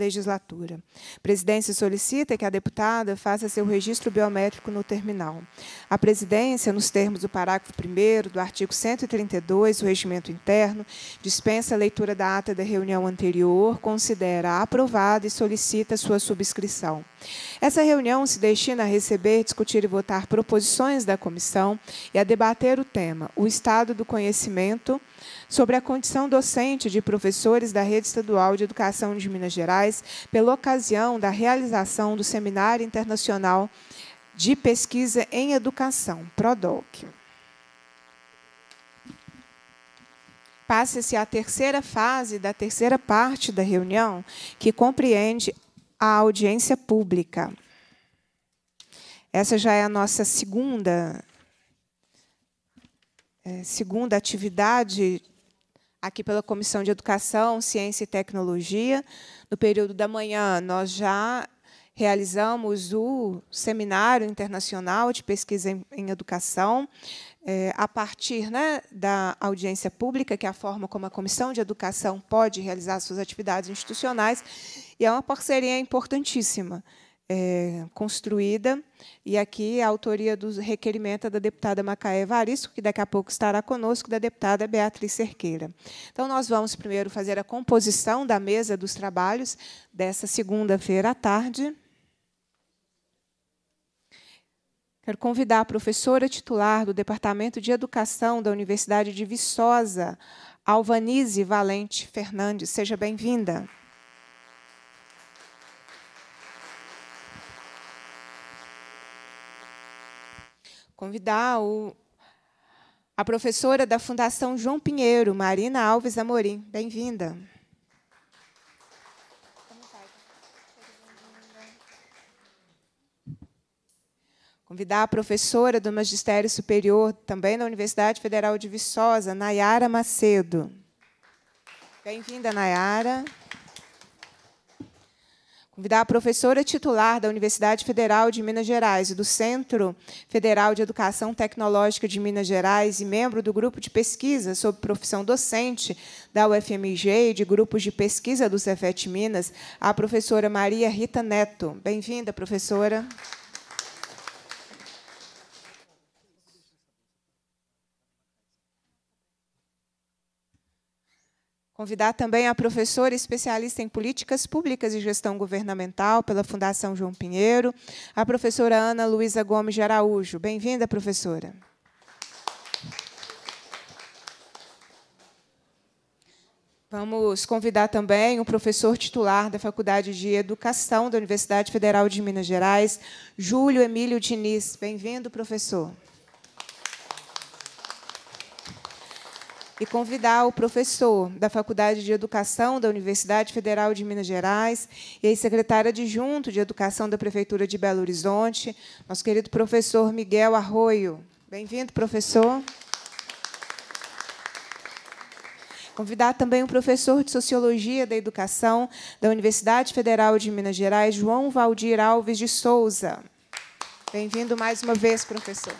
legislatura. A presidência solicita que a deputada faça seu registro biométrico no terminal. A presidência, nos termos do parágrafo 1 do artigo 132 do Regimento Interno, dispensa a leitura da ata da reunião anterior, considera aprovada e solicita sua subscrição. Essa reunião se destina a receber, discutir e votar proposições da comissão e a debater o tema: o estado do conhecimento sobre a condição docente de professores da Rede Estadual de Educação de Minas Gerais, pela ocasião da realização do Seminário Internacional de Pesquisa em Educação, PRODOC. Passa-se a terceira fase da terceira parte da reunião, que compreende a audiência pública. Essa já é a nossa segunda é, segunda atividade aqui pela Comissão de Educação, Ciência e Tecnologia. No período da manhã, nós já realizamos o Seminário Internacional de Pesquisa em, em Educação é, a partir né, da audiência pública, que é a forma como a Comissão de Educação pode realizar suas atividades institucionais, e é uma parceria importantíssima. É, construída. E aqui a autoria do requerimento é da deputada Macaé Varisco, que daqui a pouco estará conosco, da deputada Beatriz Cerqueira. Então, nós vamos primeiro fazer a composição da mesa dos trabalhos dessa segunda-feira à tarde. Quero convidar a professora titular do Departamento de Educação da Universidade de Viçosa, Alvanise Valente Fernandes. Seja bem-vinda. Convidar o, a professora da Fundação João Pinheiro, Marina Alves Amorim. Bem-vinda. Convidar a professora do Magistério Superior, também da Universidade Federal de Viçosa, Nayara Macedo. Bem-vinda, Nayara. Convidar a professora titular da Universidade Federal de Minas Gerais e do Centro Federal de Educação Tecnológica de Minas Gerais e membro do grupo de pesquisa sobre profissão docente da UFMG e de grupos de pesquisa do Cefet Minas, a professora Maria Rita Neto. Bem-vinda, professora. Aplausos Convidar também a professora especialista em políticas públicas e gestão governamental pela Fundação João Pinheiro, a professora Ana Luísa Gomes de Araújo. Bem-vinda, professora. Vamos convidar também o professor titular da Faculdade de Educação da Universidade Federal de Minas Gerais, Júlio Emílio Diniz. Bem-vindo, professor. e convidar o professor da Faculdade de Educação da Universidade Federal de Minas Gerais e a secretária adjunto de Educação da Prefeitura de Belo Horizonte, nosso querido professor Miguel Arroio. Bem-vindo, professor. Convidar também o professor de Sociologia da Educação da Universidade Federal de Minas Gerais, João Valdir Alves de Souza. Bem-vindo mais uma vez, professor.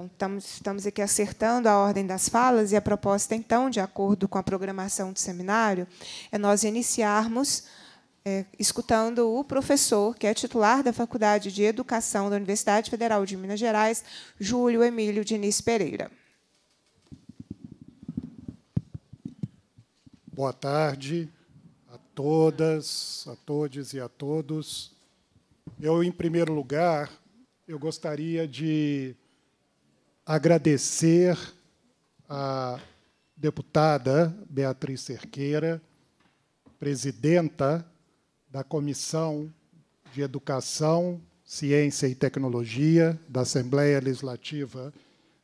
Bom, estamos, estamos aqui acertando a ordem das falas e a proposta, então, de acordo com a programação do seminário, é nós iniciarmos é, escutando o professor, que é titular da Faculdade de Educação da Universidade Federal de Minas Gerais, Júlio Emílio Diniz Pereira. Boa tarde a todas, a todos e a todos. Eu, em primeiro lugar, eu gostaria de agradecer à deputada Beatriz Cerqueira, presidenta da Comissão de Educação, Ciência e Tecnologia da Assembleia Legislativa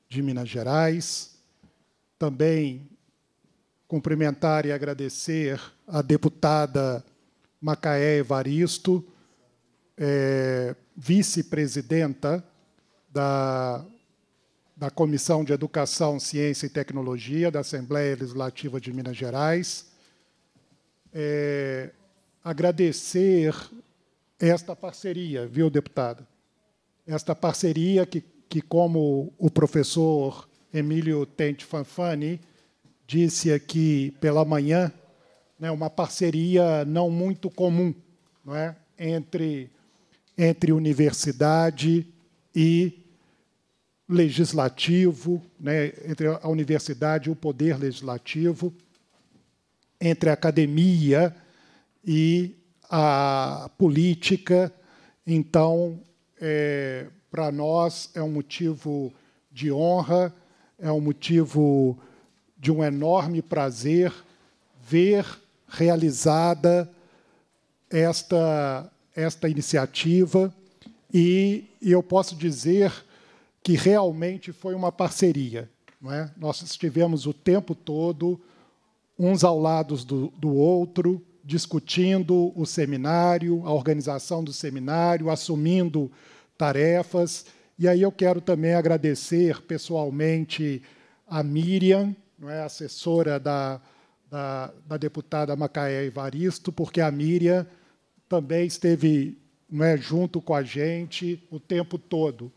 de Minas Gerais. Também cumprimentar e agradecer à deputada Macaé Evaristo, é, vice-presidenta da da Comissão de Educação, Ciência e Tecnologia da Assembleia Legislativa de Minas Gerais. É, agradecer esta parceria, viu, deputada? Esta parceria que, que como o professor Emílio Tente Fanfani disse aqui pela manhã, né, uma parceria não muito comum não é? entre, entre universidade e legislativo, né, entre a universidade e o poder legislativo, entre a academia e a política. Então, é, para nós, é um motivo de honra, é um motivo de um enorme prazer ver realizada esta, esta iniciativa. E, e eu posso dizer que realmente foi uma parceria. É? Nós estivemos o tempo todo uns ao lado do, do outro, discutindo o seminário, a organização do seminário, assumindo tarefas. E aí eu quero também agradecer pessoalmente a Miriam, não é, assessora da, da, da deputada Macaé Evaristo, porque a Miriam também esteve não é, junto com a gente o tempo todo.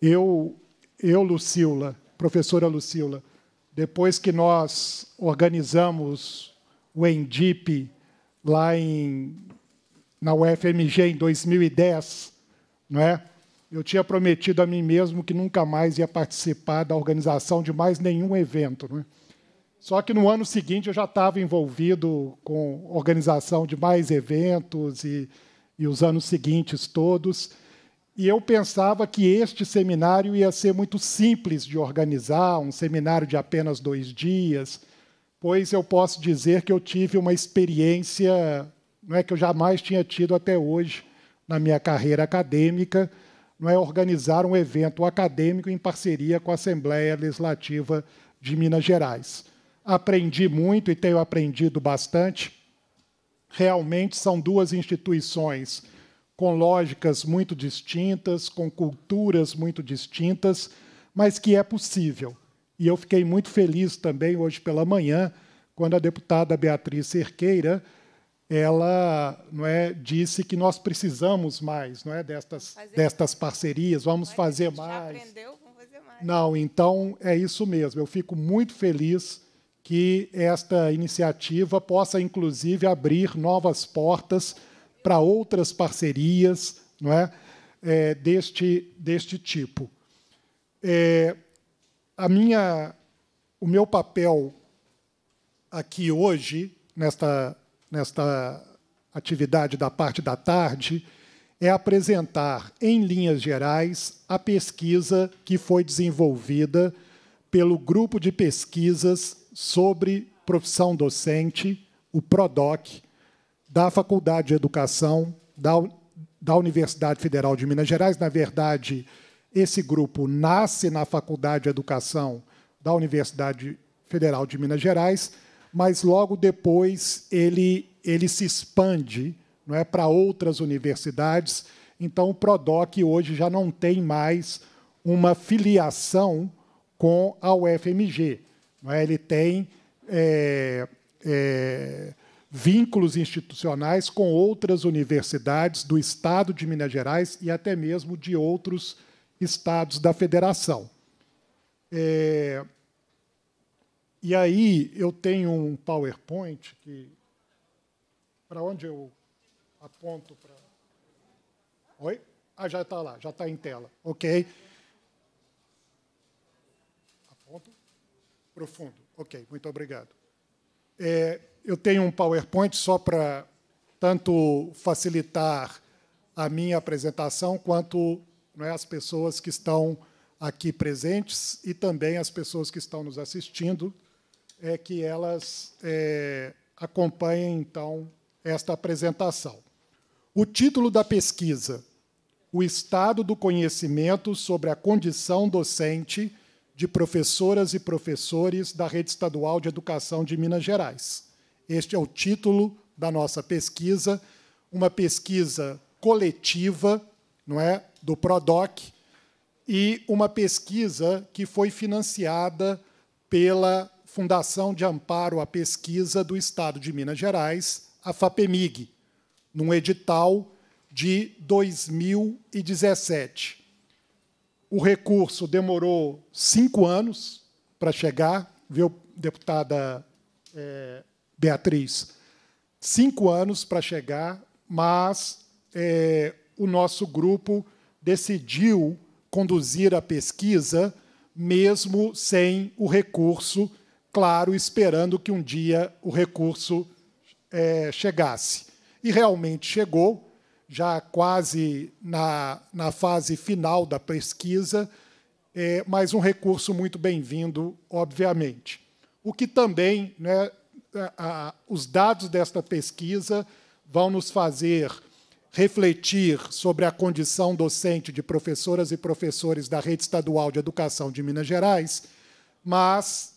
Eu, eu Lucila, professora Lucila, depois que nós organizamos o ENDIP lá em, na UFMG em 2010, não é? eu tinha prometido a mim mesmo que nunca mais ia participar da organização de mais nenhum evento. é? Só que no ano seguinte eu já estava envolvido com organização de mais eventos e, e os anos seguintes todos. E eu pensava que este seminário ia ser muito simples de organizar, um seminário de apenas dois dias, pois eu posso dizer que eu tive uma experiência não é que eu jamais tinha tido até hoje na minha carreira acadêmica, não é organizar um evento acadêmico em parceria com a Assembleia Legislativa de Minas Gerais. Aprendi muito e tenho aprendido bastante. Realmente são duas instituições com lógicas muito distintas, com culturas muito distintas, mas que é possível. E eu fiquei muito feliz também hoje pela manhã, quando a deputada Beatriz Cerqueira ela não é, disse que nós precisamos mais não é, destas, fazer destas parcerias, vamos mas fazer mais. Já aprendeu, vamos fazer mais. Não, então é isso mesmo. Eu fico muito feliz que esta iniciativa possa, inclusive, abrir novas portas para outras parcerias não é? é deste, deste tipo. É, a minha, o meu papel aqui hoje, nesta, nesta atividade da parte da tarde, é apresentar, em linhas gerais, a pesquisa que foi desenvolvida pelo grupo de pesquisas sobre profissão docente, o PRODOC, da Faculdade de Educação da, da Universidade Federal de Minas Gerais. Na verdade, esse grupo nasce na Faculdade de Educação da Universidade Federal de Minas Gerais, mas logo depois ele, ele se expande não é, para outras universidades. Então, o PRODOC hoje já não tem mais uma filiação com a UFMG. Não é? Ele tem é, é, vínculos institucionais com outras universidades do Estado de Minas Gerais e até mesmo de outros estados da federação. É... E aí eu tenho um PowerPoint que para onde eu aponto para. Oi? Ah, já está lá, já está em tela. Ok. Aponto. Profundo. Ok, muito obrigado. É, eu tenho um PowerPoint só para tanto facilitar a minha apresentação, quanto né, as pessoas que estão aqui presentes e também as pessoas que estão nos assistindo, é que elas é, acompanhem, então, esta apresentação. O título da pesquisa, O Estado do Conhecimento sobre a Condição Docente de Professoras e Professores da Rede Estadual de Educação de Minas Gerais. Este é o título da nossa pesquisa, uma pesquisa coletiva, não é, do Prodoc e uma pesquisa que foi financiada pela Fundação de Amparo à Pesquisa do Estado de Minas Gerais, a FAPEMIG, num edital de 2017. O recurso demorou cinco anos para chegar, viu, deputada eh, Beatriz. Cinco anos para chegar, mas é, o nosso grupo decidiu conduzir a pesquisa mesmo sem o recurso, claro, esperando que um dia o recurso é, chegasse. E realmente chegou, já quase na, na fase final da pesquisa, é, mas um recurso muito bem-vindo, obviamente. O que também né, a, os dados desta pesquisa vão nos fazer refletir sobre a condição docente de professoras e professores da rede estadual de educação de Minas Gerais, mas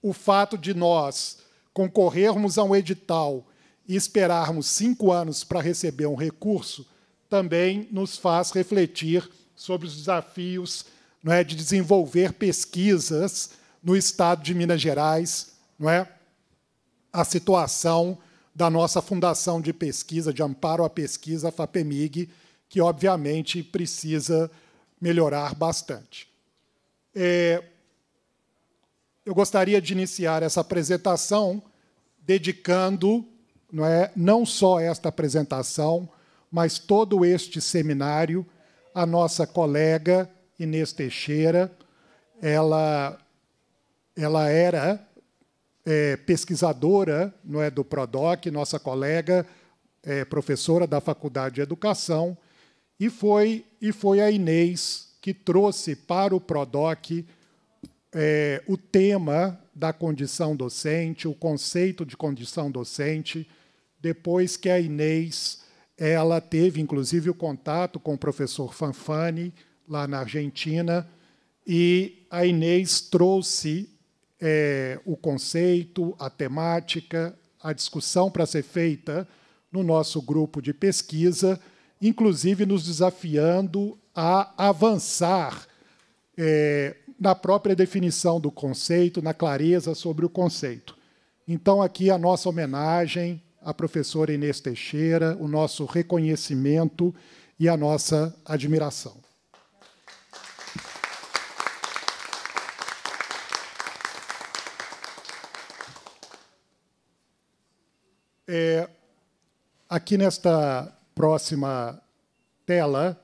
o fato de nós concorrermos a um edital e esperarmos cinco anos para receber um recurso também nos faz refletir sobre os desafios não é, de desenvolver pesquisas no estado de Minas Gerais, não é, a situação da nossa Fundação de Pesquisa, de Amparo à Pesquisa, a FAPEMIG, que, obviamente, precisa melhorar bastante. É, eu gostaria de iniciar essa apresentação dedicando não, é, não só esta apresentação, mas todo este seminário à nossa colega Inês Teixeira. Ela, ela era é, pesquisadora não é, do PRODOC, nossa colega, é, professora da Faculdade de Educação, e foi, e foi a Inês que trouxe para o PRODOC é, o tema da condição docente, o conceito de condição docente, depois que a Inês ela teve, inclusive, o contato com o professor Fanfani, lá na Argentina, e a Inês trouxe é, o conceito, a temática, a discussão para ser feita no nosso grupo de pesquisa, inclusive nos desafiando a avançar é, na própria definição do conceito, na clareza sobre o conceito. Então, aqui a nossa homenagem à professora Inês Teixeira, o nosso reconhecimento e a nossa admiração. É, aqui nesta próxima tela,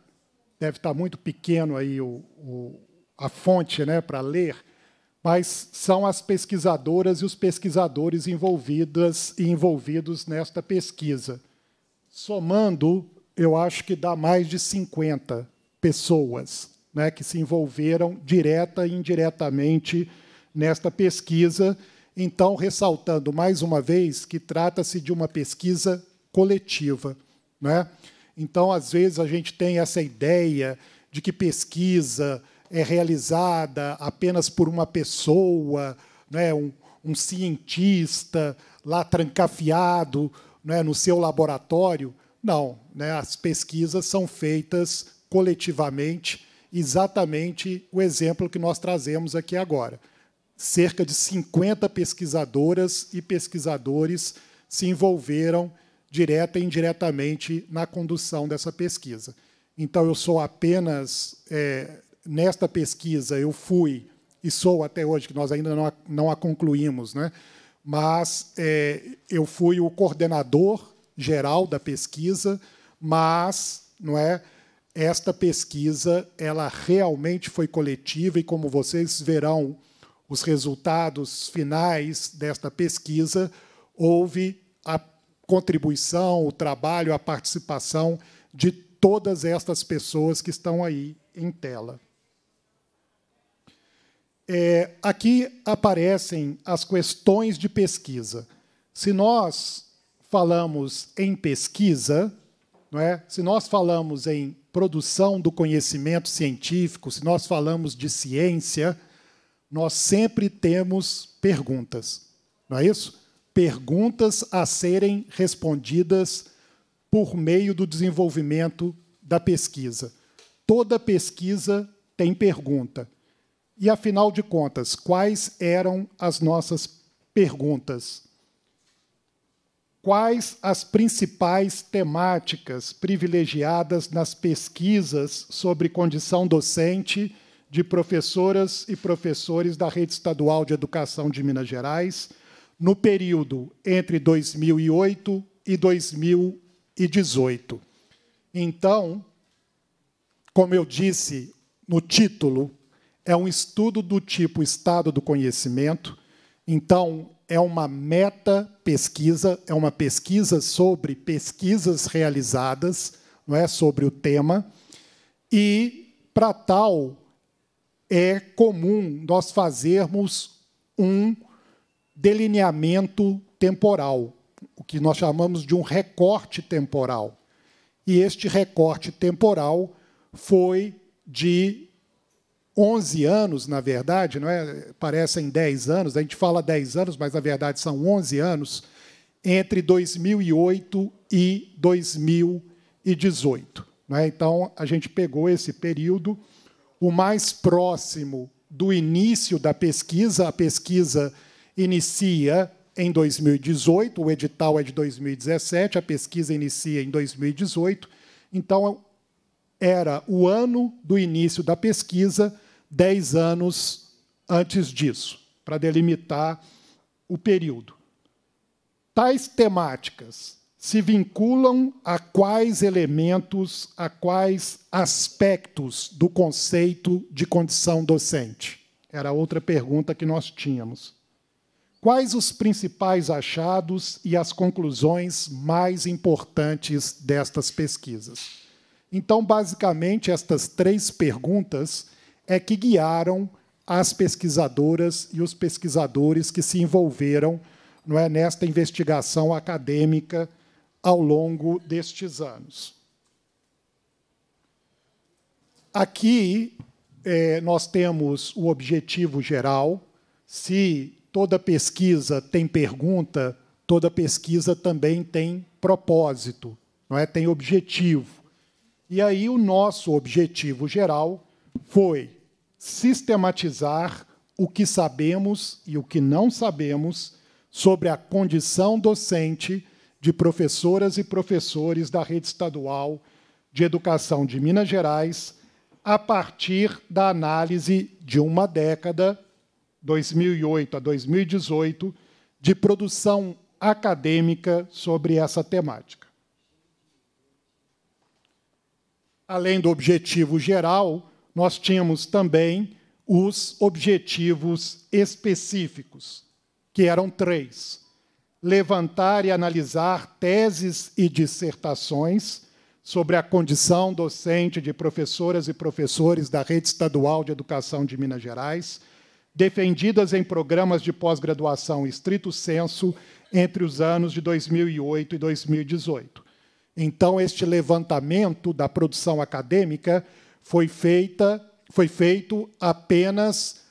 deve estar muito pequeno aí o, o a fonte né, para ler, mas são as pesquisadoras e os pesquisadores envolvidas e envolvidos nesta pesquisa. Somando, eu acho que dá mais de 50 pessoas né, que se envolveram direta e indiretamente nesta pesquisa então, ressaltando mais uma vez que trata-se de uma pesquisa coletiva. Né? Então, às vezes, a gente tem essa ideia de que pesquisa é realizada apenas por uma pessoa, né? um, um cientista lá trancafiado né? no seu laboratório. Não, né? as pesquisas são feitas coletivamente, exatamente o exemplo que nós trazemos aqui agora cerca de 50 pesquisadoras e pesquisadores se envolveram direta e indiretamente na condução dessa pesquisa. Então, eu sou apenas, é, nesta pesquisa, eu fui e sou até hoje, que nós ainda não a, não a concluímos, né? mas é, eu fui o coordenador geral da pesquisa, mas não é esta pesquisa ela realmente foi coletiva e, como vocês verão os resultados finais desta pesquisa, houve a contribuição, o trabalho, a participação de todas estas pessoas que estão aí em tela. É, aqui aparecem as questões de pesquisa. Se nós falamos em pesquisa, não é? se nós falamos em produção do conhecimento científico, se nós falamos de ciência, nós sempre temos perguntas, não é isso? Perguntas a serem respondidas por meio do desenvolvimento da pesquisa. Toda pesquisa tem pergunta. E, afinal de contas, quais eram as nossas perguntas? Quais as principais temáticas privilegiadas nas pesquisas sobre condição docente? de professoras e professores da Rede Estadual de Educação de Minas Gerais no período entre 2008 e 2018. Então, como eu disse no título, é um estudo do tipo estado do conhecimento, então é uma meta pesquisa, é uma pesquisa sobre pesquisas realizadas, não é sobre o tema. E para tal é comum nós fazermos um delineamento temporal, o que nós chamamos de um recorte temporal. E este recorte temporal foi de 11 anos, na verdade, não é? Parecem 10 anos, a gente fala 10 anos, mas na verdade são 11 anos entre 2008 e 2018, não é? Então, a gente pegou esse período o mais próximo do início da pesquisa. A pesquisa inicia em 2018, o edital é de 2017, a pesquisa inicia em 2018. Então, era o ano do início da pesquisa, dez anos antes disso, para delimitar o período. Tais temáticas se vinculam a quais elementos, a quais aspectos do conceito de condição docente? Era outra pergunta que nós tínhamos. Quais os principais achados e as conclusões mais importantes destas pesquisas? Então, basicamente, estas três perguntas é que guiaram as pesquisadoras e os pesquisadores que se envolveram não é, nesta investigação acadêmica ao longo destes anos. Aqui é, nós temos o objetivo geral. Se toda pesquisa tem pergunta, toda pesquisa também tem propósito, não é? Tem objetivo. E aí o nosso objetivo geral foi sistematizar o que sabemos e o que não sabemos sobre a condição docente de professoras e professores da rede estadual de educação de Minas Gerais a partir da análise de uma década, 2008 a 2018, de produção acadêmica sobre essa temática. Além do objetivo geral, nós tínhamos também os objetivos específicos, que eram três levantar e analisar teses e dissertações sobre a condição docente de professoras e professores da Rede Estadual de Educação de Minas Gerais, defendidas em programas de pós-graduação estrito senso entre os anos de 2008 e 2018. Então, este levantamento da produção acadêmica foi, feita, foi feito apenas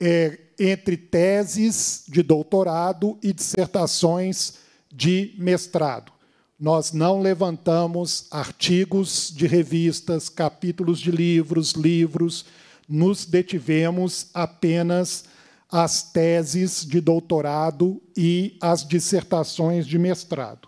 é, entre teses de doutorado e dissertações de mestrado. Nós não levantamos artigos de revistas, capítulos de livros, livros, nos detivemos apenas às teses de doutorado e às dissertações de mestrado.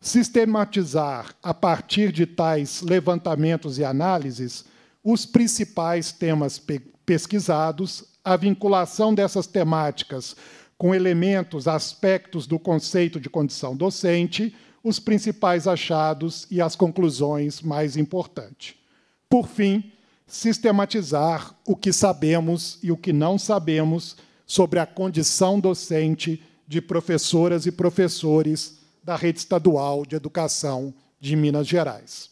Sistematizar, a partir de tais levantamentos e análises, os principais temas pesquisados, a vinculação dessas temáticas com elementos, aspectos do conceito de condição docente, os principais achados e as conclusões mais importantes. Por fim, sistematizar o que sabemos e o que não sabemos sobre a condição docente de professoras e professores da rede estadual de educação de Minas Gerais.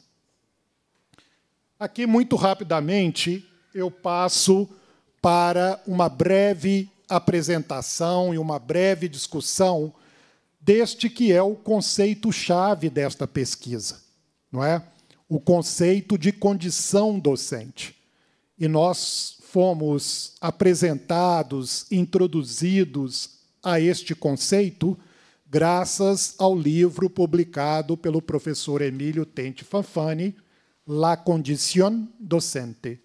Aqui, muito rapidamente, eu passo para uma breve apresentação e uma breve discussão deste que é o conceito-chave desta pesquisa, não é? O conceito de condição docente. E nós fomos apresentados, introduzidos a este conceito graças ao livro publicado pelo professor Emílio Tente Fanfani, La Condición Docente.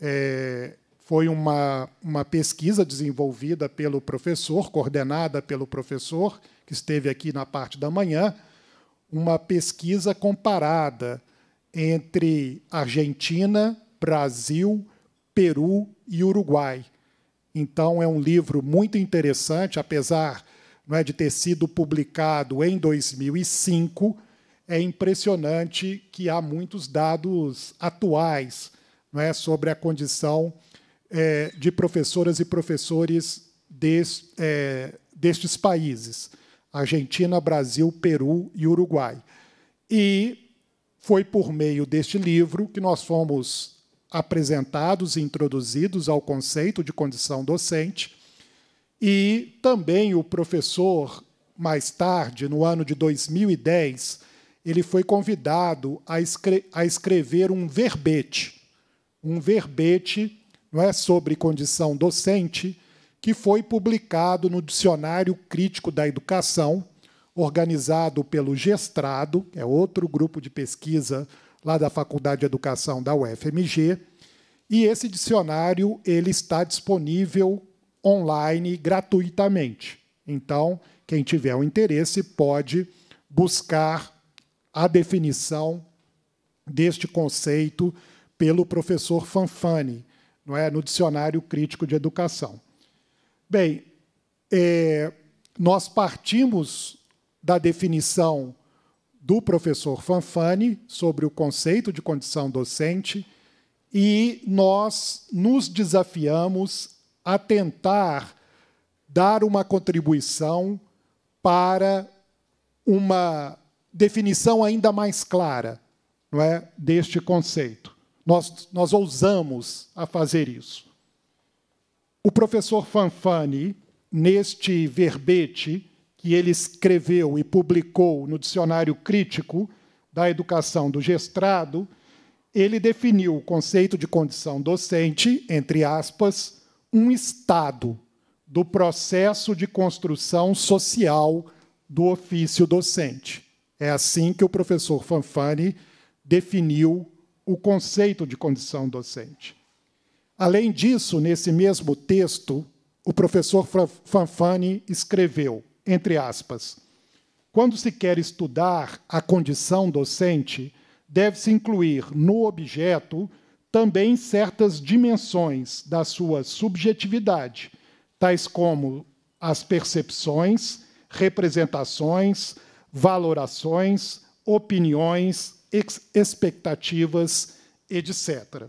É, foi uma, uma pesquisa desenvolvida pelo professor, coordenada pelo professor, que esteve aqui na parte da manhã, uma pesquisa comparada entre Argentina, Brasil, Peru e Uruguai. Então, é um livro muito interessante, apesar não é, de ter sido publicado em 2005, é impressionante que há muitos dados atuais não é, sobre a condição é, de professoras e professores des, é, destes países: Argentina, Brasil, Peru e Uruguai. E foi por meio deste livro que nós fomos apresentados e introduzidos ao conceito de condição docente. E também o professor, mais tarde, no ano de 2010, ele foi convidado a, escre a escrever um verbete, um verbete é, sobre condição docente, que foi publicado no Dicionário Crítico da Educação, organizado pelo Gestrado, é outro grupo de pesquisa lá da Faculdade de Educação da UFMG, e esse dicionário ele está disponível online gratuitamente. Então, quem tiver o um interesse pode buscar a definição deste conceito pelo professor Fanfani, não é? no Dicionário Crítico de Educação. Bem, é, nós partimos da definição do professor Fanfani sobre o conceito de condição docente e nós nos desafiamos a tentar dar uma contribuição para uma definição ainda mais clara não é, deste conceito. Nós, nós ousamos a fazer isso. O professor Fanfani, neste verbete que ele escreveu e publicou no Dicionário Crítico da Educação do Gestrado, ele definiu o conceito de condição docente, entre aspas, um estado do processo de construção social do ofício docente. É assim que o professor Fanfani definiu o conceito de condição docente. Além disso, nesse mesmo texto, o professor Fanfani escreveu, entre aspas, quando se quer estudar a condição docente, deve-se incluir no objeto também certas dimensões da sua subjetividade, tais como as percepções, representações, valorações, opiniões, expectativas, etc.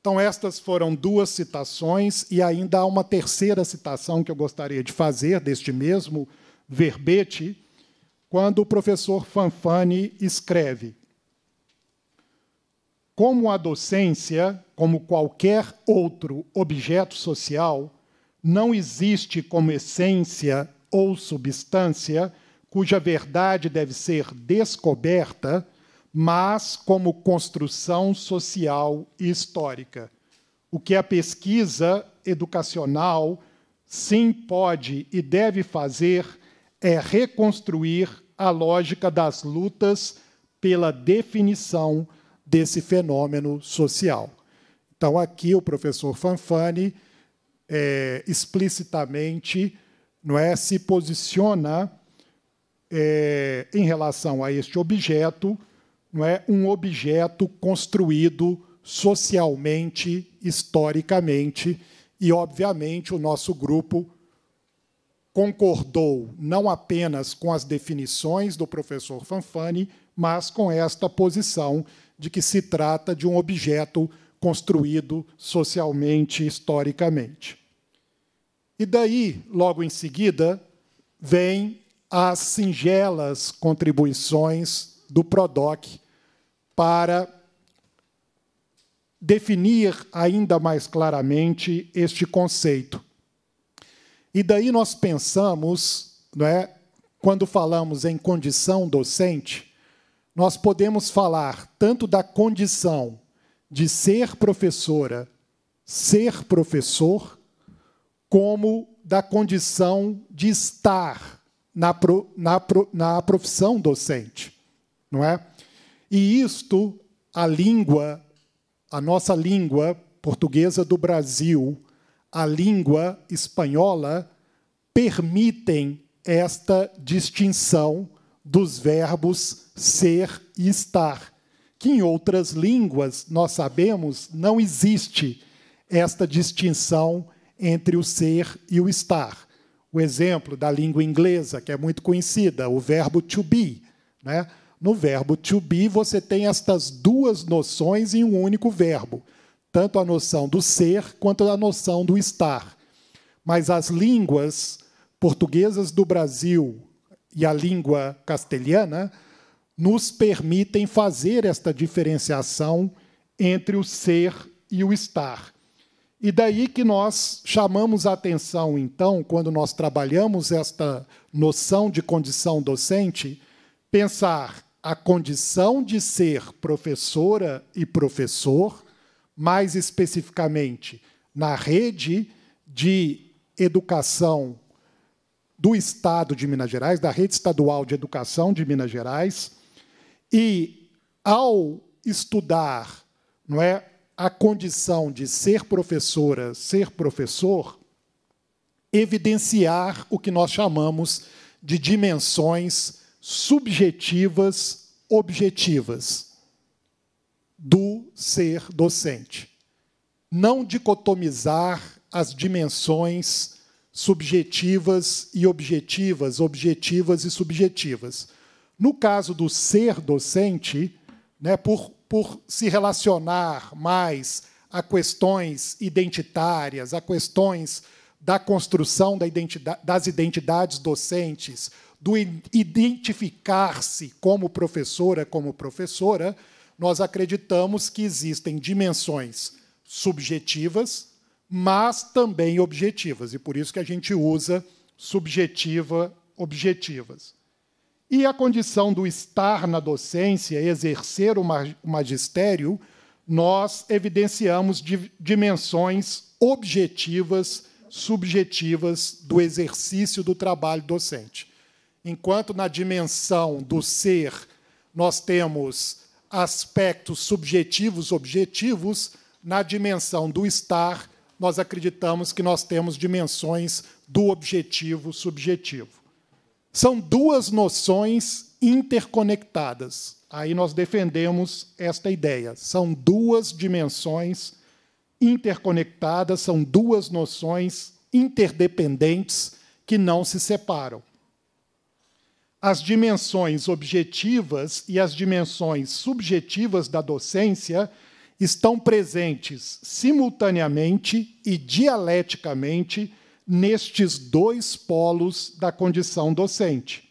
Então, estas foram duas citações, e ainda há uma terceira citação que eu gostaria de fazer deste mesmo verbete, quando o professor Fanfani escreve: Como a docência, como qualquer outro objeto social, não existe como essência ou substância cuja verdade deve ser descoberta, mas como construção social e histórica. O que a pesquisa educacional sim pode e deve fazer é reconstruir a lógica das lutas pela definição desse fenômeno social. Então, aqui o professor Fanfani é, explicitamente não é, se posiciona é, em relação a este objeto, não é um objeto construído socialmente, historicamente, e obviamente o nosso grupo concordou não apenas com as definições do professor Fanfani, mas com esta posição de que se trata de um objeto construído socialmente, historicamente. E daí, logo em seguida, vem as singelas contribuições do PRODOC para definir ainda mais claramente este conceito. E daí nós pensamos, não é, quando falamos em condição docente, nós podemos falar tanto da condição de ser professora, ser professor, como da condição de estar na, pro, na, pro, na profissão docente, não é? E isto, a língua, a nossa língua portuguesa do Brasil, a língua espanhola, permitem esta distinção dos verbos ser e estar, que em outras línguas, nós sabemos, não existe esta distinção entre o ser e o estar o exemplo da língua inglesa, que é muito conhecida, o verbo to be. Né? No verbo to be, você tem estas duas noções em um único verbo, tanto a noção do ser quanto a noção do estar. Mas as línguas portuguesas do Brasil e a língua castelhana nos permitem fazer esta diferenciação entre o ser e o estar. E daí que nós chamamos a atenção, então, quando nós trabalhamos esta noção de condição docente, pensar a condição de ser professora e professor, mais especificamente na rede de educação do Estado de Minas Gerais, da rede estadual de educação de Minas Gerais, e ao estudar, não é, a condição de ser professora, ser professor, evidenciar o que nós chamamos de dimensões subjetivas objetivas do ser docente. Não dicotomizar as dimensões subjetivas e objetivas, objetivas e subjetivas. No caso do ser docente, né, por por se relacionar mais a questões identitárias, a questões da construção da identidade, das identidades docentes, do identificar-se como professora, como professora, nós acreditamos que existem dimensões subjetivas, mas também objetivas, e por isso que a gente usa subjetiva, objetivas. E a condição do estar na docência, exercer o magistério, nós evidenciamos dimensões objetivas, subjetivas do exercício do trabalho docente. Enquanto na dimensão do ser nós temos aspectos subjetivos, objetivos, na dimensão do estar nós acreditamos que nós temos dimensões do objetivo, subjetivo. São duas noções interconectadas. Aí nós defendemos esta ideia. São duas dimensões interconectadas, são duas noções interdependentes que não se separam. As dimensões objetivas e as dimensões subjetivas da docência estão presentes simultaneamente e dialeticamente nestes dois polos da condição docente: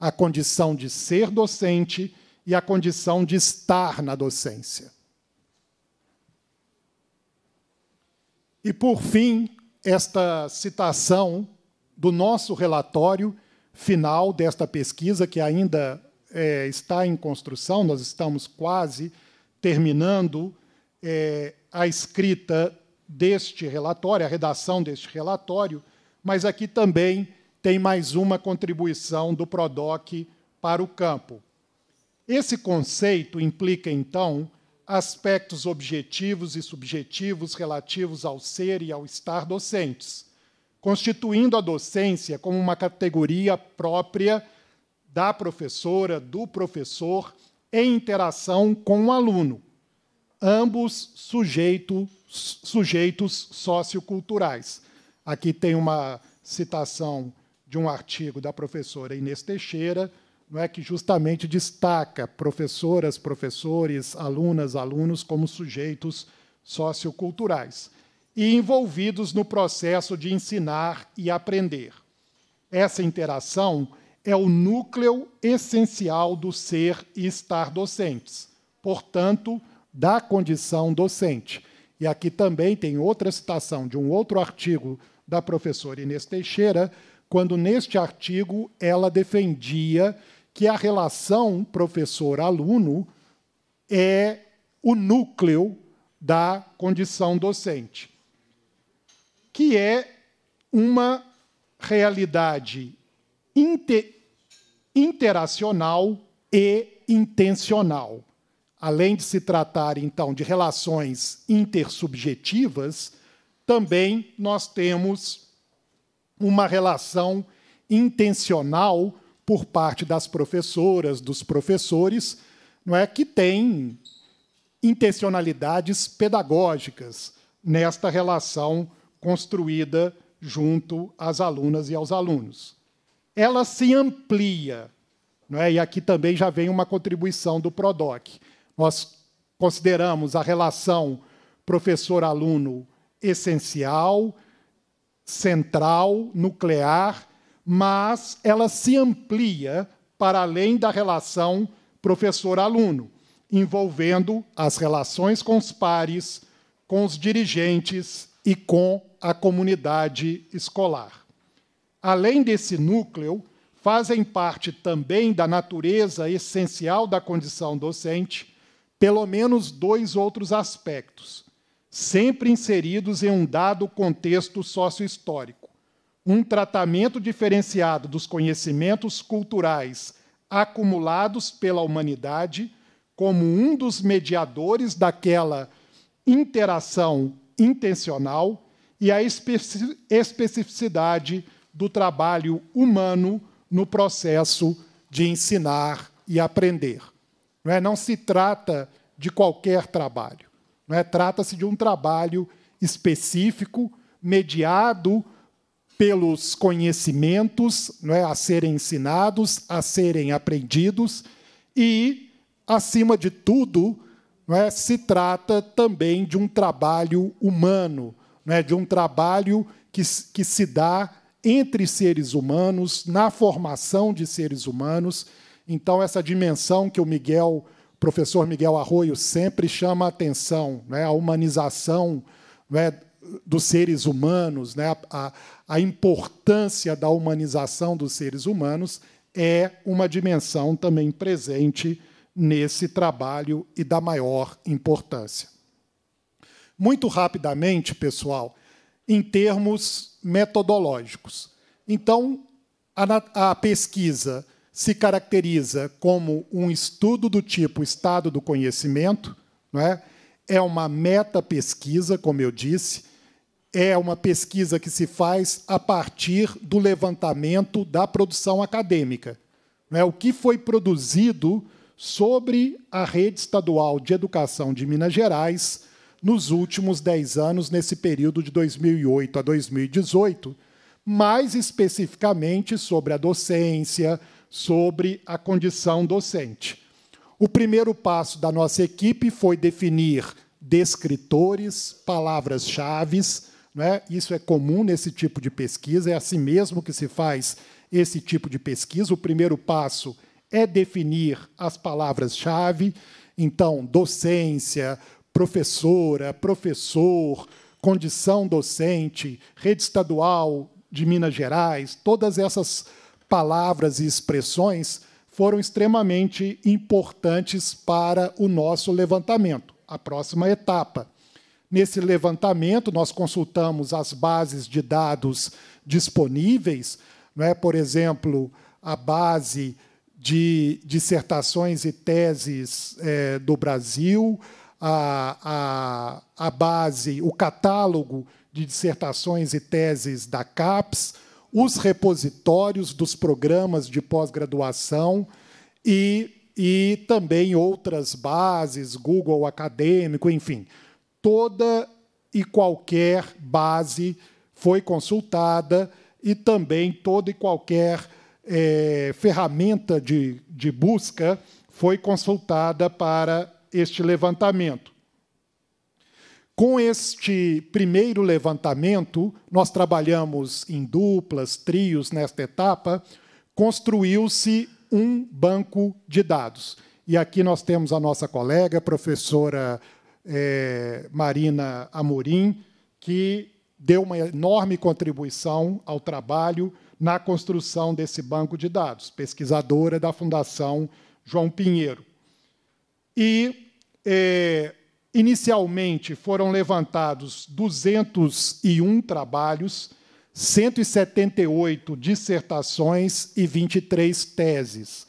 a condição de ser docente e a condição de estar na docência. E, por fim, esta citação do nosso relatório final desta pesquisa, que ainda é, está em construção, nós estamos quase terminando é, a escrita deste relatório, a redação deste relatório, mas aqui também tem mais uma contribuição do PRODOC para o campo. Esse conceito implica, então, aspectos objetivos e subjetivos relativos ao ser e ao estar docentes, constituindo a docência como uma categoria própria da professora, do professor, em interação com o aluno, ambos sujeito sujeitos socioculturais. Aqui tem uma citação de um artigo da professora Inês Teixeira, não é que justamente destaca professoras, professores, alunas, alunos como sujeitos socioculturais e envolvidos no processo de ensinar e aprender. Essa interação é o núcleo essencial do ser e estar docentes, portanto, da condição docente. E aqui também tem outra citação de um outro artigo da professora Inês Teixeira, quando neste artigo ela defendia que a relação professor-aluno é o núcleo da condição docente, que é uma realidade inter interacional e intencional além de se tratar, então, de relações intersubjetivas, também nós temos uma relação intencional por parte das professoras, dos professores, não é que tem intencionalidades pedagógicas nesta relação construída junto às alunas e aos alunos. Ela se amplia, não é? E aqui também já vem uma contribuição do Prodoc nós consideramos a relação professor-aluno essencial, central, nuclear, mas ela se amplia para além da relação professor-aluno, envolvendo as relações com os pares, com os dirigentes e com a comunidade escolar. Além desse núcleo, fazem parte também da natureza essencial da condição docente pelo menos dois outros aspectos, sempre inseridos em um dado contexto sociohistórico. Um tratamento diferenciado dos conhecimentos culturais acumulados pela humanidade como um dos mediadores daquela interação intencional e a especificidade do trabalho humano no processo de ensinar e aprender. Não, é? não se trata de qualquer trabalho. Não é? Trata-se de um trabalho específico, mediado pelos conhecimentos não é? a serem ensinados, a serem aprendidos, e, acima de tudo, não é? se trata também de um trabalho humano, não é? de um trabalho que, que se dá entre seres humanos, na formação de seres humanos então, essa dimensão que o Miguel, professor Miguel Arroio, sempre chama a atenção, né, a humanização né, dos seres humanos, né, a, a importância da humanização dos seres humanos, é uma dimensão também presente nesse trabalho e da maior importância. Muito rapidamente, pessoal, em termos metodológicos. Então, a, a, pesquisa se caracteriza como um estudo do tipo estado do conhecimento, não é? é uma meta-pesquisa, como eu disse, é uma pesquisa que se faz a partir do levantamento da produção acadêmica. Não é? O que foi produzido sobre a rede estadual de educação de Minas Gerais nos últimos dez anos, nesse período de 2008 a 2018, mais especificamente sobre a docência, sobre a condição docente. O primeiro passo da nossa equipe foi definir descritores, palavras-chave. Né? Isso é comum nesse tipo de pesquisa, é assim mesmo que se faz esse tipo de pesquisa. O primeiro passo é definir as palavras-chave. Então, docência, professora, professor, condição docente, rede estadual de Minas Gerais, todas essas palavras palavras e expressões foram extremamente importantes para o nosso levantamento, a próxima etapa. Nesse levantamento, nós consultamos as bases de dados disponíveis, é? por exemplo, a base de dissertações e teses é, do Brasil, a, a, a base, o catálogo de dissertações e teses da CAPES, os repositórios dos programas de pós-graduação e, e também outras bases, Google Acadêmico, enfim. Toda e qualquer base foi consultada e também toda e qualquer é, ferramenta de, de busca foi consultada para este levantamento. Com este primeiro levantamento, nós trabalhamos em duplas, trios nesta etapa, construiu-se um banco de dados. E aqui nós temos a nossa colega, professora é, Marina Amorim, que deu uma enorme contribuição ao trabalho na construção desse banco de dados, pesquisadora da Fundação João Pinheiro. E é, Inicialmente foram levantados 201 trabalhos, 178 dissertações e 23 teses.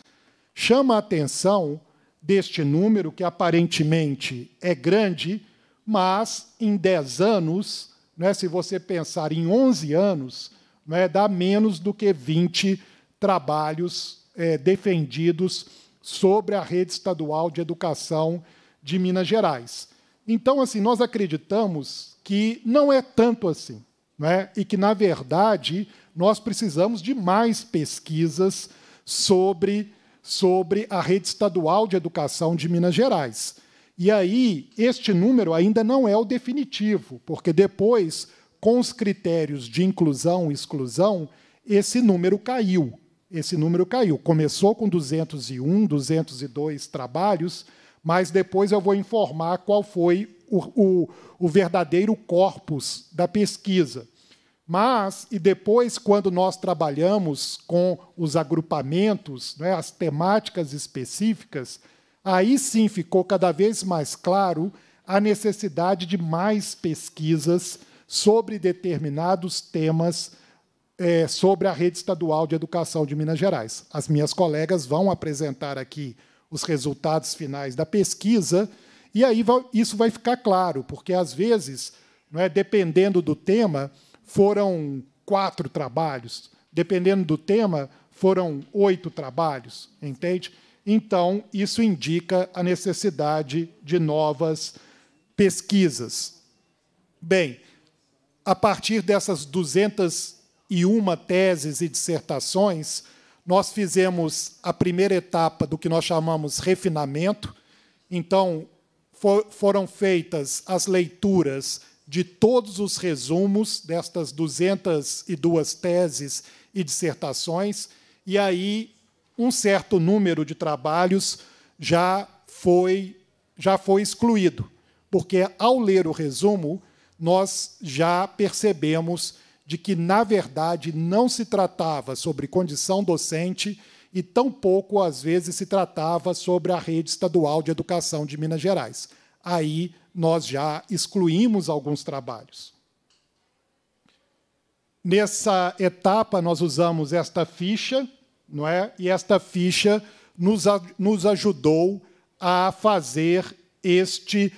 Chama a atenção deste número, que aparentemente é grande, mas em 10 anos, né, se você pensar em 11 anos, né, dá menos do que 20 trabalhos é, defendidos sobre a rede estadual de educação de Minas Gerais. Então, assim, nós acreditamos que não é tanto assim, né? e que, na verdade, nós precisamos de mais pesquisas sobre, sobre a rede estadual de educação de Minas Gerais. E aí, este número ainda não é o definitivo, porque depois, com os critérios de inclusão e exclusão, esse número caiu. Esse número caiu. Começou com 201, 202 trabalhos, mas depois eu vou informar qual foi o, o, o verdadeiro corpus da pesquisa. Mas, e depois, quando nós trabalhamos com os agrupamentos, né, as temáticas específicas, aí sim ficou cada vez mais claro a necessidade de mais pesquisas sobre determinados temas é, sobre a rede estadual de educação de Minas Gerais. As minhas colegas vão apresentar aqui os resultados finais da pesquisa, e aí isso vai ficar claro, porque às vezes, não é, dependendo do tema, foram quatro trabalhos, dependendo do tema, foram oito trabalhos, entende? Então, isso indica a necessidade de novas pesquisas. Bem, a partir dessas 201 teses e dissertações, nós fizemos a primeira etapa do que nós chamamos refinamento. Então, for, foram feitas as leituras de todos os resumos destas 202 teses e dissertações, e aí um certo número de trabalhos já foi já foi excluído, porque ao ler o resumo, nós já percebemos de que, na verdade, não se tratava sobre condição docente e tampouco, às vezes, se tratava sobre a rede estadual de educação de Minas Gerais. Aí nós já excluímos alguns trabalhos. Nessa etapa, nós usamos esta ficha, não é? e esta ficha nos, nos ajudou a fazer este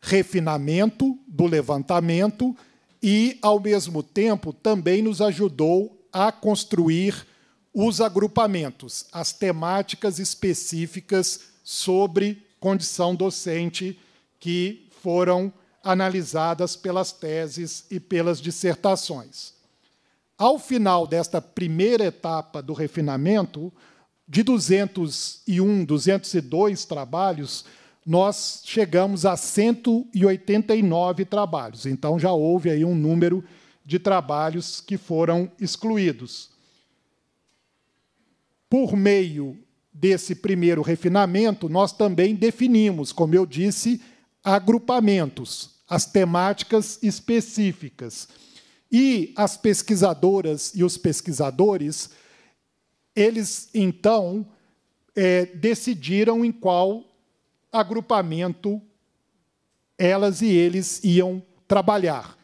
refinamento do levantamento e, ao mesmo tempo, também nos ajudou a construir os agrupamentos, as temáticas específicas sobre condição docente que foram analisadas pelas teses e pelas dissertações. Ao final desta primeira etapa do refinamento, de 201, 202 trabalhos, nós chegamos a 189 trabalhos. Então já houve aí um número de trabalhos que foram excluídos. Por meio desse primeiro refinamento, nós também definimos, como eu disse, agrupamentos, as temáticas específicas. E as pesquisadoras e os pesquisadores, eles então é, decidiram em qual agrupamento elas e eles iam trabalhar,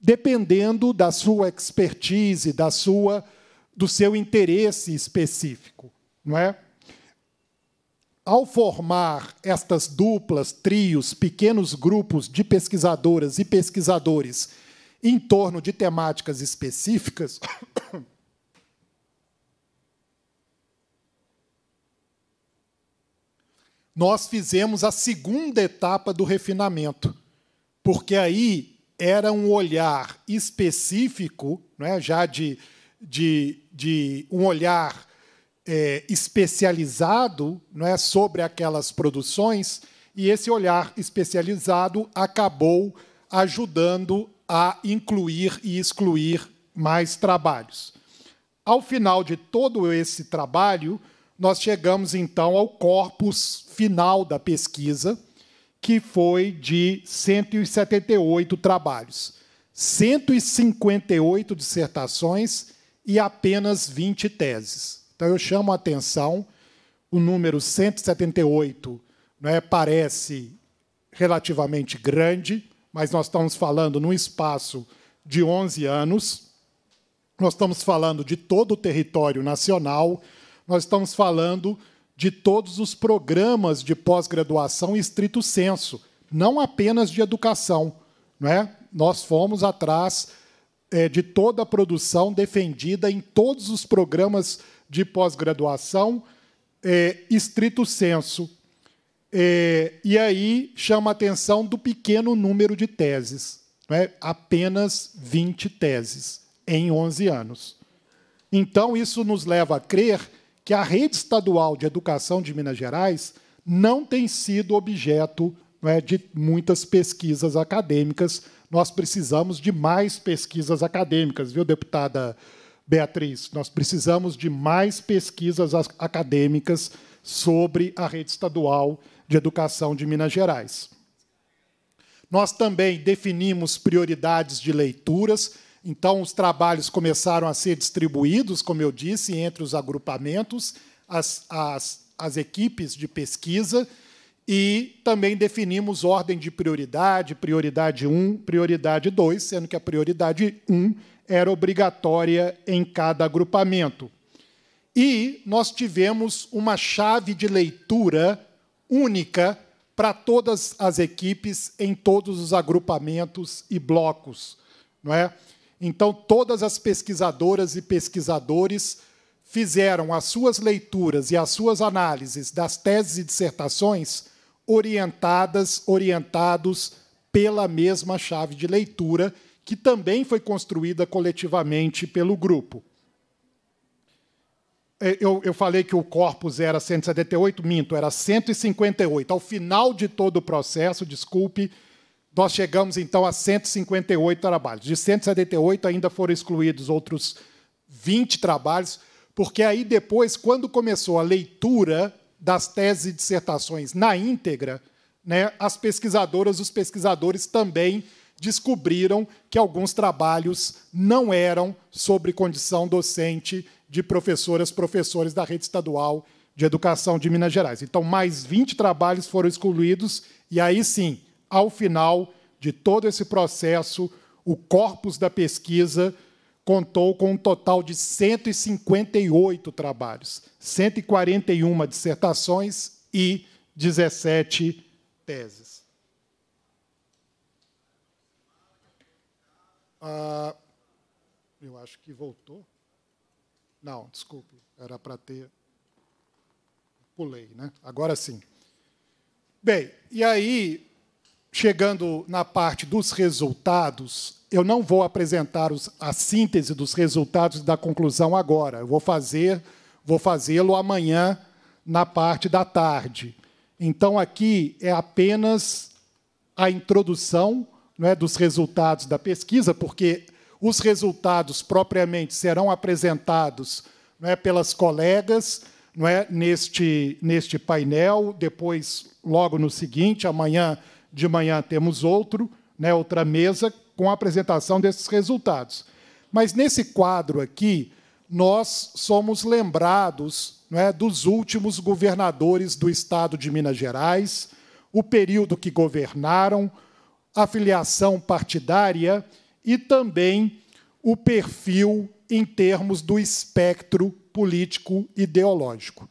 dependendo da sua expertise, da sua do seu interesse específico, não é? Ao formar estas duplas, trios, pequenos grupos de pesquisadoras e pesquisadores em torno de temáticas específicas, nós fizemos a segunda etapa do refinamento, porque aí era um olhar específico, é? já de, de, de um olhar é, especializado é, sobre aquelas produções, e esse olhar especializado acabou ajudando a incluir e excluir mais trabalhos. Ao final de todo esse trabalho, nós chegamos então ao corpus final da pesquisa, que foi de 178 trabalhos, 158 dissertações e apenas 20 teses. Então eu chamo a atenção, o número 178 é parece relativamente grande, mas nós estamos falando num espaço de 11 anos, nós estamos falando de todo o território nacional nós estamos falando de todos os programas de pós-graduação em estrito senso, não apenas de educação. Não é? Nós fomos atrás é, de toda a produção defendida em todos os programas de pós-graduação, é, estrito senso. É, e aí chama a atenção do pequeno número de teses, é? apenas 20 teses em 11 anos. Então, isso nos leva a crer que a rede estadual de educação de Minas Gerais não tem sido objeto é, de muitas pesquisas acadêmicas. Nós precisamos de mais pesquisas acadêmicas, viu, deputada Beatriz? Nós precisamos de mais pesquisas acadêmicas sobre a rede estadual de educação de Minas Gerais. Nós também definimos prioridades de leituras então, os trabalhos começaram a ser distribuídos, como eu disse, entre os agrupamentos, as, as, as equipes de pesquisa, e também definimos ordem de prioridade, prioridade 1, prioridade 2, sendo que a prioridade 1 era obrigatória em cada agrupamento. E nós tivemos uma chave de leitura única para todas as equipes em todos os agrupamentos e blocos, não é? Então, todas as pesquisadoras e pesquisadores fizeram as suas leituras e as suas análises das teses e dissertações orientadas, orientados pela mesma chave de leitura, que também foi construída coletivamente pelo grupo. É, eu, eu, falei que o corpus era 178, minto, era 158. Ao final de todo o processo, desculpe, nós chegamos então a 158 trabalhos. De 178 ainda foram excluídos outros 20 trabalhos, porque aí depois, quando começou a leitura das teses e dissertações na íntegra, né, as pesquisadoras, os pesquisadores também descobriram que alguns trabalhos não eram sobre condição docente de professoras, professores da rede estadual de educação de Minas Gerais. Então, mais 20 trabalhos foram excluídos, e aí sim, ao final de todo esse processo, o corpus da pesquisa contou com um total de 158 trabalhos, 141 dissertações e 17 teses. Ah, eu acho que voltou. Não, desculpe, era para ter. Pulei, né? Agora sim. Bem, e aí chegando na parte dos resultados, eu não vou apresentar os, a síntese dos resultados da conclusão agora. Eu vou fazer, vou fazê-lo amanhã na parte da tarde. Então aqui é apenas a introdução não é, dos resultados da pesquisa, porque os resultados propriamente serão apresentados não é, pelas colegas não é, neste, neste painel, depois, logo no seguinte, amanhã de manhã temos outro, né, outra mesa com a apresentação desses resultados. Mas nesse quadro aqui, nós somos lembrados é, dos últimos governadores do estado de Minas Gerais, o período que governaram, afiliação partidária e também o perfil em termos do espectro político ideológico.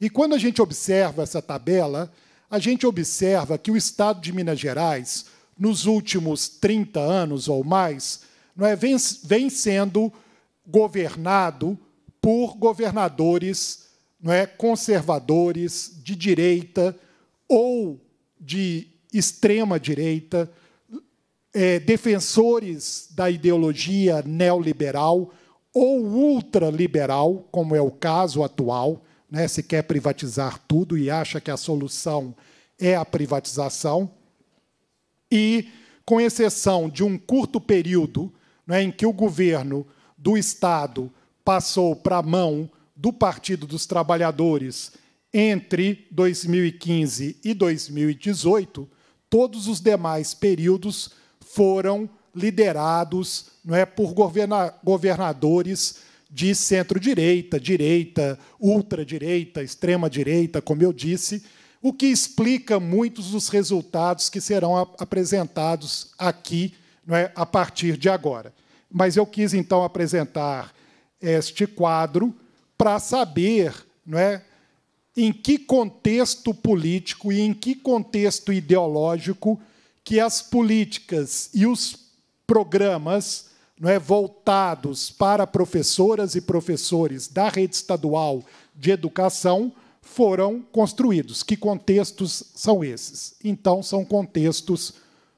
E quando a gente observa essa tabela, a gente observa que o Estado de Minas Gerais, nos últimos 30 anos ou mais, não é, vem, vem sendo governado por governadores não é, conservadores, de direita ou de extrema direita, é, defensores da ideologia neoliberal ou ultraliberal, como é o caso atual né, se quer privatizar tudo e acha que a solução é a privatização. E, com exceção de um curto período né, em que o governo do Estado passou para a mão do Partido dos Trabalhadores entre 2015 e 2018, todos os demais períodos foram liderados não é, por governadores de centro-direita, direita, ultradireita, extrema-direita, como eu disse, o que explica muitos dos resultados que serão apresentados aqui é, a partir de agora. Mas eu quis, então, apresentar este quadro para saber não é, em que contexto político e em que contexto ideológico que as políticas e os programas não é, voltados para professoras e professores da rede estadual de educação foram construídos. Que contextos são esses? Então, são contextos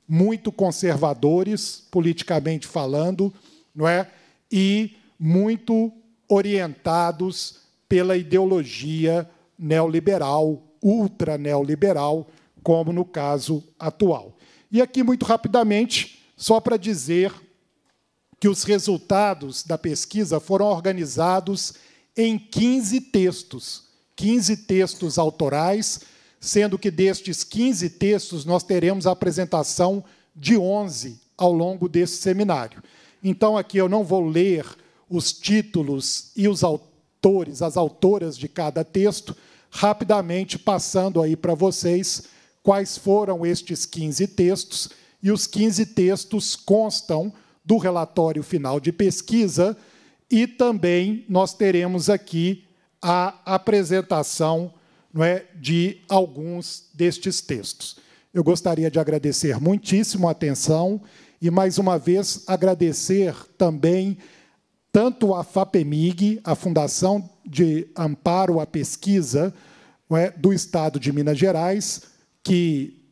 muito conservadores, politicamente falando, não é? e muito orientados pela ideologia neoliberal, ultra neoliberal, como no caso atual. E aqui, muito rapidamente, só para dizer que os resultados da pesquisa foram organizados em 15 textos, 15 textos autorais, sendo que destes 15 textos nós teremos a apresentação de 11 ao longo desse seminário. Então, aqui eu não vou ler os títulos e os autores, as autoras de cada texto, rapidamente passando aí para vocês quais foram estes 15 textos, e os 15 textos constam do relatório final de pesquisa e também nós teremos aqui a apresentação não é, de alguns destes textos. Eu gostaria de agradecer muitíssimo a atenção e, mais uma vez, agradecer também tanto a FAPEMIG, a Fundação de Amparo à Pesquisa é, do Estado de Minas Gerais, que,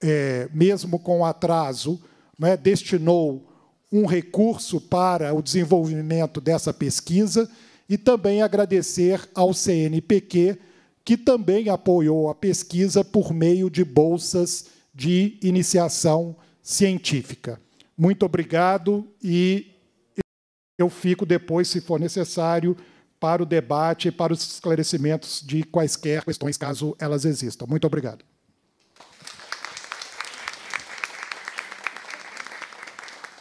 é, mesmo com atraso, é, destinou um recurso para o desenvolvimento dessa pesquisa e também agradecer ao CNPq, que também apoiou a pesquisa por meio de bolsas de iniciação científica. Muito obrigado e eu fico depois, se for necessário, para o debate e para os esclarecimentos de quaisquer questões, caso elas existam. Muito obrigado.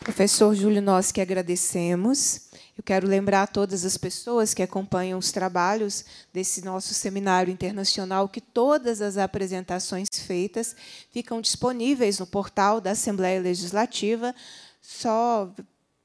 Professor Júlio, nós que agradecemos. Eu quero lembrar a todas as pessoas que acompanham os trabalhos desse nosso seminário internacional que todas as apresentações feitas ficam disponíveis no portal da Assembleia Legislativa. Só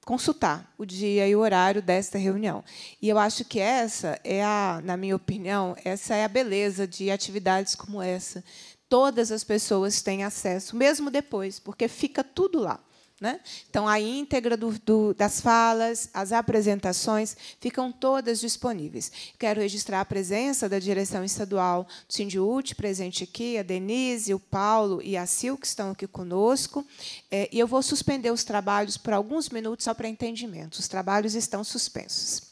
consultar o dia e o horário desta reunião. E eu acho que essa é a, na minha opinião, essa é a beleza de atividades como essa. Todas as pessoas têm acesso, mesmo depois, porque fica tudo lá. Né? Então, a íntegra do, do, das falas, as apresentações, ficam todas disponíveis. Quero registrar a presença da direção estadual do Sindiúte, presente aqui, a Denise, o Paulo e a Sil, que estão aqui conosco. É, e eu vou suspender os trabalhos por alguns minutos, só para entendimento. Os trabalhos estão suspensos.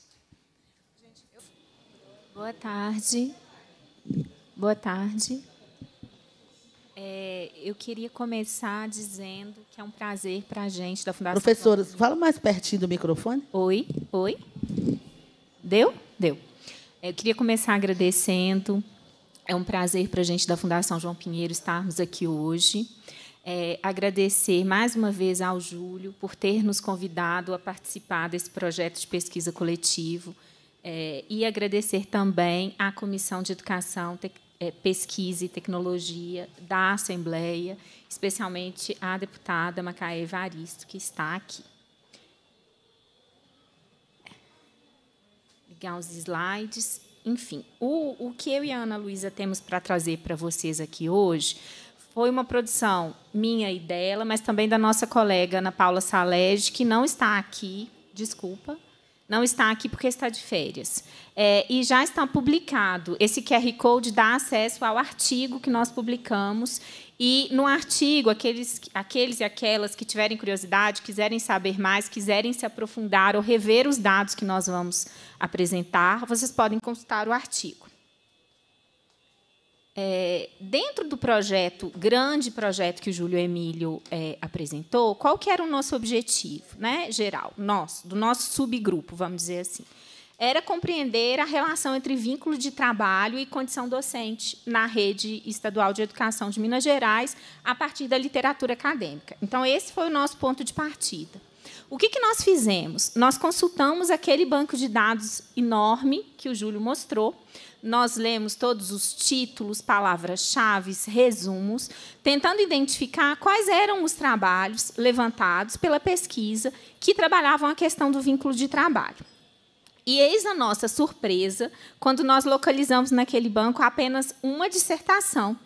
Boa tarde. Boa tarde. É, eu queria começar dizendo que é um prazer para a gente da Fundação. Professora, fala mais pertinho do microfone. Oi, oi. Deu? Deu. É, eu queria começar agradecendo. É um prazer para a gente da Fundação João Pinheiro estarmos aqui hoje. É, agradecer mais uma vez ao Júlio por ter nos convidado a participar desse projeto de pesquisa coletivo. É, e agradecer também à Comissão de Educação, é, pesquisa e tecnologia da Assembleia, especialmente a deputada Macaé Evaristo, que está aqui. Ligar os slides. Enfim, o, o que eu e a Ana Luísa temos para trazer para vocês aqui hoje foi uma produção minha e dela, mas também da nossa colega Ana Paula Salege, que não está aqui, desculpa, não está aqui porque está de férias. É, e já está publicado. Esse QR Code dá acesso ao artigo que nós publicamos. E no artigo, aqueles, aqueles e aquelas que tiverem curiosidade, quiserem saber mais, quiserem se aprofundar ou rever os dados que nós vamos apresentar, vocês podem consultar o artigo. É, dentro do projeto, grande projeto que o Júlio Emílio é, apresentou, qual que era o nosso objetivo né, geral, nosso, do nosso subgrupo, vamos dizer assim? Era compreender a relação entre vínculo de trabalho e condição docente na rede estadual de educação de Minas Gerais, a partir da literatura acadêmica. Então, esse foi o nosso ponto de partida. O que, que nós fizemos? Nós consultamos aquele banco de dados enorme que o Júlio mostrou, nós lemos todos os títulos, palavras-chave, resumos, tentando identificar quais eram os trabalhos levantados pela pesquisa que trabalhavam a questão do vínculo de trabalho. E eis a nossa surpresa quando nós localizamos naquele banco apenas uma dissertação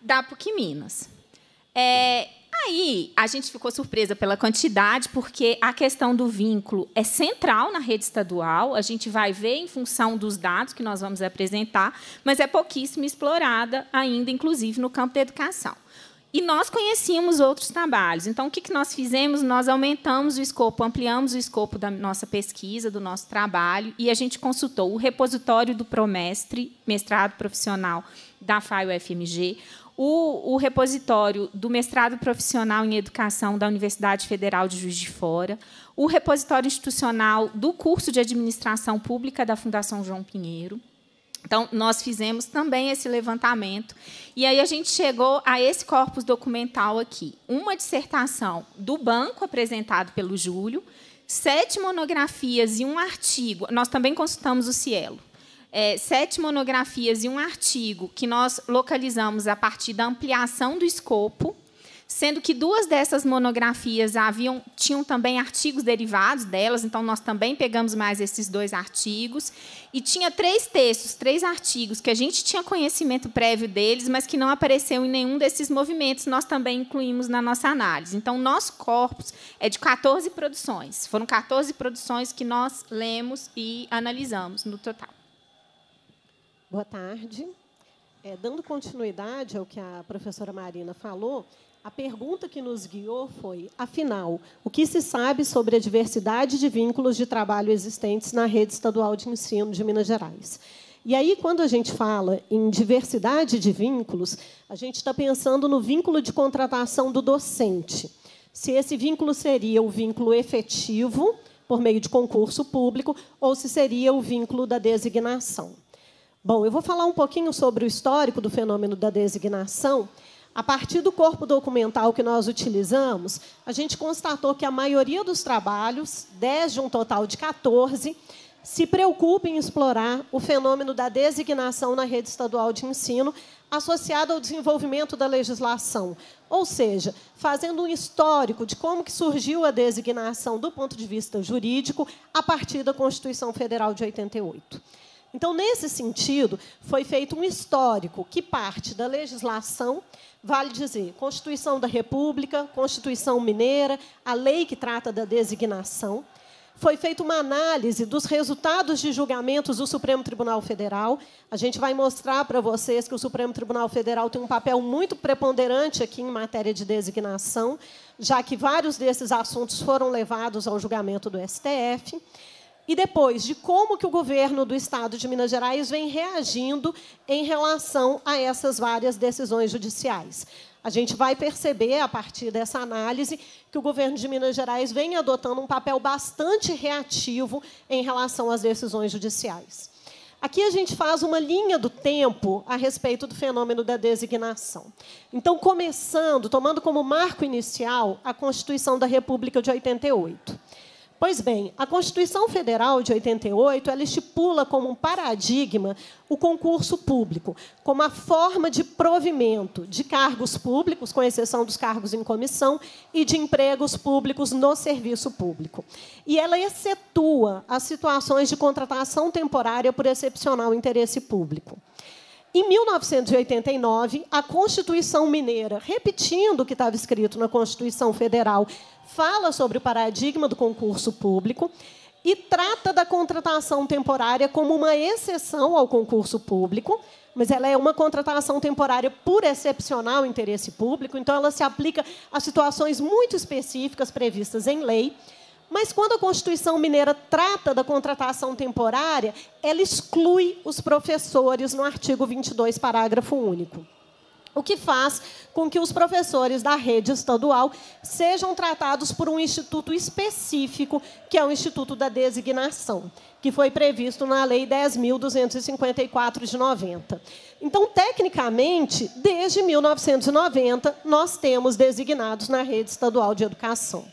da PUC Minas. É, Aí a gente ficou surpresa pela quantidade, porque a questão do vínculo é central na rede estadual. A gente vai ver em função dos dados que nós vamos apresentar, mas é pouquíssimo explorada ainda, inclusive no campo da educação. E nós conhecíamos outros trabalhos. Então, o que nós fizemos? Nós aumentamos o escopo, ampliamos o escopo da nossa pesquisa, do nosso trabalho, e a gente consultou o repositório do Promestre, mestrado profissional da FAI UFMG, o, o, repositório do mestrado profissional em educação da Universidade Federal de Juiz de Fora, o repositório institucional do curso de administração pública da Fundação João Pinheiro. Então, nós fizemos também esse levantamento. E aí a gente chegou a esse corpus documental aqui. Uma dissertação do banco apresentado pelo Júlio, sete monografias e um artigo. Nós também consultamos o Cielo é, sete monografias e um artigo que nós localizamos a partir da ampliação do escopo, sendo que duas dessas monografias haviam, tinham também artigos derivados delas, então nós também pegamos mais esses dois artigos. E tinha três textos, três artigos que a gente tinha conhecimento prévio deles, mas que não apareceu em nenhum desses movimentos, nós também incluímos na nossa análise. Então, nosso corpus é de 14 produções. Foram 14 produções que nós lemos e analisamos no total. Boa tarde. É, dando continuidade ao que a professora Marina falou, a pergunta que nos guiou foi: afinal, o que se sabe sobre a diversidade de vínculos de trabalho existentes na rede estadual de ensino de Minas Gerais? E aí, quando a gente fala em diversidade de vínculos, a gente está pensando no vínculo de contratação do docente. Se esse vínculo seria o vínculo efetivo, por meio de concurso público, ou se seria o vínculo da designação. Bom, eu vou falar um pouquinho sobre o histórico do fenômeno da designação. A partir do corpo documental que nós utilizamos, a gente constatou que a maioria dos trabalhos, 10 de um total de 14, se preocupa em explorar o fenômeno da designação na rede estadual de ensino associado ao desenvolvimento da legislação, ou seja, fazendo um histórico de como que surgiu a designação do ponto de vista jurídico a partir da Constituição Federal de 88. Então, nesse sentido, foi feito um histórico que parte da legislação, vale dizer, Constituição da República, Constituição Mineira, a lei que trata da designação. Foi feita uma análise dos resultados de julgamentos do Supremo Tribunal Federal. A gente vai mostrar para vocês que o Supremo Tribunal Federal tem um papel muito preponderante aqui em matéria de designação, já que vários desses assuntos foram levados ao julgamento do STF e depois de como que o governo do Estado de Minas Gerais vem reagindo em relação a essas várias decisões judiciais. A gente vai perceber, a partir dessa análise, que o governo de Minas Gerais vem adotando um papel bastante reativo em relação às decisões judiciais. Aqui a gente faz uma linha do tempo a respeito do fenômeno da designação. Então, começando, tomando como marco inicial a Constituição da República de 88. Pois bem, a Constituição Federal de 88 ela estipula como um paradigma o concurso público, como a forma de provimento de cargos públicos, com exceção dos cargos em comissão, e de empregos públicos no serviço público. E ela excetua as situações de contratação temporária por excepcional interesse público. Em 1989, a Constituição Mineira, repetindo o que estava escrito na Constituição Federal, fala sobre o paradigma do concurso público e trata da contratação temporária como uma exceção ao concurso público, mas ela é uma contratação temporária por excepcional interesse público, então ela se aplica a situações muito específicas previstas em lei. Mas quando a Constituição Mineira trata da contratação temporária, ela exclui os professores no artigo 22, parágrafo único. O que faz com que os professores da rede estadual sejam tratados por um instituto específico, que é o Instituto da Designação, que foi previsto na Lei 10.254 de 90. Então, tecnicamente, desde 1990, nós temos designados na rede estadual de educação.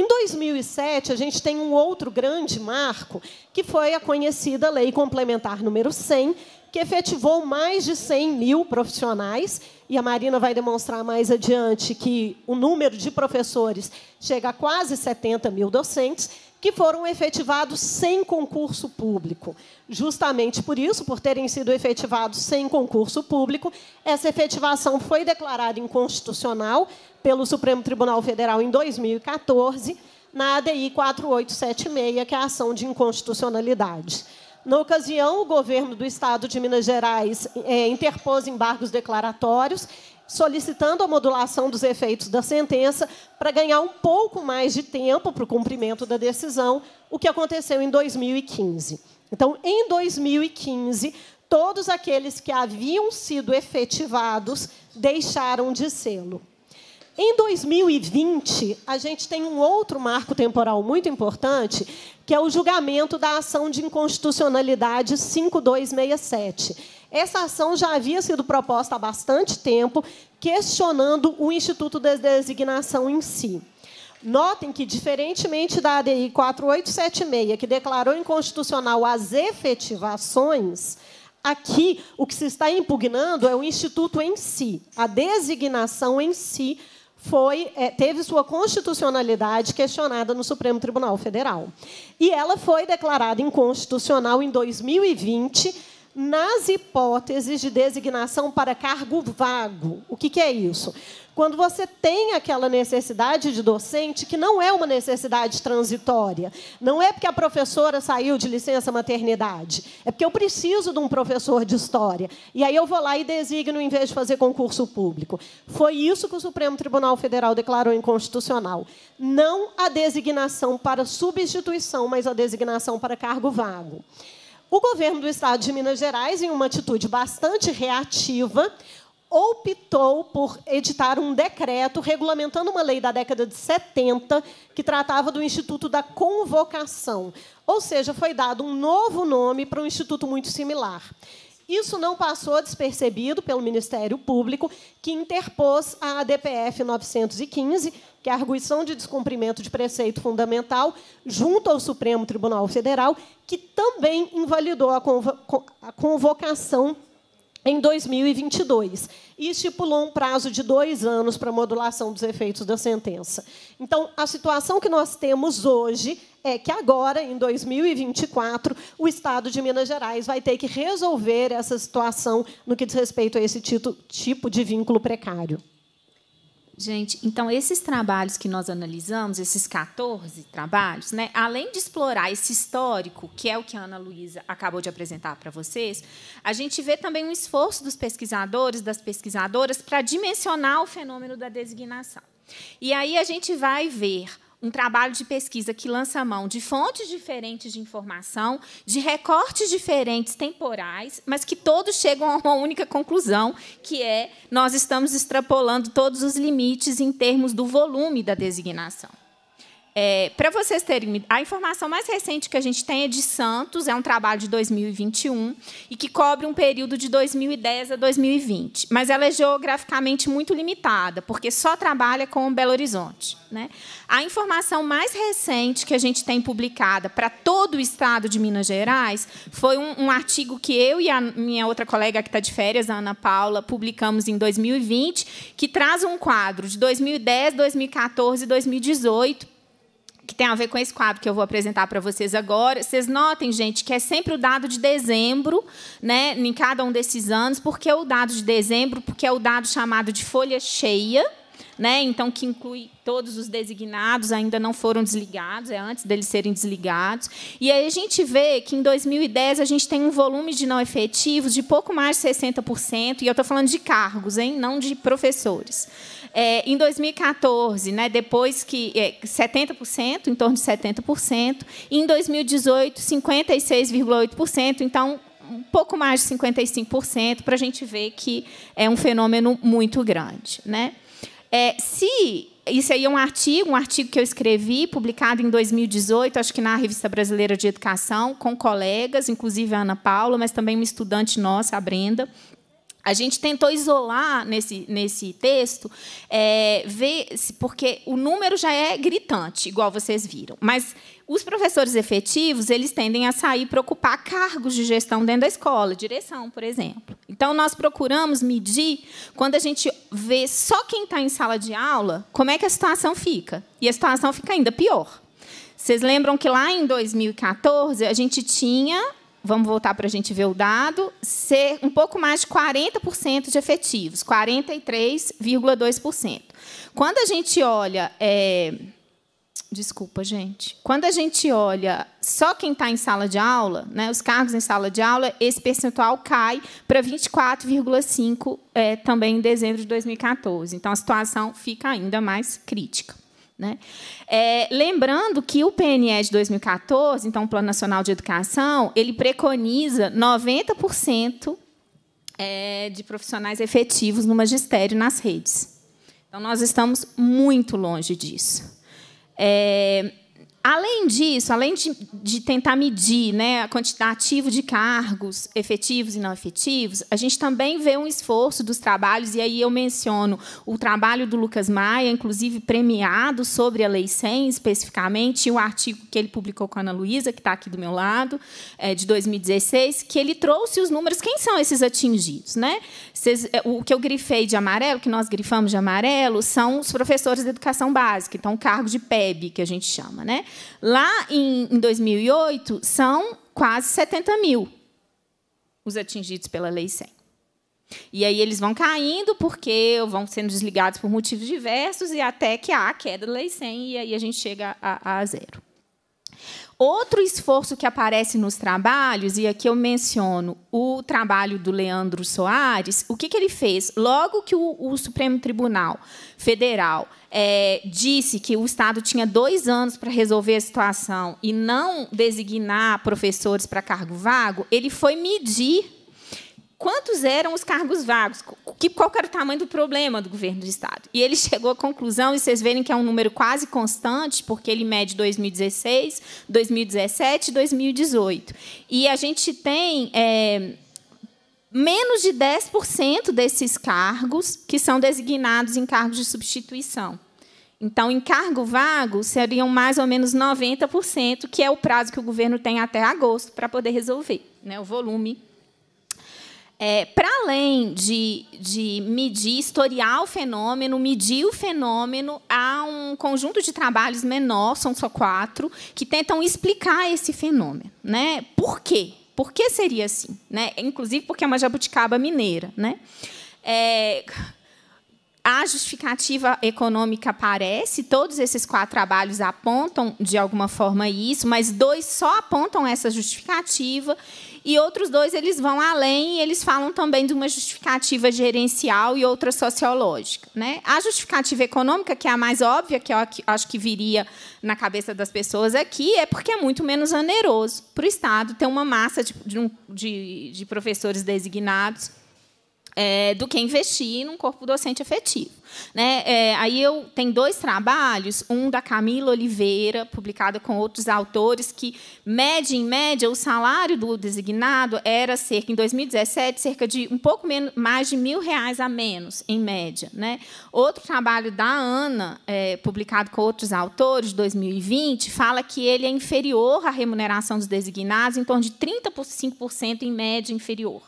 Em 2007, a gente tem um outro grande marco, que foi a conhecida Lei Complementar número 100, que efetivou mais de 100 mil profissionais, e a Marina vai demonstrar mais adiante que o número de professores chega a quase 70 mil docentes, que foram efetivados sem concurso público. Justamente por isso, por terem sido efetivados sem concurso público, essa efetivação foi declarada inconstitucional pelo Supremo Tribunal Federal em 2014, na ADI 4876, que é a ação de inconstitucionalidade. Na ocasião, o governo do Estado de Minas Gerais é, interpôs embargos declaratórios solicitando a modulação dos efeitos da sentença para ganhar um pouco mais de tempo para o cumprimento da decisão, o que aconteceu em 2015. Então, em 2015, todos aqueles que haviam sido efetivados deixaram de sê-lo. Em 2020, a gente tem um outro marco temporal muito importante, que é o julgamento da ação de inconstitucionalidade 5267 essa ação já havia sido proposta há bastante tempo, questionando o Instituto de Designação em si. Notem que, diferentemente da ADI 4876, que declarou inconstitucional as efetivações, aqui o que se está impugnando é o Instituto em si, a designação em si, foi, é, teve sua constitucionalidade questionada no Supremo Tribunal Federal. E ela foi declarada inconstitucional em 2020 nas hipóteses de designação para cargo vago. O que, que é isso? Quando você tem aquela necessidade de docente, que não é uma necessidade transitória, não é porque a professora saiu de licença maternidade, é porque eu preciso de um professor de história. E aí eu vou lá e designo em vez de fazer concurso público. Foi isso que o Supremo Tribunal Federal declarou inconstitucional. Não a designação para substituição, mas a designação para cargo vago. O governo do estado de Minas Gerais, em uma atitude bastante reativa, optou por editar um decreto regulamentando uma lei da década de 70 que tratava do Instituto da Convocação. Ou seja, foi dado um novo nome para um instituto muito similar. Isso não passou despercebido pelo Ministério Público, que interpôs a ADPF 915, que é a arguição de descumprimento de preceito fundamental, junto ao Supremo Tribunal Federal, que também invalidou a, convo a convocação em 2022 e estipulou um prazo de dois anos para modulação dos efeitos da sentença. Então, a situação que nós temos hoje é que agora, em 2024, o Estado de Minas Gerais vai ter que resolver essa situação no que diz respeito a esse tipo de vínculo precário. Gente, então esses trabalhos que nós analisamos, esses 14 trabalhos, né, além de explorar esse histórico, que é o que a Ana Luísa acabou de apresentar para vocês, a gente vê também um esforço dos pesquisadores, das pesquisadoras, para dimensionar o fenômeno da designação. E aí a gente vai ver um trabalho de pesquisa que lança a mão de fontes diferentes de informação, de recortes diferentes temporais, mas que todos chegam a uma única conclusão, que é nós estamos extrapolando todos os limites em termos do volume da designação. É, Para vocês terem a informação mais recente que a gente tem é de Santos, é um trabalho de 2021 e que cobre um período de 2010 a 2020, mas ela é geograficamente muito limitada, porque só trabalha com Belo Horizonte. Né? A informação mais recente que a gente tem publicada para todo o estado de Minas Gerais foi um, um artigo que eu e a minha outra colega que está de férias, a Ana Paula, publicamos em 2020, que traz um quadro de 2010, 2014 e 2018 que tem a ver com esse quadro que eu vou apresentar para vocês agora. Vocês notem, gente, que é sempre o dado de dezembro, né, em cada um desses anos, porque é o dado de dezembro, porque é o dado chamado de folha cheia, né? Então que inclui todos os designados ainda não foram desligados, é antes deles serem desligados. E aí a gente vê que em 2010 a gente tem um volume de não efetivos de pouco mais de 60%, e eu estou falando de cargos, hein, não de professores. É, em 2014, né, depois que é, 70%, em torno de 70%, e em 2018, 56,8%, então um pouco mais de 55%, para a gente ver que é um fenômeno muito grande. Né? É, se isso aí é um artigo, um artigo que eu escrevi, publicado em 2018, acho que na Revista Brasileira de Educação, com colegas, inclusive a Ana Paula, mas também uma estudante nossa, a Brenda. A gente tentou isolar nesse, nesse texto, é, ver, porque o número já é gritante, igual vocês viram. Mas os professores efetivos eles tendem a sair para ocupar cargos de gestão dentro da escola, direção, por exemplo. Então, nós procuramos medir quando a gente vê só quem está em sala de aula, como é que a situação fica. E a situação fica ainda pior. Vocês lembram que lá em 2014 a gente tinha vamos voltar para a gente ver o dado, ser um pouco mais de 40% de efetivos, 43,2%. Quando a gente olha. É... Desculpa, gente. Quando a gente olha só quem está em sala de aula, né, os cargos em sala de aula, esse percentual cai para 24,5% é, também em dezembro de 2014. Então, a situação fica ainda mais crítica. Né? É, lembrando que o PNE de 2014, então o Plano Nacional de Educação, ele preconiza 90% é, de profissionais efetivos no magistério nas redes. Então, nós estamos muito longe disso. É, Além disso, além de, de, tentar medir né, a quantitativo de cargos efetivos e não efetivos, a gente também vê um esforço dos trabalhos, e aí eu menciono o trabalho do Lucas Maia, inclusive premiado sobre a Lei 100, especificamente, e o artigo que ele publicou com a Ana Luísa, que está aqui do meu lado, é, de 2016, que ele trouxe os números. Quem são esses atingidos? Né? É, o que eu grifei de amarelo, que nós grifamos de amarelo, são os professores de educação básica, então, cargo de PEB, que a gente chama. Né? Lá em, em 2008, são quase 70 mil os atingidos pela Lei 100. E aí eles vão caindo porque vão sendo desligados por motivos diversos e até que há a queda da Lei 100 e aí a gente chega a, a zero. Outro esforço que aparece nos trabalhos, e aqui eu menciono o trabalho do Leandro Soares, o que, que ele fez? Logo que o, o Supremo Tribunal Federal é, disse que o Estado tinha dois anos para resolver a situação e não designar professores para cargo vago, ele foi medir quantos eram os cargos vagos, que, qual era o tamanho do problema do governo do Estado. E ele chegou à conclusão, e vocês verem que é um número quase constante, porque ele mede 2016, 2017 2018. E a gente tem. É, menos de 10% desses cargos que são designados em cargos de substituição. Então, em cargo vago, seriam mais ou menos 90%, que é o prazo que o governo tem até agosto para poder resolver, né, o volume é, para além de, de medir, historiar o fenômeno, medir o fenômeno, há um conjunto de trabalhos menor, são só quatro, que tentam explicar esse fenômeno. Né? Por quê? Por que seria assim? Né? Inclusive porque é uma jabuticaba mineira. Né? É, a justificativa econômica aparece, todos esses quatro trabalhos apontam de alguma forma isso, mas dois só apontam essa justificativa e outros dois eles vão além e eles falam também de uma justificativa gerencial e outra sociológica. Né? A justificativa econômica, que é a mais óbvia, que eu acho que viria na cabeça das pessoas aqui, é porque é muito menos oneroso para o Estado ter uma massa de, de, de professores designados é, do que investir num corpo docente efetivo. Né? É, aí eu tenho dois trabalhos, um da Camila Oliveira, publicado com outros autores, que mede em média o salário do designado era cerca em 2017 cerca de um pouco menos, mais de mil reais a menos em média. Né? Outro trabalho da Ana, é, publicado com outros autores, de 2020, fala que ele é inferior à remuneração dos designados, em torno de 35% em média inferior.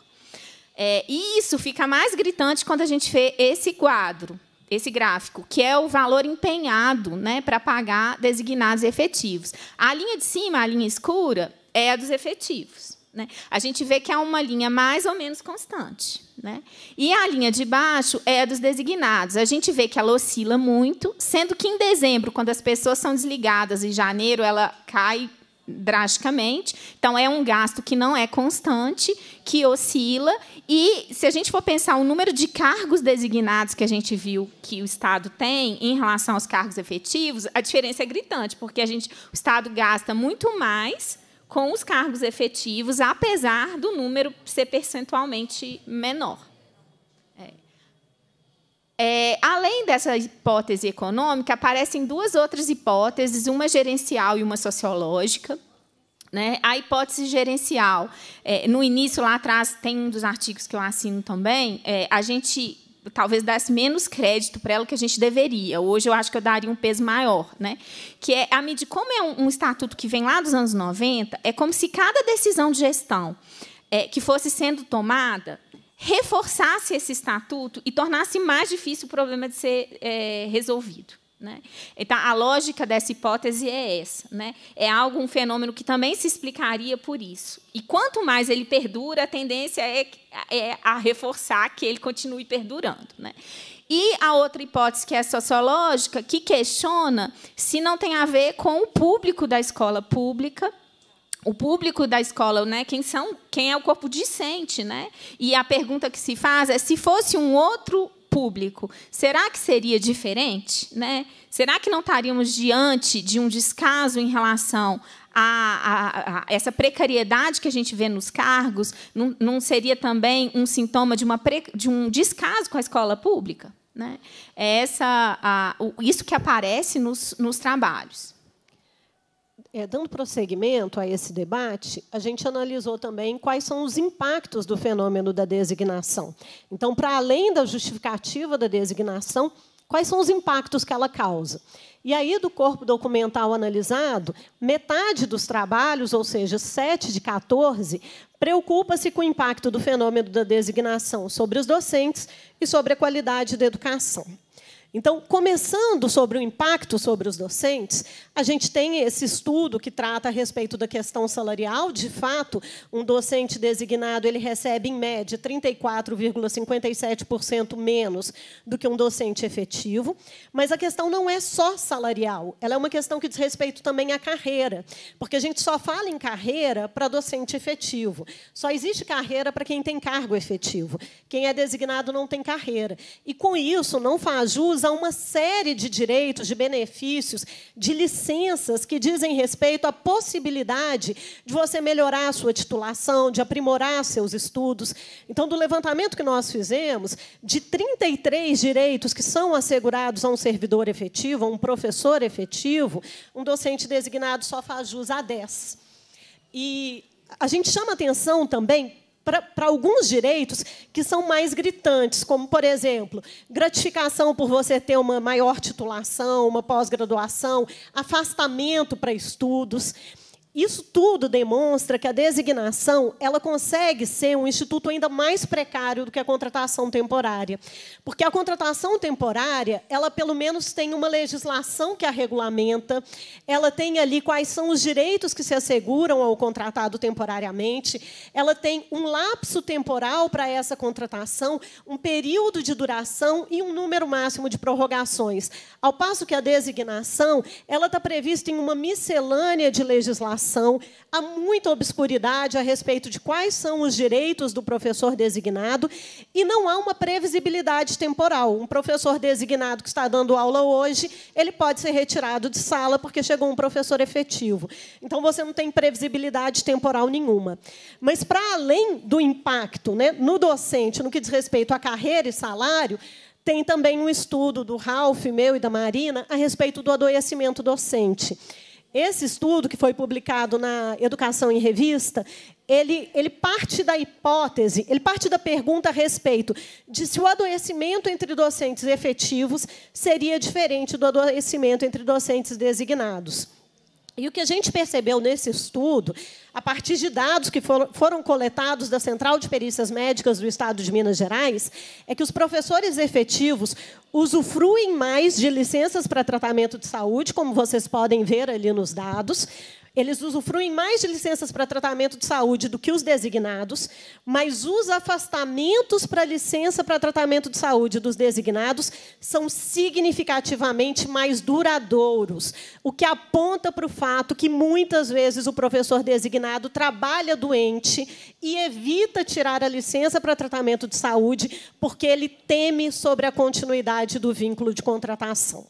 É, e isso fica mais gritante quando a gente vê esse quadro, esse gráfico, que é o valor empenhado né, para pagar designados efetivos. A linha de cima, a linha escura, é a dos efetivos. Né? A gente vê que é uma linha mais ou menos constante. Né? E a linha de baixo é a dos designados. A gente vê que ela oscila muito, sendo que em dezembro, quando as pessoas são desligadas, em janeiro ela cai drasticamente. Então, é um gasto que não é constante, que oscila. E, se a gente for pensar o número de cargos designados que a gente viu que o Estado tem em relação aos cargos efetivos, a diferença é gritante, porque a gente, o Estado gasta muito mais com os cargos efetivos, apesar do número ser percentualmente menor. É, além dessa hipótese econômica, aparecem duas outras hipóteses, uma gerencial e uma sociológica. Né? A hipótese gerencial, é, no início, lá atrás, tem um dos artigos que eu assino também, é, a gente talvez desse menos crédito para ela que a gente deveria. Hoje eu acho que eu daria um peso maior, né? Que é a medida, como é um, um, estatuto que vem lá dos anos 90, é como se cada decisão de gestão é, que fosse sendo tomada reforçasse esse estatuto e tornasse mais difícil o problema de ser é, resolvido. Né? Então, a lógica dessa hipótese é essa. Né? É algo, um fenômeno que também se explicaria por isso. E quanto mais ele perdura, a tendência é, é a reforçar que ele continue perdurando. Né? E a outra hipótese, que é sociológica, que questiona se não tem a ver com o público da escola pública o público da escola, né, quem são, quem é o corpo discente, né? E a pergunta que se faz é se fosse um outro público, será que seria diferente, né? Será que não estaríamos diante de um descaso em relação a, a, a, essa precariedade que a gente vê nos cargos não, não seria também um sintoma de, uma pre, de um descaso com a escola pública? Né? É essa, a, o, isso que aparece nos, nos trabalhos. É, dando prosseguimento a esse debate, a gente analisou também quais são os impactos do fenômeno da designação. Então, para além da justificativa da designação, quais são os impactos que ela causa? E aí, do corpo documental analisado, metade dos trabalhos, ou seja, 7 de 14, preocupa-se com o impacto do fenômeno da designação sobre os docentes e sobre a qualidade da educação. Então, começando sobre o impacto sobre os docentes, a gente tem esse estudo que trata a respeito da questão salarial. De fato, um docente designado ele recebe em média 34,57% menos do que um docente efetivo. Mas a questão não é só salarial, ela é uma questão que diz respeito também à carreira, porque a gente só fala em carreira para docente efetivo. Só existe carreira para quem tem cargo efetivo. Quem é designado não tem carreira. E com isso não faz jus a uma série de direitos, de benefícios, de licenças que dizem respeito à possibilidade de você melhorar a sua titulação, de aprimorar seus estudos. Então, do levantamento que nós fizemos, de 33 direitos que são assegurados a um servidor efetivo, a um professor efetivo, um docente designado só faz jus a 10. E a gente chama atenção também para alguns direitos que são mais gritantes, como, por exemplo, gratificação por você ter uma maior titulação, uma pós-graduação, afastamento para estudos. Isso tudo demonstra que a designação ela consegue ser um instituto ainda mais precário do que a contratação temporária, porque a contratação temporária ela pelo menos tem uma legislação que a regulamenta, ela tem ali quais são os direitos que se asseguram ao contratado temporariamente, ela tem um lapso temporal para essa contratação, um período de duração e um número máximo de prorrogações. Ao passo que a designação ela está prevista em uma miscelânea de legislação há muita obscuridade a respeito de quais são os direitos do professor designado e não há uma previsibilidade temporal. Um professor designado que está dando aula hoje, ele pode ser retirado de sala porque chegou um professor efetivo. Então você não tem previsibilidade temporal nenhuma. Mas para além do impacto, né, no docente, no que diz respeito à carreira e salário, tem também um estudo do Ralph, meu e da Marina, a respeito do adoecimento docente. Esse estudo que foi publicado na Educação em Revista, ele, ele parte da hipótese, ele parte da pergunta a respeito de se o adoecimento entre docentes efetivos seria diferente do adoecimento entre docentes designados. E o que a gente percebeu nesse estudo, a partir de dados que foram, coletados da Central de Perícias Médicas do Estado de Minas Gerais, é que os professores efetivos usufruem mais de licenças para tratamento de saúde, como vocês podem ver ali nos dados, eles usufruem mais de licenças para tratamento de saúde do que os designados, mas os afastamentos para licença para tratamento de saúde dos designados são significativamente mais duradouros, o que aponta para o fato que muitas vezes o professor designado trabalha doente e evita tirar a licença para tratamento de saúde porque ele teme sobre a continuidade do vínculo de contratação.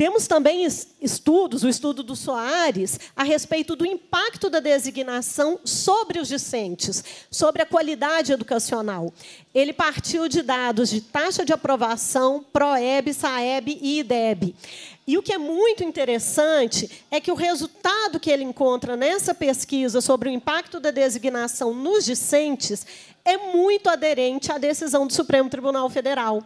Temos também estudos, o estudo do Soares, a respeito do impacto da designação sobre os discentes, sobre a qualidade educacional. Ele partiu de dados de taxa de aprovação, PROEB, SAEB e IDEB. E o que é muito interessante é que o resultado que ele encontra nessa pesquisa sobre o impacto da designação nos discentes é muito aderente à decisão do Supremo Tribunal Federal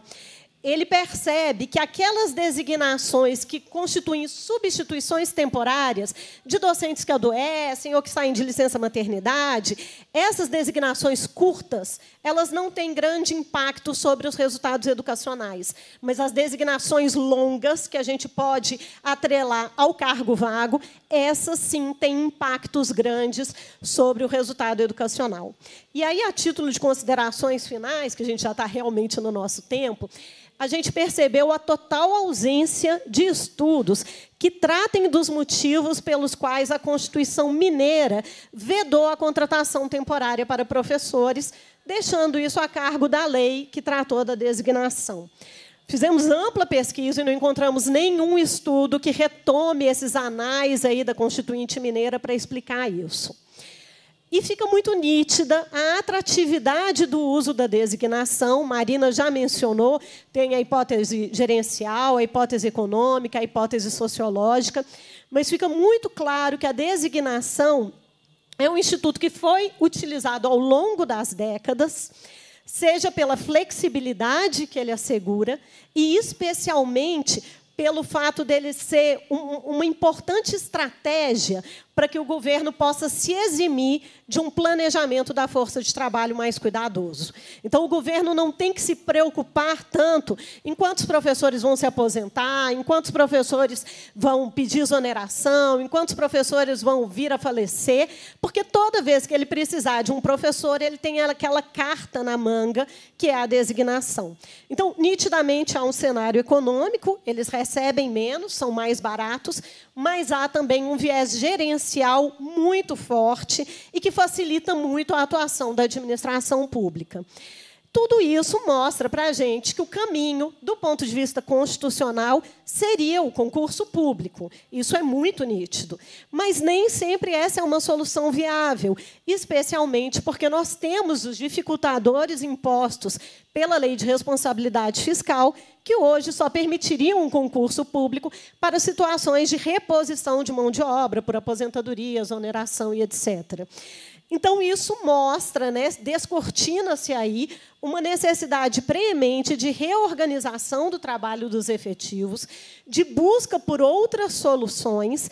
ele percebe que aquelas designações que constituem substituições temporárias de docentes que adoecem ou que saem de licença maternidade, essas designações curtas, elas não têm grande impacto sobre os resultados educacionais, mas as designações longas que a gente pode atrelar ao cargo vago, essas sim têm impactos grandes sobre o resultado educacional. E aí, a título de considerações finais, que a gente já está realmente no nosso tempo, a gente percebeu a total ausência de estudos que tratem dos motivos pelos quais a Constituição mineira vedou a contratação temporária para professores deixando isso a cargo da lei que tratou da designação. Fizemos ampla pesquisa e não encontramos nenhum estudo que retome esses anais aí da Constituinte Mineira para explicar isso. E fica muito nítida a atratividade do uso da designação. Marina já mencionou, tem a hipótese gerencial, a hipótese econômica, a hipótese sociológica, mas fica muito claro que a designação é um instituto que foi utilizado ao longo das décadas, seja pela flexibilidade que ele assegura e, especialmente, pelo fato dele ser um, uma importante estratégia para que o governo possa se eximir de um planejamento da força de trabalho mais cuidadoso. Então, o governo não tem que se preocupar tanto em quantos professores vão se aposentar, em quantos professores vão pedir exoneração, em quantos professores vão vir a falecer, porque toda vez que ele precisar de um professor, ele tem aquela carta na manga, que é a designação. Então, nitidamente, há um cenário econômico, eles recebem menos, são mais baratos, mas há também um viés gerencial muito forte e que facilita muito a atuação da administração pública. Tudo isso mostra para a gente que o caminho, do ponto de vista constitucional, seria o concurso público. Isso é muito nítido. Mas nem sempre essa é uma solução viável, especialmente porque nós temos os dificultadores impostos pela Lei de Responsabilidade Fiscal, que hoje só permitiriam um concurso público para situações de reposição de mão de obra por aposentadoria, exoneração e etc. Então, isso mostra, né, descortina-se aí uma necessidade premente de reorganização do trabalho dos efetivos, de busca por outras soluções.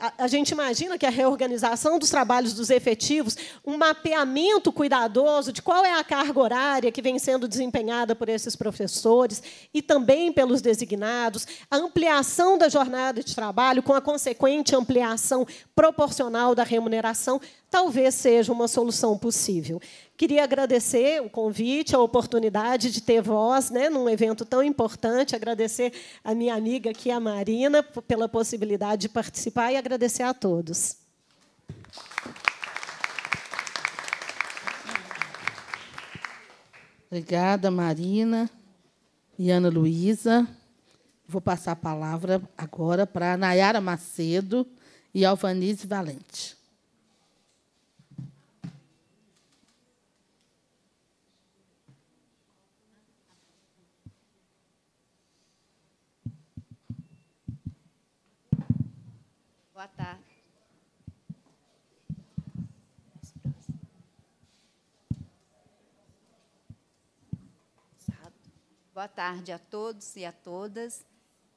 A, a gente imagina que a reorganização dos trabalhos dos efetivos, um mapeamento cuidadoso de qual é a carga horária que vem sendo desempenhada por esses professores e também pelos designados, a ampliação da jornada de trabalho, com a consequente ampliação proporcional da remuneração, talvez seja uma solução possível. Queria agradecer o convite, a oportunidade de ter voz né, num evento tão importante, agradecer a minha amiga aqui, a Marina, pela possibilidade de participar e agradecer a todos. Obrigada, Marina e Ana Luísa. Vou passar a palavra agora para Nayara Macedo e Alvanise Valente. Boa tarde a todos e a todas.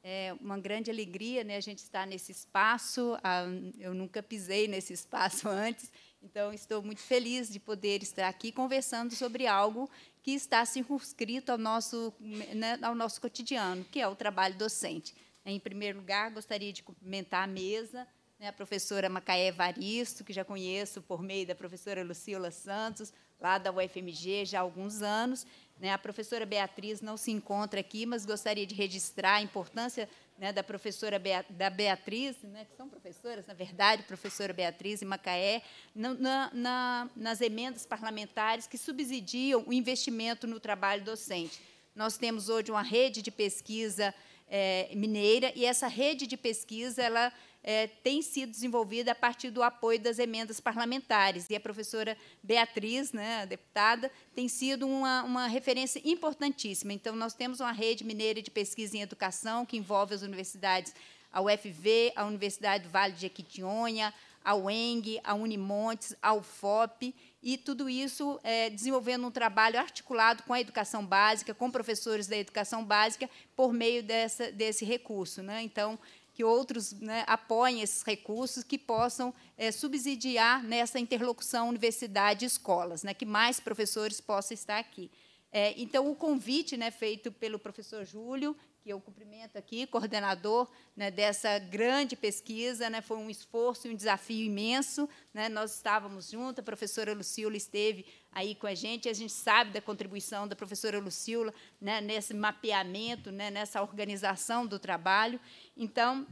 É uma grande alegria né, a gente estar nesse espaço. Ah, eu nunca pisei nesse espaço antes, então estou muito feliz de poder estar aqui conversando sobre algo que está circunscrito ao nosso, né, ao nosso cotidiano, que é o trabalho docente. Em primeiro lugar, gostaria de cumprimentar a mesa, né, a professora Macaé Varisto, que já conheço por meio da professora Lucila Santos, lá da UFMG já há alguns anos, né? A professora Beatriz não se encontra aqui, mas gostaria de registrar a importância né, da professora Bea, da Beatriz, né, que são professoras, na verdade, professora Beatriz e Macaé, na, na, nas emendas parlamentares que subsidiam o investimento no trabalho docente. Nós temos hoje uma rede de pesquisa é, mineira e essa rede de pesquisa ela é, tem sido desenvolvida a partir do apoio das emendas parlamentares. E a professora Beatriz, né, a deputada, tem sido uma, uma referência importantíssima. Então, nós temos uma rede mineira de pesquisa em educação que envolve as universidades, a UFV, a Universidade do Vale de Equitinhonha, a UENG, a Unimontes, a UFOP, e tudo isso é, desenvolvendo um trabalho articulado com a educação básica, com professores da educação básica, por meio dessa, desse recurso. Né? Então, que outros né, apoiem esses recursos, que possam é, subsidiar nessa interlocução universidade-escolas, né, que mais professores possam estar aqui. É, então, o convite né, feito pelo professor Júlio que eu cumprimento aqui, coordenador né, dessa grande pesquisa. Né, foi um esforço e um desafio imenso. Né, nós estávamos juntos, a professora Lucila esteve aí com a gente, a gente sabe da contribuição da professora Lucila né, nesse mapeamento, né, nessa organização do trabalho. Então,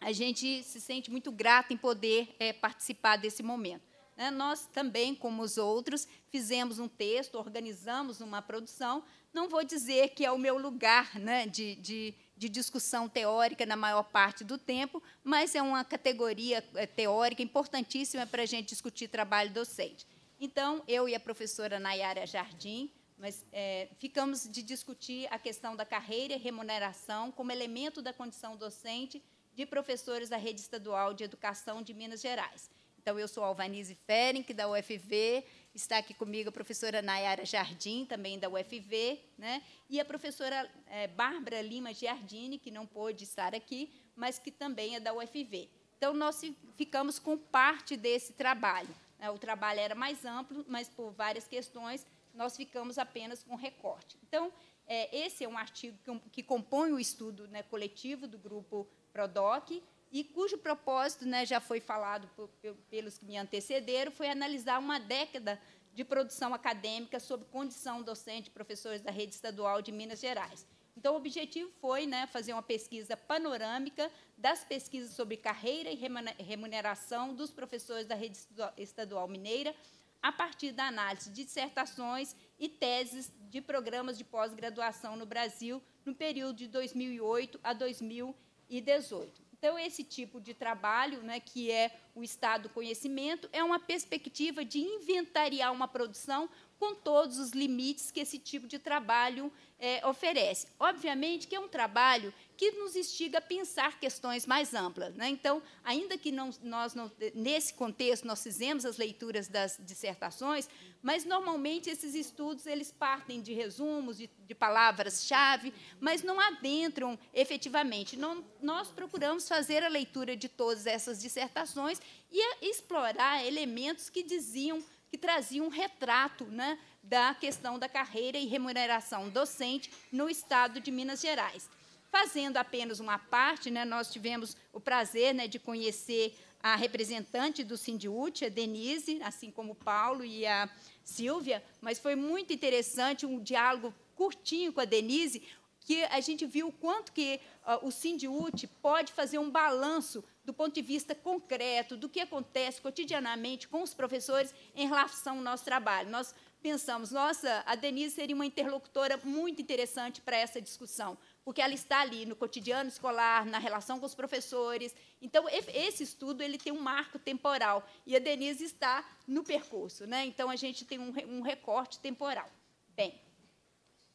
a gente se sente muito grata em poder é, participar desse momento. Né. Nós também, como os outros, fizemos um texto, organizamos uma produção não vou dizer que é o meu lugar né, de, de, de discussão teórica na maior parte do tempo, mas é uma categoria eh, teórica importantíssima para a gente discutir trabalho docente. Então, eu e a professora Nayara Jardim, mas é, ficamos de discutir a questão da carreira e remuneração como elemento da condição docente de professores da Rede Estadual de Educação de Minas Gerais. Então, eu sou Alvanise Ferenc, da UFV, Está aqui comigo a professora Nayara Jardim, também da UFV, né? e a professora é, Bárbara Lima Giardini, que não pôde estar aqui, mas que também é da UFV. Então, nós ficamos com parte desse trabalho. Né? O trabalho era mais amplo, mas por várias questões nós ficamos apenas com recorte. Então, é, esse é um artigo que, que compõe o estudo né, coletivo do grupo PRODOC, e cujo propósito, né, já foi falado por, pelos que me antecederam, foi analisar uma década de produção acadêmica sobre condição docente e professores da rede estadual de Minas Gerais. Então, o objetivo foi né, fazer uma pesquisa panorâmica das pesquisas sobre carreira e remuneração dos professores da rede estadual mineira, a partir da análise de dissertações e teses de programas de pós-graduação no Brasil no período de 2008 a 2018. Então, esse tipo de trabalho, né, que é o Estado do conhecimento, é uma perspectiva de inventariar uma produção com todos os limites que esse tipo de trabalho é, oferece. Obviamente que é um trabalho que nos instiga a pensar questões mais amplas. Né? Então, ainda que não, nós, não, nesse contexto, nós fizemos as leituras das dissertações, mas, normalmente, esses estudos eles partem de resumos, de, de palavras-chave, mas não adentram efetivamente. Não, nós procuramos fazer a leitura de todas essas dissertações e explorar elementos que diziam que traziam um retrato né, da questão da carreira e remuneração docente no estado de Minas Gerais fazendo apenas uma parte, né, nós tivemos o prazer né, de conhecer a representante do Sindiúti, a Denise, assim como o Paulo e a Silvia, mas foi muito interessante um diálogo curtinho com a Denise, que a gente viu o quanto que uh, o Sindiúti pode fazer um balanço do ponto de vista concreto do que acontece cotidianamente com os professores em relação ao nosso trabalho. Nós pensamos, nossa, a Denise seria uma interlocutora muito interessante para essa discussão, porque ela está ali no cotidiano escolar, na relação com os professores. Então, esse estudo ele tem um marco temporal e a Denise está no percurso. Né? Então, a gente tem um, recorte temporal. Bem,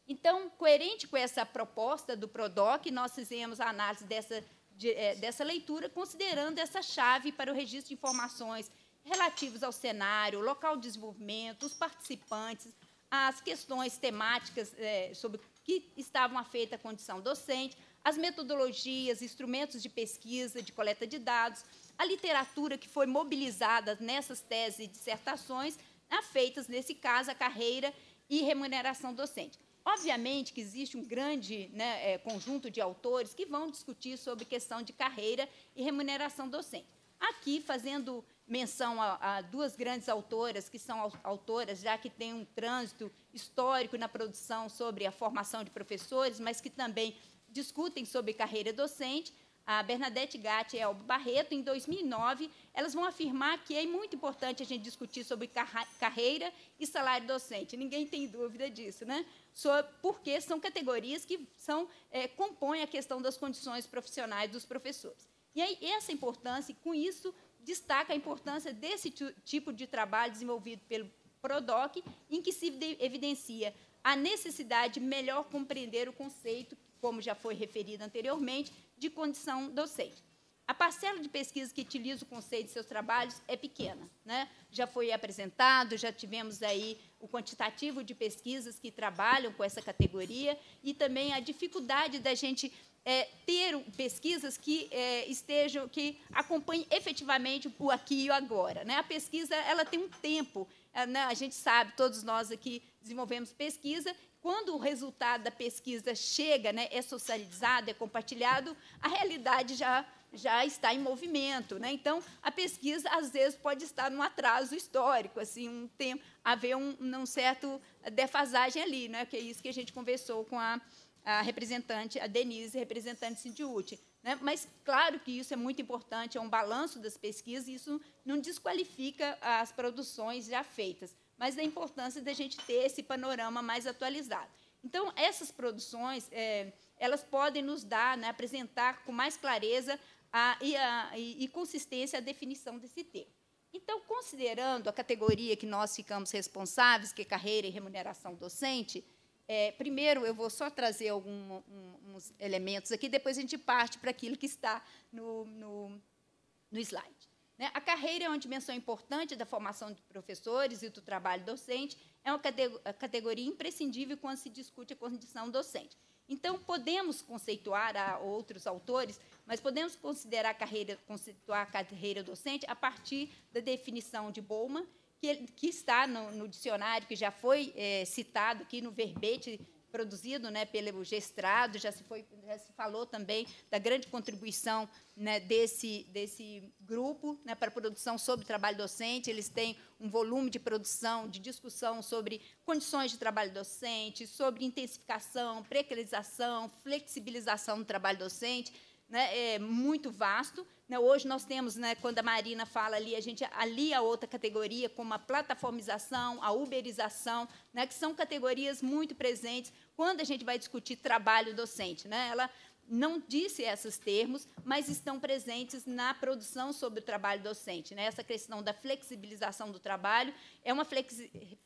então, coerente com essa proposta do PRODOC, nós fizemos a análise dessa, de, é, dessa leitura, considerando essa chave para o registro de informações relativos ao cenário, local de desenvolvimento, os participantes, as questões temáticas é, sobre que estavam afeitas à condição docente, as metodologias, instrumentos de pesquisa, de coleta de dados, a literatura que foi mobilizada nessas teses e dissertações, afeitas, nesse caso, à carreira e remuneração docente. Obviamente que existe um grande né, eh, conjunto de autores que vão discutir sobre questão de carreira e remuneração docente. Aqui, fazendo menção a, a, duas grandes autoras, que são autoras, já que têm um trânsito histórico na produção sobre a formação de professores, mas que também discutem sobre carreira docente, a Bernadette Gatti e a Elba Barreto, em 2009, elas vão afirmar que é muito importante a gente discutir sobre carreira e salário docente. Ninguém tem dúvida disso, né? porque são categorias que são, é, compõem a questão das condições profissionais dos professores. E aí, essa importância, e com isso, destaca a importância desse tipo de trabalho desenvolvido pelo PRODOC, em que se evidencia a necessidade de melhor compreender o conceito, como já foi referido anteriormente, de condição docente. A parcela de pesquisa que utiliza o conceito em seus trabalhos é pequena. Né? Já foi apresentado, já tivemos aí o quantitativo de pesquisas que trabalham com essa categoria e também a dificuldade da gente é, ter pesquisas que é, estejam, que acompanhem efetivamente o aqui e o agora. Né? A pesquisa ela tem um tempo. É, né? A gente sabe, todos nós aqui desenvolvemos pesquisa. Quando o resultado da pesquisa chega, né, é socializado, é compartilhado, a realidade já já está em movimento, né? Então a pesquisa às vezes pode estar num atraso histórico, assim, um tempo haver um, um certo defasagem ali, né? Que é isso que a gente conversou com a a representante, a Denise, representante de Né? Mas, claro que isso é muito importante, é um balanço das pesquisas, e isso não desqualifica as produções já feitas, mas da importância da gente ter esse panorama mais atualizado. Então, essas produções, é, elas podem nos dar, né, apresentar com mais clareza a, e, a, e, consistência a definição desse termo. Então, considerando a categoria que nós ficamos responsáveis, que é carreira e remuneração docente, é, primeiro, eu vou só trazer alguns um, elementos aqui, depois a gente parte para aquilo que está no, no, no slide. Né? A carreira é uma dimensão importante da formação de professores e do trabalho docente, é uma categoria imprescindível quando se discute a condição docente. Então, podemos conceituar a outros autores, mas podemos considerar a carreira, conceituar a carreira docente a partir da definição de Bowman, que, que está no, no, dicionário, que já foi é, citado aqui no verbete produzido né, pelo Gestrado, já se, foi, já se falou também da grande contribuição né, desse, desse grupo né, para a produção sobre trabalho docente. Eles têm um volume de produção, de discussão sobre condições de trabalho docente, sobre intensificação, precarização, flexibilização do trabalho docente né, é muito vasto. Né? Hoje nós temos, né, quando a Marina fala ali, a gente ali a outra categoria, como a plataformização, a uberização, né, que são categorias muito presentes quando a gente vai discutir trabalho docente. Né? Ela, não disse esses termos, mas estão presentes na produção sobre o trabalho docente. Né? Essa questão da flexibilização do trabalho é uma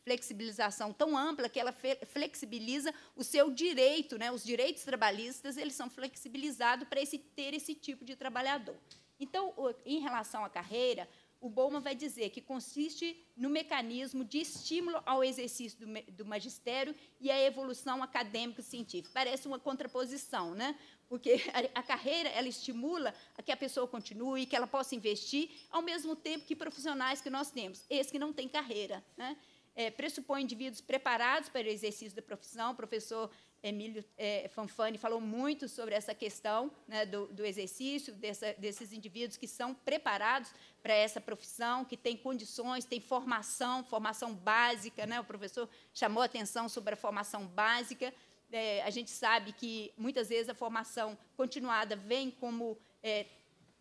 flexibilização tão ampla que ela flexibiliza o seu direito, né? os direitos trabalhistas eles são flexibilizados para esse, ter esse tipo de trabalhador. Então, em relação à carreira, o Bowman vai dizer que consiste no mecanismo de estímulo ao exercício do, magistério e à evolução acadêmica e científica. Parece uma contraposição, né? porque a carreira ela estimula a que a pessoa continue, que ela possa investir, ao mesmo tempo que profissionais que nós temos, esses que não têm carreira, né? É, pressupõe indivíduos preparados para o exercício da profissão. O professor Emílio é, Fanfani falou muito sobre essa questão né, do, do, exercício, dessa, desses indivíduos que são preparados para essa profissão, que têm condições, têm formação, formação básica. Né? O professor chamou atenção sobre a formação básica é, a gente sabe que muitas vezes a formação continuada vem como é,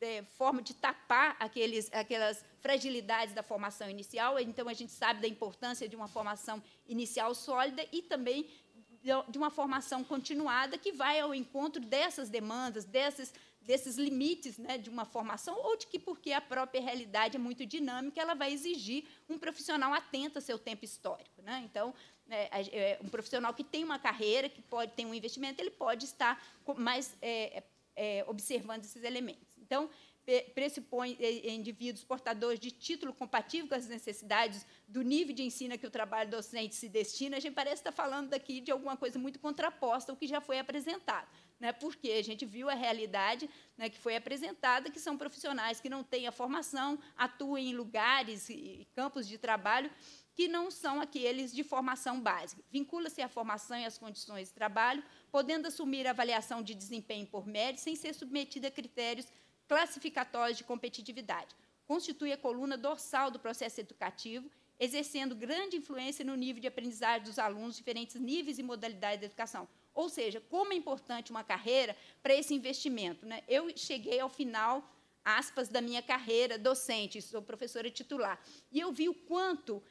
é, forma de tapar aqueles, aquelas fragilidades da formação inicial. Então, a gente sabe da importância de uma formação inicial sólida e também de uma formação continuada que vai ao encontro dessas demandas, desses, desses limites né, de uma formação, ou de que, porque a própria realidade é muito dinâmica, ela vai exigir um profissional atento ao seu tempo histórico. Né? Então, né, é, um profissional que tem uma carreira, que pode ter um investimento, ele pode estar mais é, é, observando esses elementos. Então, pressupõe é, é, indivíduos portadores de título compatível com as necessidades do nível de ensino que o trabalho docente se destina. A gente parece estar falando daqui de alguma coisa muito contraposta ao que já foi apresentado, né? porque a gente viu a realidade né, que foi apresentada, que são profissionais que não têm a formação, atuam em lugares e campos de trabalho que não são aqueles de formação básica. Vincula-se à formação e às condições de trabalho, podendo assumir a avaliação de desempenho por mérito sem ser submetida a critérios classificatórios de competitividade. Constitui a coluna dorsal do processo educativo, exercendo grande influência no nível de aprendizagem dos alunos, diferentes níveis e modalidades da educação. Ou seja, como é importante uma carreira para esse investimento. Né? Eu cheguei ao final, aspas, da minha carreira docente, sou professora titular, e eu vi o quanto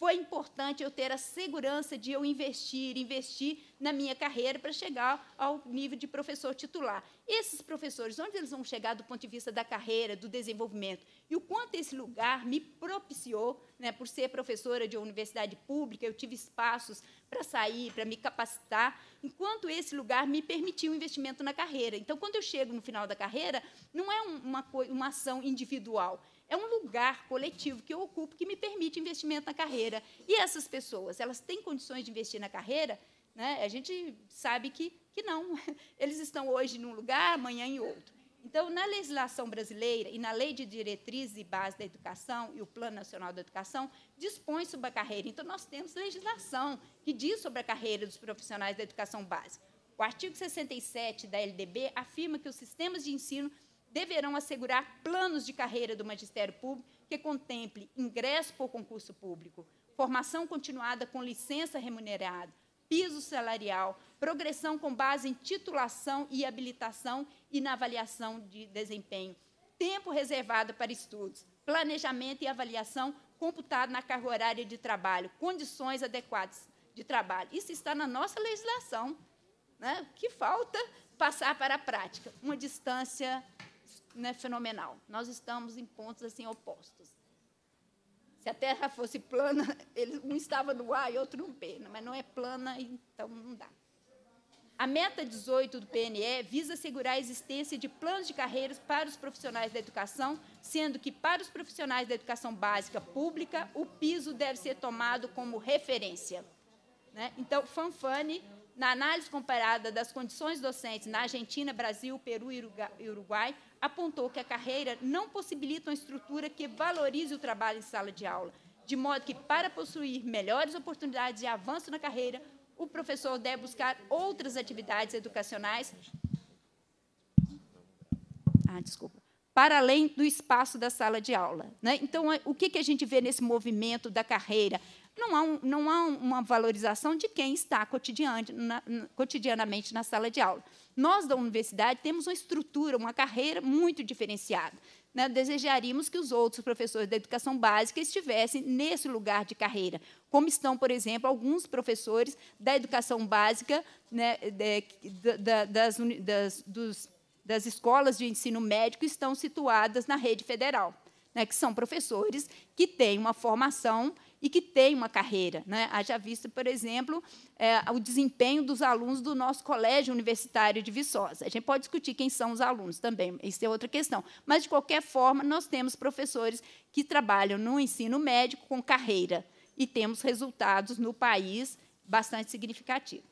foi importante eu ter a segurança de eu investir, investir na minha carreira para chegar ao nível de professor titular. Esses professores, onde eles vão chegar do ponto de vista da carreira, do desenvolvimento? E o quanto esse lugar me propiciou, né, por ser professora de uma universidade pública, eu tive espaços para sair, para me capacitar, enquanto esse lugar me permitiu um investimento na carreira. Então, quando eu chego no final da carreira, não é uma, uma ação individual, é um lugar coletivo que eu ocupo que me permite investimento na carreira. E essas pessoas, elas têm condições de investir na carreira? Né? A gente sabe que, que não. Eles estão hoje num lugar, amanhã em outro. Então, na legislação brasileira e na Lei de Diretrizes e Bases da Educação e o Plano Nacional da Educação dispõe sobre a carreira. Então, nós temos legislação que diz sobre a carreira dos profissionais da educação básica. O artigo 67 da LDB afirma que os sistemas de ensino deverão assegurar planos de carreira do magistério público que contemple ingresso por concurso público, formação continuada com licença remunerada, piso salarial, progressão com base em titulação e habilitação e na avaliação de desempenho, tempo reservado para estudos, planejamento e avaliação computado na carga horária de trabalho, condições adequadas de trabalho. Isso está na nossa legislação. Né? O que falta passar para a prática? Uma distância né, fenomenal. Nós estamos em pontos assim opostos. Se a Terra fosse plana, ele, um estava no A e outro no B, mas não é plana, então não dá. A meta 18 do PNE visa assegurar a existência de planos de carreiras para os profissionais da educação, sendo que para os profissionais da educação básica pública, o piso deve ser tomado como referência. Né? Então, Fanfani na análise comparada das condições docentes na Argentina, Brasil, Peru e Uruguai, apontou que a carreira não possibilita uma estrutura que valorize o trabalho em sala de aula, de modo que, para possuir melhores oportunidades de avanço na carreira, o professor deve buscar outras atividades educacionais. Ah, desculpa para além do espaço da sala de aula. Né? Então, o que, que a gente vê nesse movimento da carreira? não há, um, não há uma valorização de quem está cotidianamente na sala de aula. Nós, da universidade, temos uma estrutura, uma carreira muito diferenciada. Né? Desejaríamos que os outros professores da educação básica estivessem nesse lugar de carreira, como estão, por exemplo, alguns professores da educação básica né, de, da, das, das, dos, das escolas de ensino médico que estão situadas na rede federal. Né, que são professores que têm uma formação e que tem uma carreira. Né? Haja vista, por exemplo, é, o desempenho dos alunos do nosso colégio universitário de Viçosa. A gente pode discutir quem são os alunos também, isso é outra questão. Mas, de qualquer forma, nós temos professores que trabalham no ensino médico com carreira e temos resultados no país bastante significativos.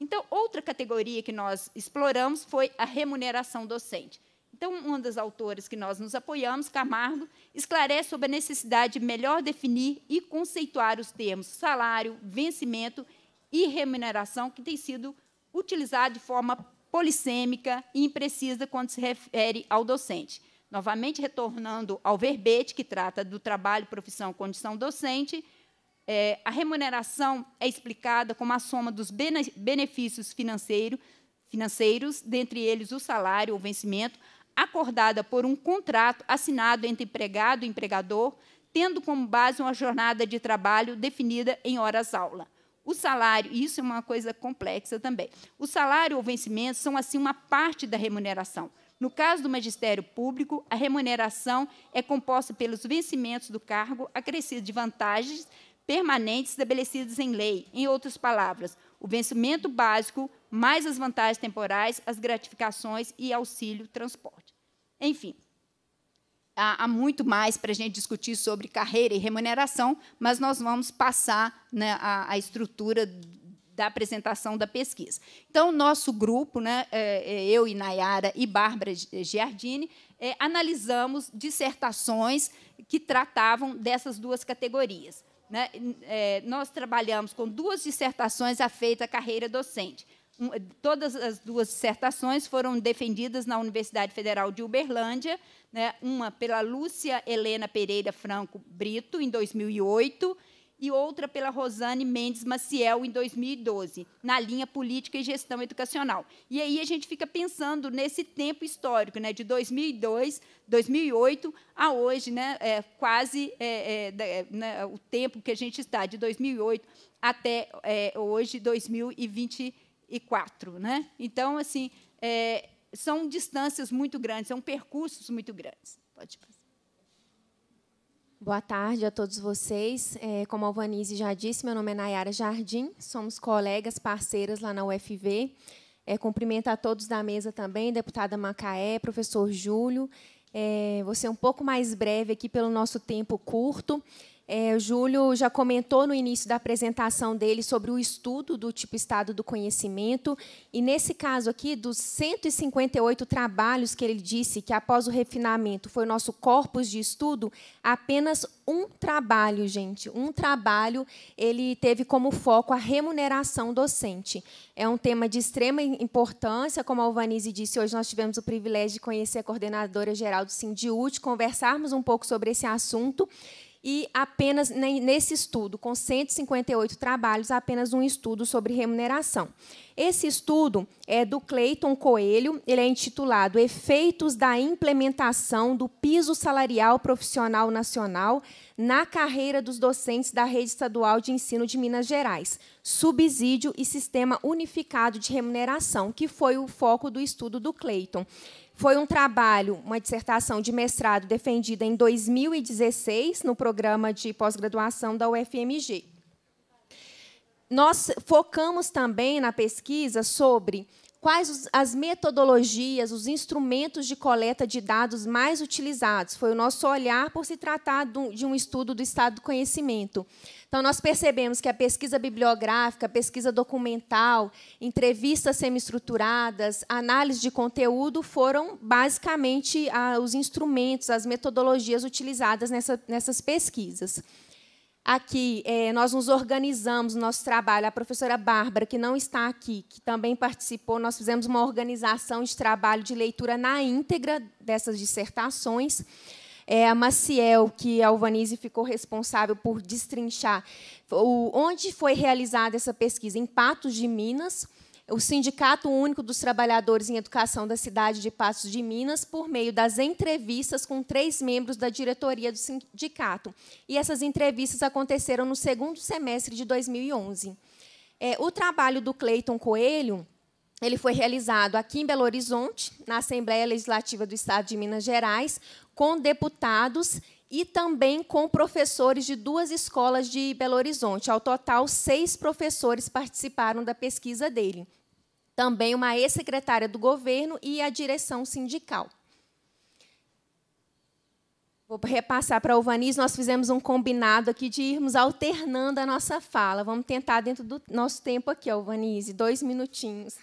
Então, outra categoria que nós exploramos foi a remuneração docente. Então, um dos autores que nós nos apoiamos, Camargo, esclarece sobre a necessidade de melhor definir e conceituar os termos salário, vencimento e remuneração, que tem sido utilizado de forma polissêmica e imprecisa quando se refere ao docente. Novamente, retornando ao verbete, que trata do trabalho, profissão, condição docente, é, a remuneração é explicada como a soma dos benefícios financeiro, financeiros, dentre eles o salário, ou vencimento, acordada por um contrato assinado entre empregado e empregador, tendo como base uma jornada de trabalho definida em horas-aula. O salário, e isso é uma coisa complexa também, o salário ou vencimento são, assim, uma parte da remuneração. No caso do magistério público, a remuneração é composta pelos vencimentos do cargo, acrescido de vantagens permanentes estabelecidas em lei. Em outras palavras, o vencimento básico mais as vantagens temporais, as gratificações e auxílio transporte. Enfim, há, há muito mais para a gente discutir sobre carreira e remuneração, mas nós vamos passar né, a, a estrutura da apresentação da pesquisa. Então, nosso grupo, né, é, é, eu e Nayara e Bárbara eh, Giardini, é, analisamos dissertações que tratavam dessas duas categorias. Né. Eh, nós trabalhamos com duas dissertações afeitas à carreira docente todas as duas dissertações foram defendidas na Universidade Federal de Uberlândia, né, uma pela Lúcia Helena Pereira Franco Brito, em 2008, e outra pela Rosane Mendes Maciel, em 2012, na linha Política e Gestão Educacional. E aí a gente fica pensando nesse tempo histórico, né, de 2002, 2008 a hoje, né, é, quase é, é, né, o tempo que a gente está, de 2008 até é, hoje, 2022 e 4. Né? Então, assim, é, são distâncias muito grandes, são percursos muito grandes. Pode passar. Boa tarde a todos vocês. É, como a Alvanize já disse, meu nome é Nayara Jardim, somos colegas, parceiras lá na UFV. É, cumprimento a todos da mesa também, deputada Macaé, professor Júlio. É, vou ser um pouco mais breve aqui pelo nosso tempo curto. É, o Júlio já comentou no início da apresentação dele sobre o estudo do tipo estado do conhecimento. E, nesse caso aqui, dos 158 trabalhos que ele disse que, após o refinamento, foi o nosso corpus de estudo, apenas um trabalho, gente, um trabalho, ele teve como foco a remuneração docente. É um tema de extrema importância, como a Alvanise disse, hoje nós tivemos o privilégio de conhecer a coordenadora geral do Sindiúte, conversarmos um pouco sobre esse assunto. E apenas nesse estudo, com 158 trabalhos, apenas um estudo sobre remuneração. Esse estudo é do Cleiton Coelho, ele é intitulado Efeitos da implementação do piso salarial profissional nacional na carreira dos docentes da rede estadual de ensino de Minas Gerais, subsídio e sistema unificado de remuneração, que foi o foco do estudo do Cleiton. Foi um trabalho, uma dissertação de mestrado defendida em 2016 no programa de pós-graduação da UFMG. Nós focamos também na pesquisa sobre quais as metodologias, os instrumentos de coleta de dados mais utilizados. Foi o nosso olhar por se tratar de um estudo do estado do conhecimento. Então, nós percebemos que a pesquisa bibliográfica, a pesquisa documental, entrevistas semi-estruturadas, análise de conteúdo foram basicamente ah, os instrumentos, as metodologias utilizadas nessas pesquisas. Aqui, é, nós nos organizamos, nosso trabalho, a professora Bárbara, que não está aqui, que também participou, nós fizemos uma organização de trabalho de leitura na íntegra dessas dissertações é, a Maciel, que a Alvanise ficou responsável por destrinchar o, onde foi realizada essa pesquisa, em Patos de Minas, o Sindicato Único dos Trabalhadores em Educação da cidade de Passos de Minas, por meio das entrevistas com três membros da diretoria do sindicato. E essas entrevistas aconteceram no segundo semestre de 2011. É, o trabalho do Cleiton Coelho ele foi realizado aqui em Belo Horizonte, na Assembleia Legislativa do Estado de Minas Gerais, com deputados e também com professores de duas escolas de Belo Horizonte. Ao total, seis professores participaram da pesquisa dele. Também uma ex-secretária do governo e a direção sindical. Vou repassar para o Vanis. Nós fizemos um combinado aqui de irmos alternando a nossa fala. Vamos tentar dentro do nosso tempo aqui, Alvanise, dois minutinhos.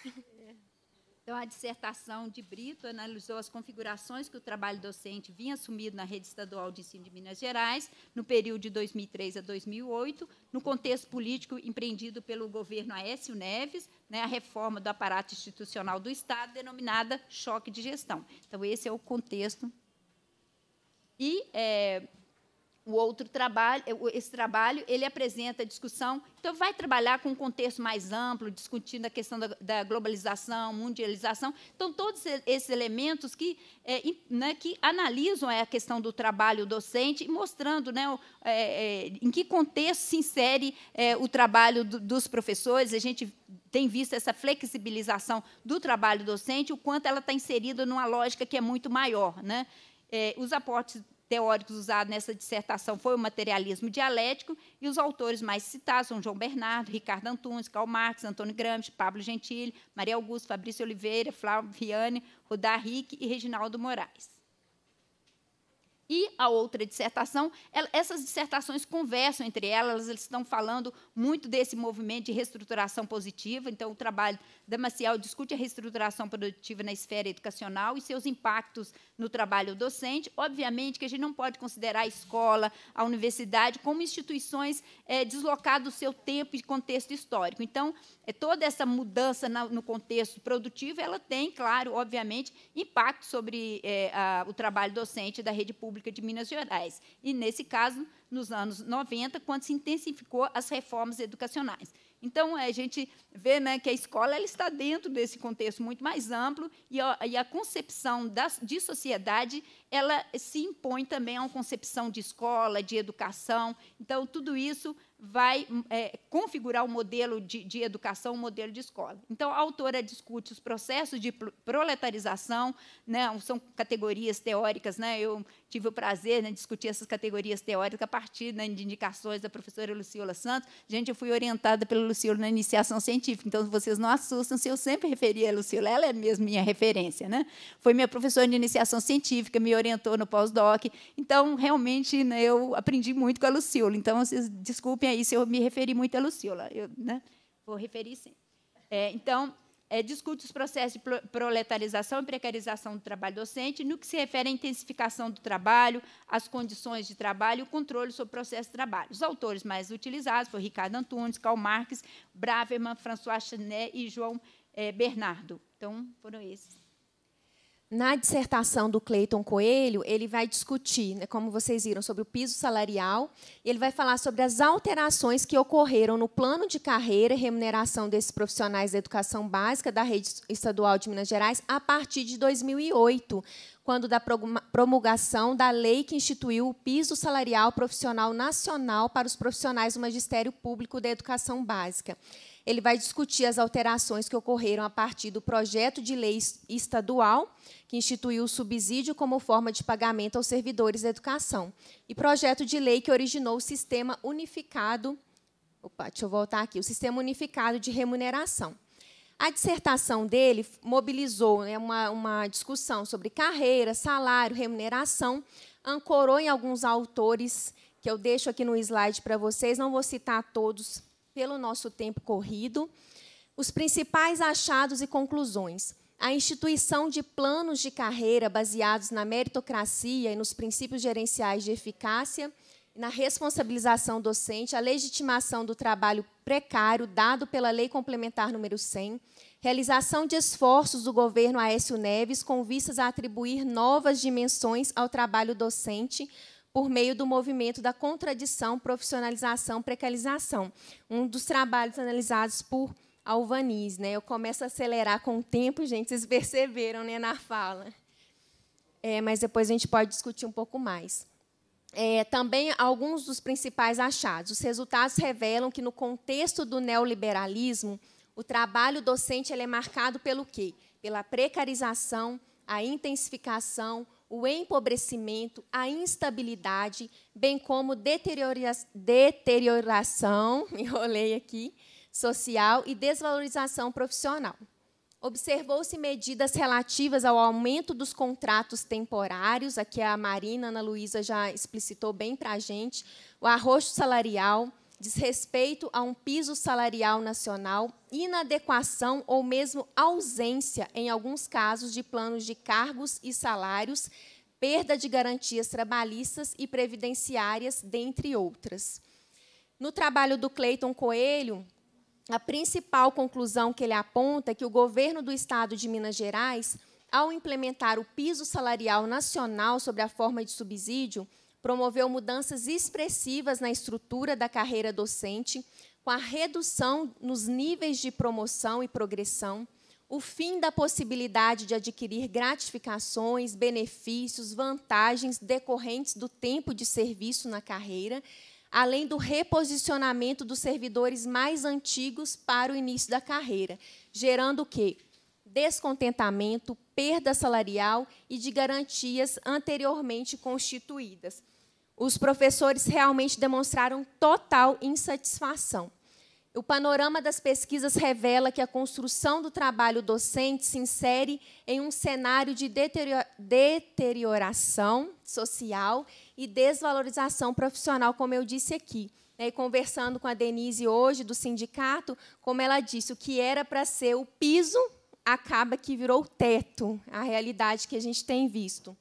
Então, a dissertação de Brito analisou as configurações que o trabalho docente vinha assumido na rede estadual de ensino de Minas Gerais no período de 2003 a 2008, no contexto político empreendido pelo governo Aécio Neves, né, a reforma do aparato institucional do Estado, denominada choque de gestão. Então, esse é o contexto e é, o outro trabalho, é, esse trabalho, ele apresenta a discussão, então vai trabalhar com um contexto mais amplo, discutindo a questão da, da globalização, mundialização, então todos esses elementos que, é, né, que analisam é, a questão do trabalho docente, mostrando né, o, é, é, em que contexto se insere é, o trabalho do, dos professores, a gente tem visto essa flexibilização do trabalho docente, o quanto ela está inserida numa lógica que é muito maior, né? É, os aportes teóricos usados nessa dissertação foi o materialismo dialético, e os autores mais citados são João Bernardo, Ricardo Antunes, Karl Marx, Antônio Gramsci, Pablo Gentili, Maria Augusto, Fabrício Oliveira, Flávio Viane, Rudar Rick e Reginaldo Moraes e a outra dissertação, essas dissertações conversam entre elas, elas estão falando muito desse movimento de reestruturação positiva, então o trabalho da Maciel discute a reestruturação produtiva na esfera educacional e seus impactos no trabalho docente. Obviamente que a gente não pode considerar a escola, a universidade, como instituições é, deslocadas do seu tempo e contexto histórico. Então, é, toda essa mudança na, no contexto produtivo, ela tem, claro, obviamente, impacto sobre é, a, o trabalho docente da rede pública República de Minas Gerais, e, nesse caso, nos anos 90, quando se intensificou as reformas educacionais. Então, é, a gente vê né, que a escola ela está dentro desse contexto muito mais amplo e a, e a concepção da, de sociedade ela se impõe também a uma concepção de escola, de educação. Então, tudo isso vai é, configurar o um modelo de, de educação, o um modelo de escola. Então, a autora discute os processos de proletarização, né, são categorias teóricas, né, eu tive o prazer né, de discutir essas categorias teóricas a partir né, de indicações da professora Luciola Santos. Gente, eu fui orientada pela Luciola na iniciação científica, então vocês não assustam se eu sempre referia a Luciola, ela é mesmo minha referência. Né? Foi minha professora de iniciação científica, me orientou no pós-doc, então realmente né, eu aprendi muito com a Luciola. Então, vocês desculpem aí se eu me referi muito à Luciola, eu né, vou referir sim. É, então, é, discute os processos de proletarização e precarização do trabalho docente no que se refere à intensificação do trabalho, às condições de trabalho e o controle sobre o processo de trabalho. Os autores mais utilizados foram Ricardo Antunes, Karl Marx, Braverman, François Chanet e João é, Bernardo. Então, foram esses. Na dissertação do Cleiton Coelho, ele vai discutir, né, como vocês viram, sobre o piso salarial. Ele vai falar sobre as alterações que ocorreram no plano de carreira e remuneração desses profissionais da educação básica da rede estadual de Minas Gerais a partir de 2008, quando da promulgação da lei que instituiu o piso salarial profissional nacional para os profissionais do magistério público da educação básica ele vai discutir as alterações que ocorreram a partir do projeto de lei estadual que instituiu o subsídio como forma de pagamento aos servidores da educação e projeto de lei que originou o sistema unificado Opa, deixa eu voltar aqui. O Sistema Unificado de Remuneração. A dissertação dele mobilizou né, uma, uma discussão sobre carreira, salário, remuneração, ancorou em alguns autores, que eu deixo aqui no slide para vocês, não vou citar todos pelo nosso tempo corrido, os principais achados e conclusões. A instituição de planos de carreira baseados na meritocracia e nos princípios gerenciais de eficácia, na responsabilização docente, a legitimação do trabalho precário dado pela Lei Complementar número 100, realização de esforços do governo Aécio Neves com vistas a atribuir novas dimensões ao trabalho docente, por meio do movimento da contradição, profissionalização, precarização. Um dos trabalhos analisados por Alvaniz. Né? Eu começo a acelerar com o tempo, gente, vocês perceberam né, na fala. É, mas depois a gente pode discutir um pouco mais. É, também alguns dos principais achados. Os resultados revelam que, no contexto do neoliberalismo, o trabalho docente é marcado pelo quê? Pela precarização, a intensificação, o empobrecimento, a instabilidade, bem como deterioração, enrolei aqui, social e desvalorização profissional. Observou-se medidas relativas ao aumento dos contratos temporários, aqui a Marina, Ana Luísa já explicitou bem para a gente, o arroxo salarial, diz respeito a um piso salarial nacional, inadequação ou mesmo ausência, em alguns casos, de planos de cargos e salários, perda de garantias trabalhistas e previdenciárias, dentre outras. No trabalho do Cleiton Coelho, a principal conclusão que ele aponta é que o governo do Estado de Minas Gerais, ao implementar o piso salarial nacional sobre a forma de subsídio, promoveu mudanças expressivas na estrutura da carreira docente, com a redução nos níveis de promoção e progressão, o fim da possibilidade de adquirir gratificações, benefícios, vantagens decorrentes do tempo de serviço na carreira, além do reposicionamento dos servidores mais antigos para o início da carreira, gerando o quê? Descontentamento, perda salarial e de garantias anteriormente constituídas os professores realmente demonstraram total insatisfação. O panorama das pesquisas revela que a construção do trabalho docente se insere em um cenário de deterioração social e desvalorização profissional, como eu disse aqui. Né? E conversando com a Denise hoje, do sindicato, como ela disse, o que era para ser o piso acaba que virou o teto, a realidade que a gente tem visto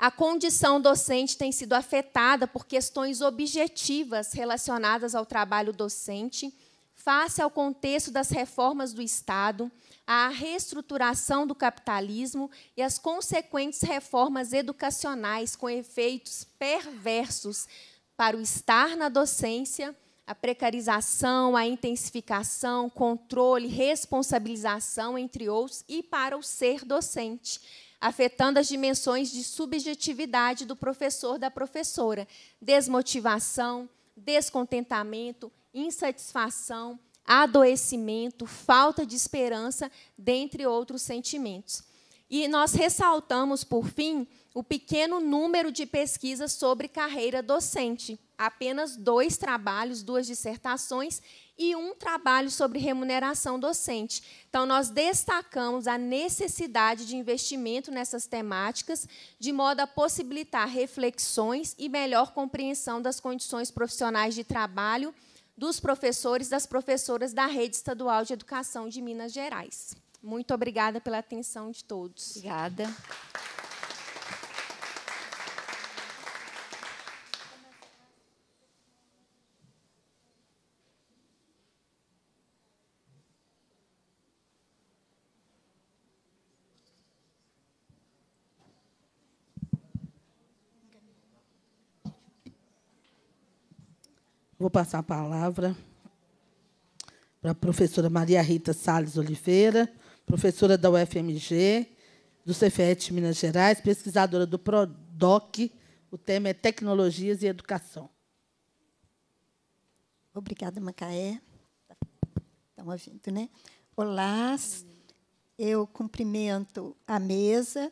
a condição docente tem sido afetada por questões objetivas relacionadas ao trabalho docente, face ao contexto das reformas do Estado, à reestruturação do capitalismo e às consequentes reformas educacionais com efeitos perversos para o estar na docência, a precarização, a intensificação, controle, responsabilização, entre outros, e para o ser docente afetando as dimensões de subjetividade do professor, da professora, desmotivação, descontentamento, insatisfação, adoecimento, falta de esperança, dentre outros sentimentos. E nós ressaltamos, por fim, o pequeno número de pesquisas sobre carreira docente, apenas dois trabalhos, duas dissertações e um trabalho sobre remuneração docente. Então, nós destacamos a necessidade de investimento nessas temáticas, de modo a possibilitar reflexões e melhor compreensão das condições profissionais de trabalho dos professores das professoras da Rede Estadual de Educação de Minas Gerais. Muito obrigada pela atenção de todos. Obrigada. vou passar a palavra para a professora Maria Rita Salles Oliveira, professora da UFMG, do Cefet Minas Gerais, pesquisadora do PRODOC. O tema é Tecnologias e Educação. Obrigada, Macaé. Tá estão ouvindo, né? Olá, eu cumprimento a mesa,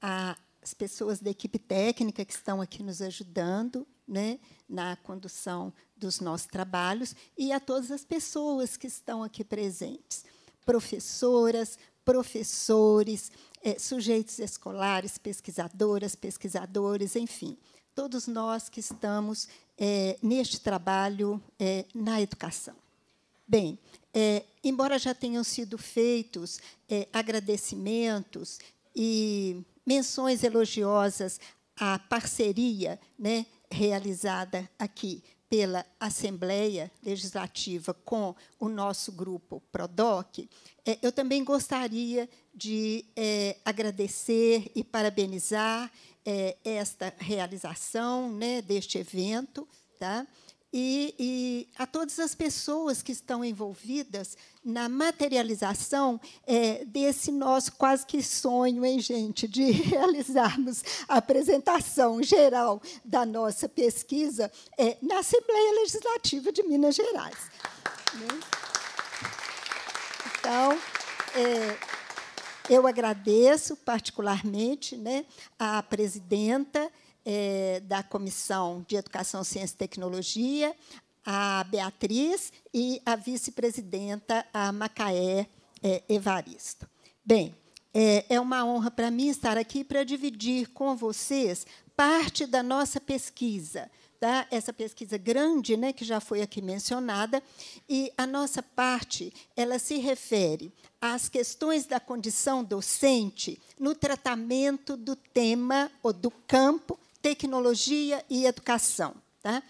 as pessoas da equipe técnica que estão aqui nos ajudando, né, na condução dos nossos trabalhos e a todas as pessoas que estão aqui presentes, professoras, professores, é, sujeitos escolares, pesquisadoras, pesquisadores, enfim, todos nós que estamos é, neste trabalho é, na educação. Bem, embora já tenham sido feitos agradecimentos e menções elogiosas à parceria né, realizada aqui pela Assembleia Legislativa com o nosso grupo PRODOC, é, eu também gostaria de é, agradecer e parabenizar é, esta realização né, deste evento. Tá? e, e, a todas as pessoas que estão envolvidas na materialização é, desse nosso quase que sonho, hein, gente, de realizarmos a apresentação geral da nossa pesquisa é, na Assembleia Legislativa de Minas Gerais. Né? Então, é, eu agradeço particularmente né, à presidenta é, da Comissão de Educação, Ciência e Tecnologia, a Beatriz, e a vice-presidenta, a Macaé é, Evaristo. Bem, é, é uma honra para mim estar aqui para dividir com vocês parte da nossa pesquisa, Tá? essa pesquisa grande, né, que já foi aqui mencionada, e a nossa parte ela se refere às questões da condição docente no tratamento do tema ou do campo tecnologia e educação. Tá?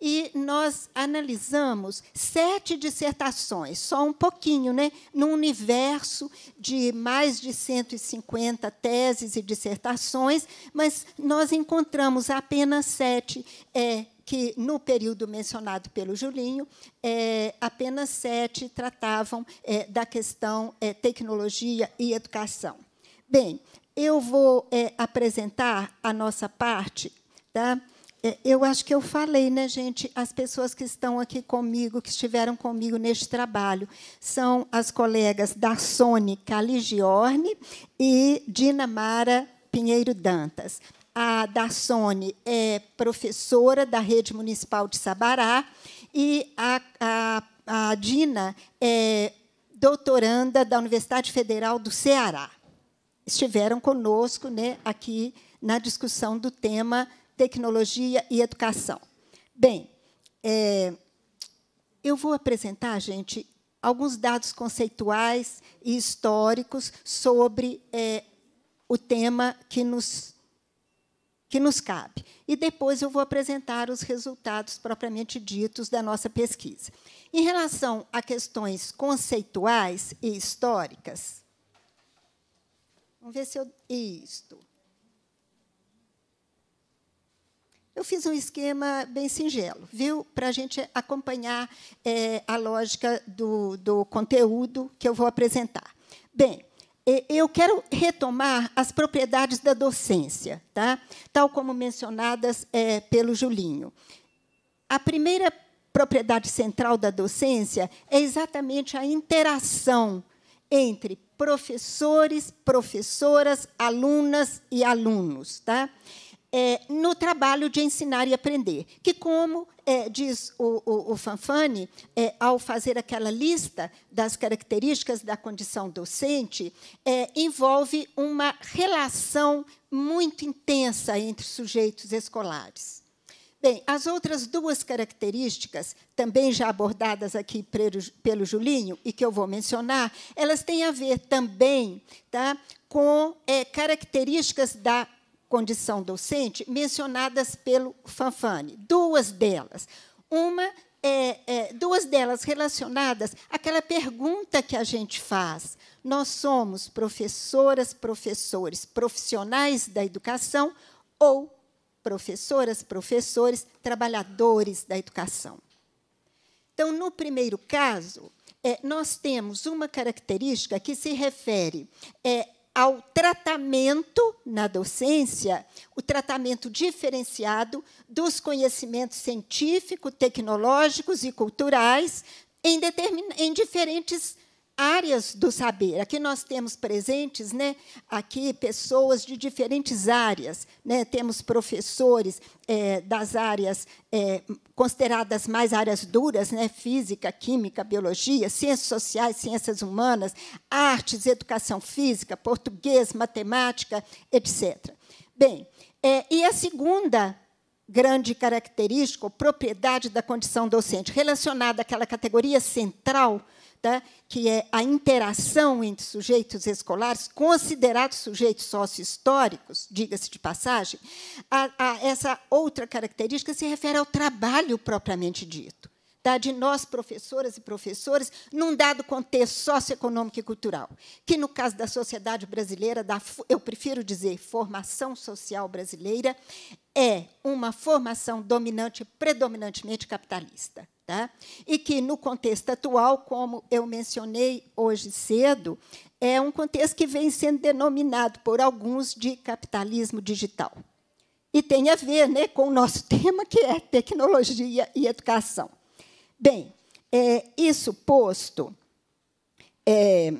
E nós analisamos sete dissertações, só um pouquinho, né? num universo de mais de 150 teses e dissertações, mas nós encontramos apenas sete é, que, no período mencionado pelo Julinho, é, apenas sete tratavam é, da questão é, tecnologia e educação. Bem, eu vou é, apresentar a nossa parte, tá? É, eu acho que eu falei, né, gente? As pessoas que estão aqui comigo, que estiveram comigo neste trabalho, são as colegas da Sônia Caligiorne e Dinamara Pinheiro Dantas. A da Sônia é professora da Rede Municipal de Sabará e a, a, a Dina é doutoranda da Universidade Federal do Ceará estiveram conosco né, aqui na discussão do tema tecnologia e educação. Bem, é, eu vou apresentar, gente, alguns dados conceituais e históricos sobre é, o tema que nos, que nos cabe. E depois eu vou apresentar os resultados propriamente ditos da nossa pesquisa. Em relação a questões conceituais e históricas, Vamos ver se eu. Isto. Eu fiz um esquema bem singelo, viu? Para a gente acompanhar é, a lógica do, do conteúdo que eu vou apresentar. Bem, é, eu quero retomar as propriedades da docência, tá? tal como mencionadas é, pelo Julinho. A primeira propriedade central da docência é exatamente a interação entre professores, professoras, alunas e alunos, tá? É, no trabalho de ensinar e aprender, que como é, diz o, o, o Fanfani, é, ao fazer aquela lista das características da condição docente, é, envolve uma relação muito intensa entre sujeitos escolares. Bem, as outras duas características, também já abordadas aqui pelo Julinho e que eu vou mencionar, elas têm a ver também tá, com é, características da condição docente mencionadas pelo Fanfani. Duas delas. Uma é, é, duas delas relacionadas àquela pergunta que a gente faz. Nós somos professoras, professores, profissionais da educação ou professoras, professores, trabalhadores da educação. Então, no primeiro caso, é, nós temos uma característica que se refere é, ao tratamento na docência, o tratamento diferenciado dos conhecimentos científicos, tecnológicos e culturais em, em diferentes áreas do saber. Aqui nós temos presentes, né, aqui pessoas de diferentes áreas, né? Temos professores é, das áreas é, consideradas mais áreas duras, né? Física, química, biologia, ciências sociais, ciências humanas, artes, educação física, português, matemática, etc. Bem, é, e a segunda grande característica, ou propriedade da condição docente, relacionada àquela categoria central tá? que é a interação entre sujeitos escolares, considerados sujeitos sócio-históricos, diga-se de passagem, a, a essa outra característica se refere ao trabalho propriamente dito de nós, professoras e professores, num dado contexto socioeconômico e cultural, que no caso da sociedade brasileira, da, eu prefiro dizer formação social brasileira, é uma formação dominante, predominantemente capitalista. Tá? E que, no contexto atual, como eu mencionei hoje cedo, é um contexto que vem sendo denominado por alguns de capitalismo digital. E tem a ver né, com o nosso tema, que é tecnologia e educação. Bem, é, isso posto, é,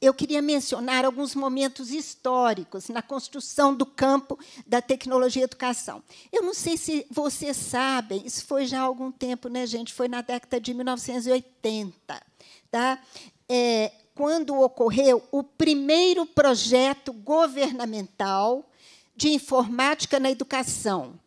eu queria mencionar alguns momentos históricos na construção do campo da tecnologia e educação. Eu não sei se vocês sabem, isso foi já há algum tempo, né, gente? Foi na década de 1980, tá? É, quando ocorreu o primeiro projeto governamental de informática na educação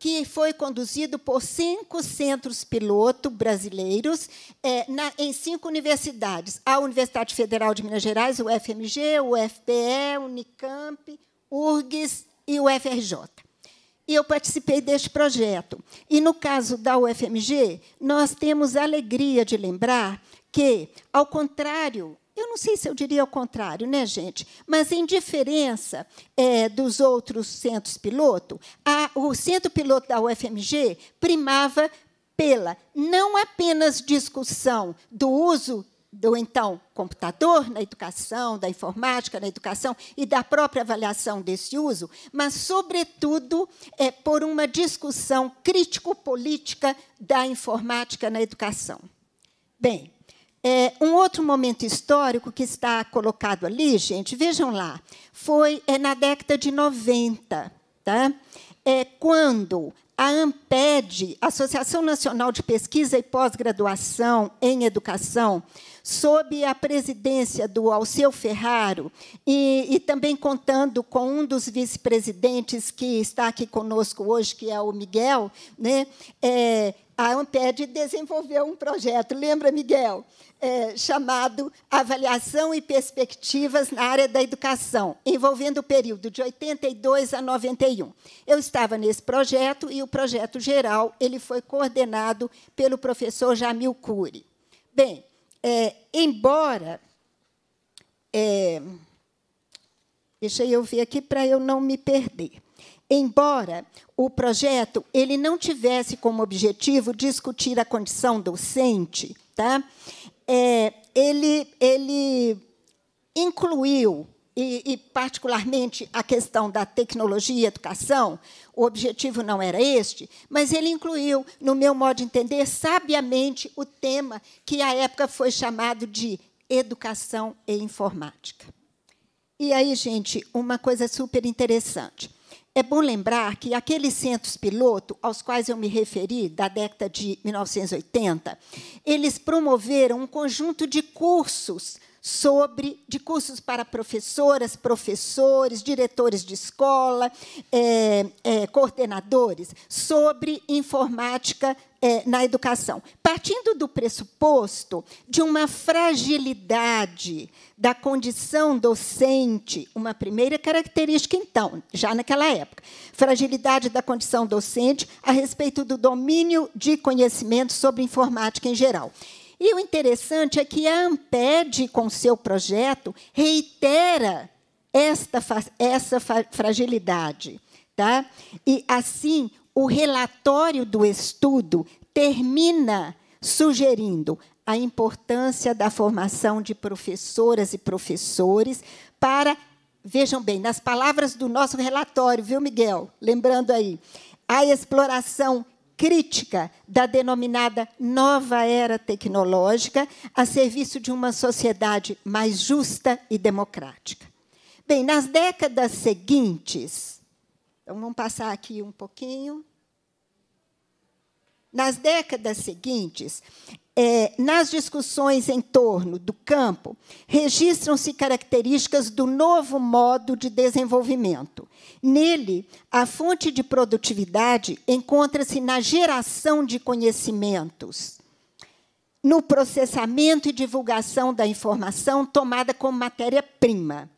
que foi conduzido por cinco centros piloto brasileiros é, na, em cinco universidades: a Universidade Federal de Minas Gerais, o FMG, o UFPE, Unicamp, URGS e o FRJ. E eu participei deste projeto. E no caso da UFMG, nós temos a alegria de lembrar que, ao contrário eu não sei se eu diria o contrário, né, gente? Mas, em diferença é, dos outros centros piloto, o centro piloto da UFMG primava pela não apenas discussão do uso do então computador na educação, da informática na educação e da própria avaliação desse uso, mas, sobretudo, é, por uma discussão crítico-política da informática na educação. Bem, é, um outro momento histórico que está colocado ali, gente, vejam lá, foi é, na década de 90, tá? é, quando a AMPED, Associação Nacional de Pesquisa e Pós-Graduação em Educação, sob a presidência do Alceu Ferraro, e, e também contando com um dos vice-presidentes que está aqui conosco hoje, que é o Miguel, né, é, a Amped desenvolveu um projeto, lembra, Miguel? É, chamado Avaliação e Perspectivas na Área da Educação, envolvendo o período de 82 a 91. Eu estava nesse projeto e o projeto geral ele foi coordenado pelo professor Jamil Cury. Bem, é, embora. É, deixa eu ver aqui para eu não me perder. Embora o projeto ele não tivesse como objetivo discutir a condição docente, tá? É, ele, ele incluiu e, e, particularmente a questão da tecnologia e educação, o objetivo não era este, mas ele incluiu, no meu modo de entender, sabiamente o tema que à época foi chamado de educação e informática. E aí, gente, uma coisa super interessante. É bom lembrar que aqueles centros piloto aos quais eu me referi, da década de 1980, eles promoveram um conjunto de cursos sobre de cursos para professoras, professores, diretores de escola, é, é, coordenadores sobre informática eh, na educação. Partindo do pressuposto de uma fragilidade da condição docente, uma primeira característica, então, já naquela época, fragilidade da condição docente a respeito do domínio de conhecimento sobre informática em geral. E o interessante é que a AMPED, com seu projeto, reitera esta, essa fragilidade. Tá? E, assim, o relatório do estudo termina sugerindo a importância da formação de professoras e professores para, vejam bem, nas palavras do nosso relatório, viu, Miguel? Lembrando aí, a exploração crítica da denominada nova era tecnológica a serviço de uma sociedade mais justa e democrática. Bem, nas décadas seguintes, então vamos passar aqui um pouquinho. Nas décadas seguintes, é, nas discussões em torno do campo, registram-se características do novo modo de desenvolvimento. Nele, a fonte de produtividade encontra-se na geração de conhecimentos, no processamento e divulgação da informação tomada como matéria-prima.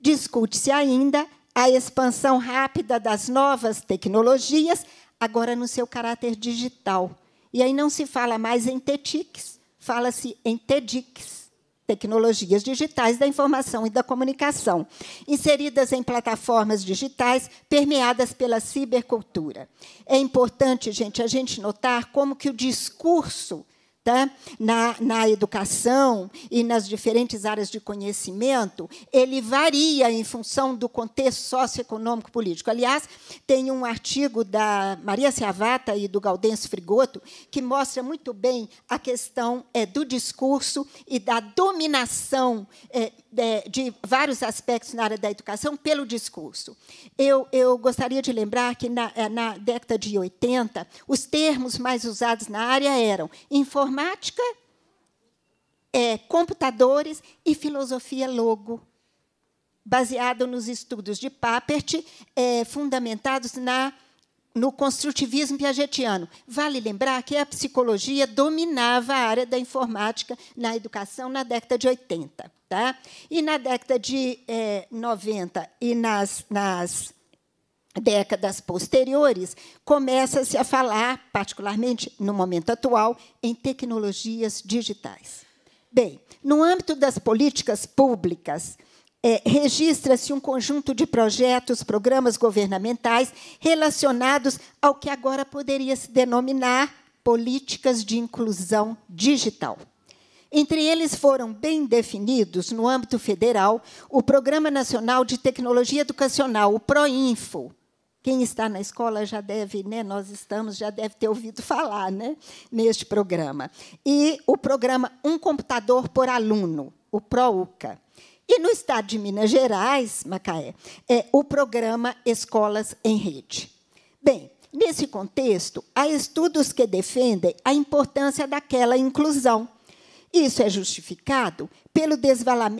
Discute-se ainda a expansão rápida das novas tecnologias, agora no seu caráter digital. E aí não se fala mais em TETICs, fala-se em TEDICs, Tecnologias Digitais da Informação e da Comunicação, inseridas em plataformas digitais permeadas pela cibercultura. É importante, gente, a gente notar como que o discurso tá? na, na educação e nas diferentes áreas de conhecimento, ele varia em função do contexto socioeconômico político. Aliás, tem um artigo da Maria Seavata e do Gaudêncio Frigoto que mostra muito bem a questão é, do discurso e da dominação é, de, de, vários aspectos na área da educação pelo discurso. Eu, eu gostaria de lembrar que, na, eh, na, década de 80, os termos mais usados na área eram informática, é, computadores e filosofia logo, baseado nos estudos de Papert, é, fundamentados na no construtivismo piagetiano. Vale lembrar que a psicologia dominava a área da informática na educação na década de 80. Tá? E na década de é, eh, 90 e nas, nas décadas posteriores, começa-se a falar, particularmente no momento atual, em tecnologias digitais. Bem, no âmbito das políticas públicas, é, registra-se um conjunto de projetos, programas governamentais relacionados ao que agora poderia se denominar políticas de inclusão digital. Entre eles foram bem definidos, no âmbito federal, o Programa Nacional de Tecnologia Educacional, o PROINFO. Quem está na escola já deve, né, nós estamos, já deve ter ouvido falar né, neste programa. E o programa Um Computador por Aluno, o PROUCA. E no estado de Minas Gerais, Macaé, é o programa Escolas em Rede. Bem, nesse contexto, há estudos que defendem a importância daquela inclusão isso é justificado pelo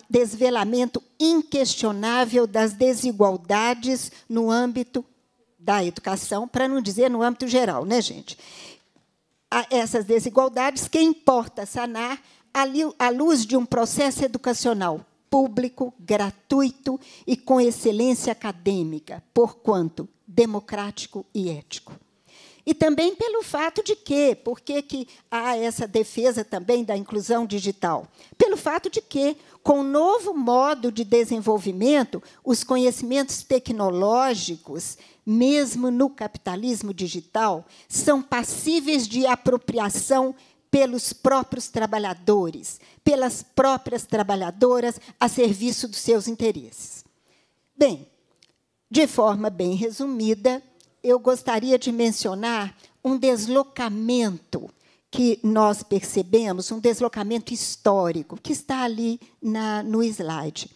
desvelamento inquestionável das desigualdades no âmbito da educação, para não dizer no âmbito geral, né, gente? Essas desigualdades que importa sanar à luz de um processo educacional público, gratuito e com excelência acadêmica, porquanto democrático e ético. E também pelo fato de que, por que, que há essa defesa também da inclusão digital? Pelo fato de que, com o novo modo de desenvolvimento, os conhecimentos tecnológicos, mesmo no capitalismo digital, são passíveis de apropriação pelos próprios trabalhadores, pelas próprias trabalhadoras a serviço dos seus interesses. Bem, de forma bem resumida, eu gostaria de mencionar um deslocamento que nós percebemos, um deslocamento histórico, que está ali na, no slide.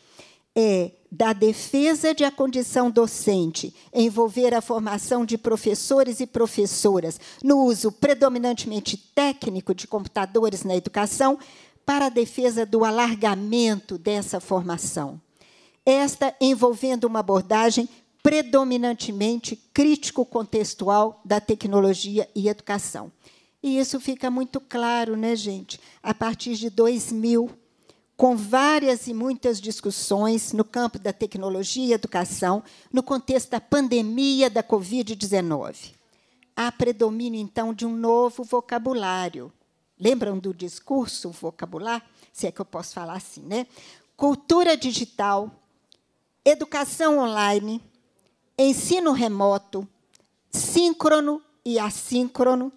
É da defesa de a condição docente, envolver a formação de professores e professoras no uso predominantemente técnico de computadores na educação, para a defesa do alargamento dessa formação. Esta envolvendo uma abordagem predominantemente crítico contextual da tecnologia e educação. E isso fica muito claro, né, gente? A partir de 2000, com várias e muitas discussões no campo da tecnologia e educação, no contexto da pandemia da Covid-19. Há predomínio, então, de um novo vocabulário. Lembram do discurso vocabular? Se é que eu posso falar assim, né? Cultura digital, educação online, ensino remoto, síncrono e assíncrono,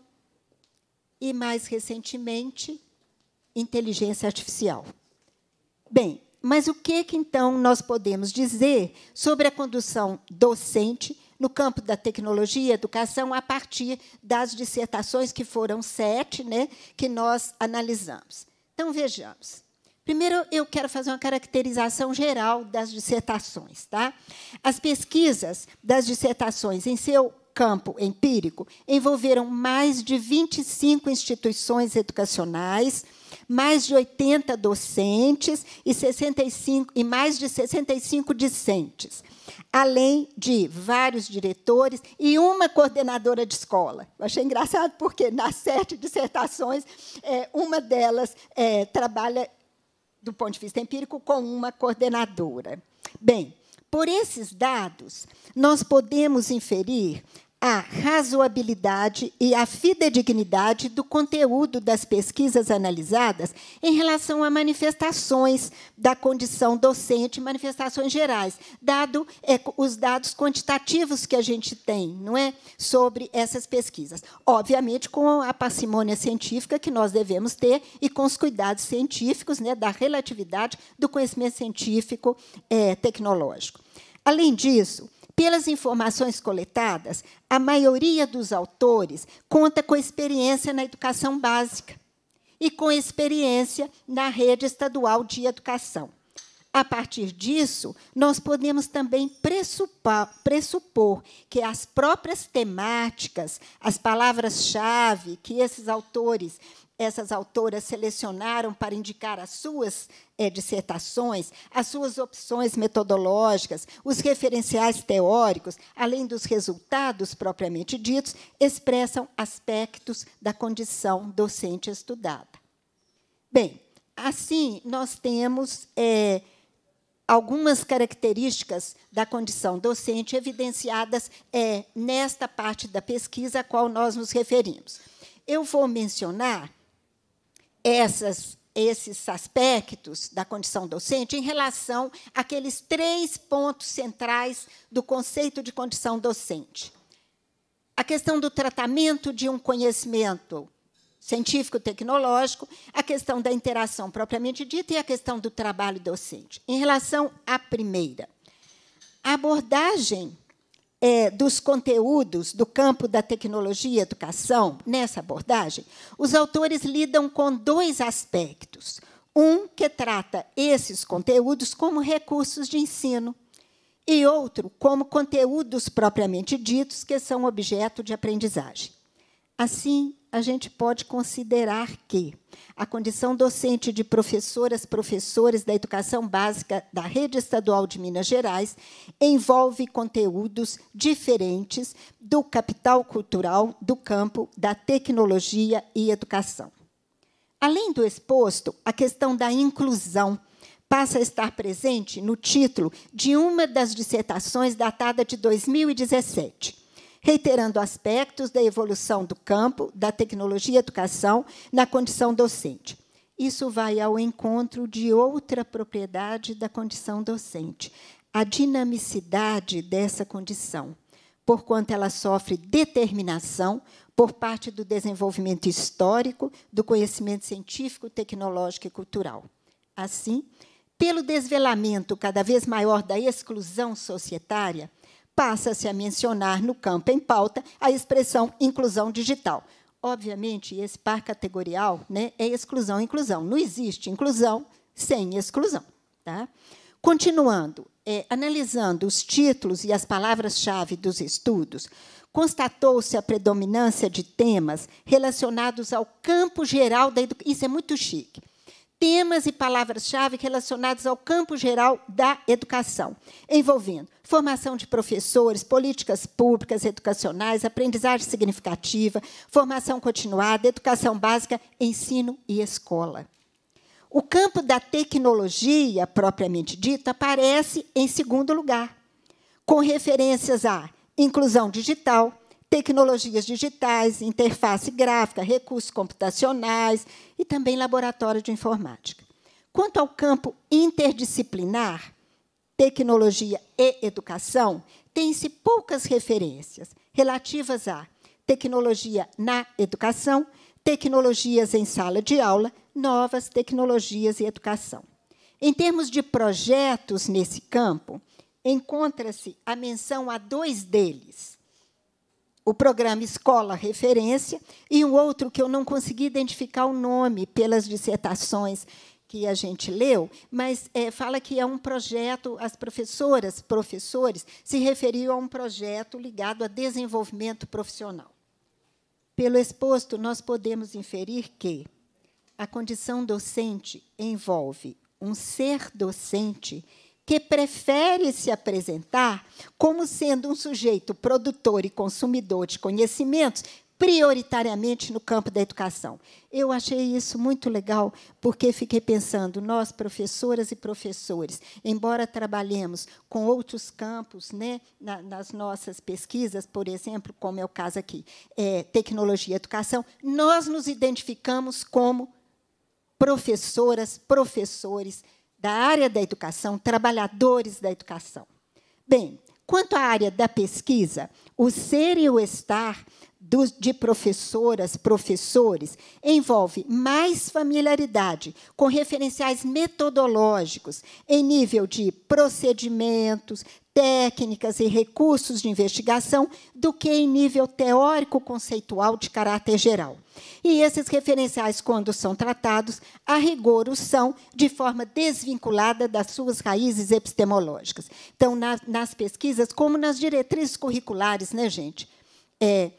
e mais recentemente, inteligência artificial. Bem, mas o que, que então nós podemos dizer sobre a condução docente no campo da tecnologia e educação a partir das dissertações que foram sete, né, que nós analisamos? Então vejamos. Primeiro, eu quero fazer uma caracterização geral das dissertações. Tá? As pesquisas das dissertações em seu campo empírico envolveram mais de 25 instituições educacionais, mais de 80 docentes e, 65, e mais de 65 discentes, além de vários diretores e uma coordenadora de escola. Eu achei engraçado porque nas sete dissertações, é, uma delas é, trabalha do ponto de vista empírico, com uma coordenadora. Bem, por esses dados, nós podemos inferir a razoabilidade e a fidedignidade do conteúdo das pesquisas analisadas em relação a manifestações da condição docente, manifestações gerais, dado é, os dados quantitativos que a gente tem, não é, sobre essas pesquisas. Obviamente, com a parcimônia científica que nós devemos ter e com os cuidados científicos, né, da relatividade do conhecimento científico é, tecnológico. Além disso, pelas informações coletadas, a maioria dos autores conta com experiência na educação básica e com experiência na rede estadual de educação. A partir disso, nós podemos também pressupor, pressupor que as próprias temáticas, as palavras-chave que esses autores essas autoras selecionaram para indicar as suas é, dissertações, as suas opções metodológicas, os referenciais teóricos, além dos resultados propriamente ditos, expressam aspectos da condição docente estudada. Bem, assim, nós temos é, algumas características da condição docente evidenciadas é, nesta parte da pesquisa a qual nós nos referimos. Eu vou mencionar essas, esses aspectos da condição docente em relação àqueles três pontos centrais do conceito de condição docente. A questão do tratamento de um conhecimento científico-tecnológico, a questão da interação propriamente dita e a questão do trabalho docente. Em relação à primeira, a abordagem é, dos conteúdos do campo da tecnologia e educação, nessa abordagem, os autores lidam com dois aspectos. Um que trata esses conteúdos como recursos de ensino, e outro como conteúdos propriamente ditos, que são objeto de aprendizagem. Assim, a gente pode considerar que a condição docente de professoras, professores da educação básica da rede estadual de Minas Gerais envolve conteúdos diferentes do capital cultural do campo da tecnologia e educação. Além do exposto, a questão da inclusão passa a estar presente no título de uma das dissertações datada de 2017 reiterando aspectos da evolução do campo da tecnologia e educação na condição docente. Isso vai ao encontro de outra propriedade da condição docente, a dinamicidade dessa condição, porquanto ela sofre determinação por parte do desenvolvimento histórico do conhecimento científico, tecnológico e cultural. Assim, pelo desvelamento cada vez maior da exclusão societária, passa-se a mencionar no campo em pauta a expressão inclusão digital. Obviamente, esse par categorial né, é exclusão inclusão. Não existe inclusão sem exclusão. Tá? Continuando, é, analisando os títulos e as palavras-chave dos estudos, constatou-se a predominância de temas relacionados ao campo geral da educação. Isso é muito chique temas e palavras-chave relacionados ao campo geral da educação, envolvendo formação de professores, políticas públicas educacionais, aprendizagem significativa, formação continuada, educação básica, ensino e escola. O campo da tecnologia, propriamente dita, aparece em segundo lugar, com referências à inclusão digital, tecnologias digitais, interface gráfica, recursos computacionais e também laboratório de informática. Quanto ao campo interdisciplinar, tecnologia e educação, tem-se poucas referências relativas a tecnologia na educação, tecnologias em sala de aula, novas tecnologias e educação. Em termos de projetos nesse campo, encontra-se a menção a dois deles: o programa Escola Referência e um outro que eu não consegui identificar o nome pelas dissertações que a gente leu, mas é, fala que é um projeto, as professoras, professores, se referiu a um projeto ligado a desenvolvimento profissional. Pelo exposto, nós podemos inferir que a condição docente envolve um ser docente que prefere se apresentar como sendo um sujeito produtor e consumidor de conhecimentos, prioritariamente no campo da educação. Eu achei isso muito legal, porque fiquei pensando, nós, professoras e professores, embora trabalhemos com outros campos né, nas nossas pesquisas, por exemplo, como é o caso aqui, é, tecnologia e educação, nós nos identificamos como professoras, professores, da área da educação, trabalhadores da educação. Bem, quanto à área da pesquisa, o ser e o estar de professoras, professores, envolve mais familiaridade com referenciais metodológicos em nível de procedimentos, técnicas e recursos de investigação do que em nível teórico-conceitual de caráter geral. E esses referenciais, quando são tratados, a rigor são de forma desvinculada das suas raízes epistemológicas. Então, na, nas pesquisas, como nas diretrizes curriculares, né, gente? É,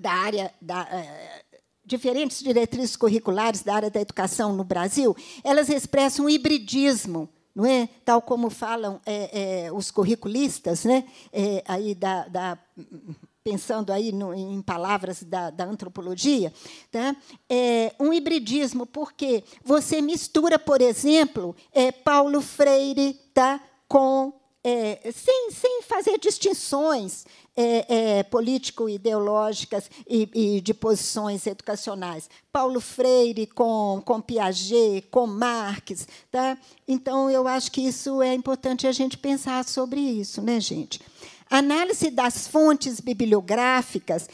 da área da, uh, diferentes diretrizes curriculares da área da educação no Brasil, elas expressam um hibridismo, não é? Tal como falam é, é, os curriculistas, né? É, aí da, da, pensando aí no, em palavras da, da antropologia, tá? um hibridismo, porque você mistura, por exemplo, Paulo Freire, tá? com é, sem, sem fazer distinções é, é, político-ideológicas e, e, de posições educacionais. Paulo Freire com, com Piaget, com Marx. Tá? Então, eu acho que isso é importante a gente pensar sobre isso, né, gente? Análise das fontes bibliográficas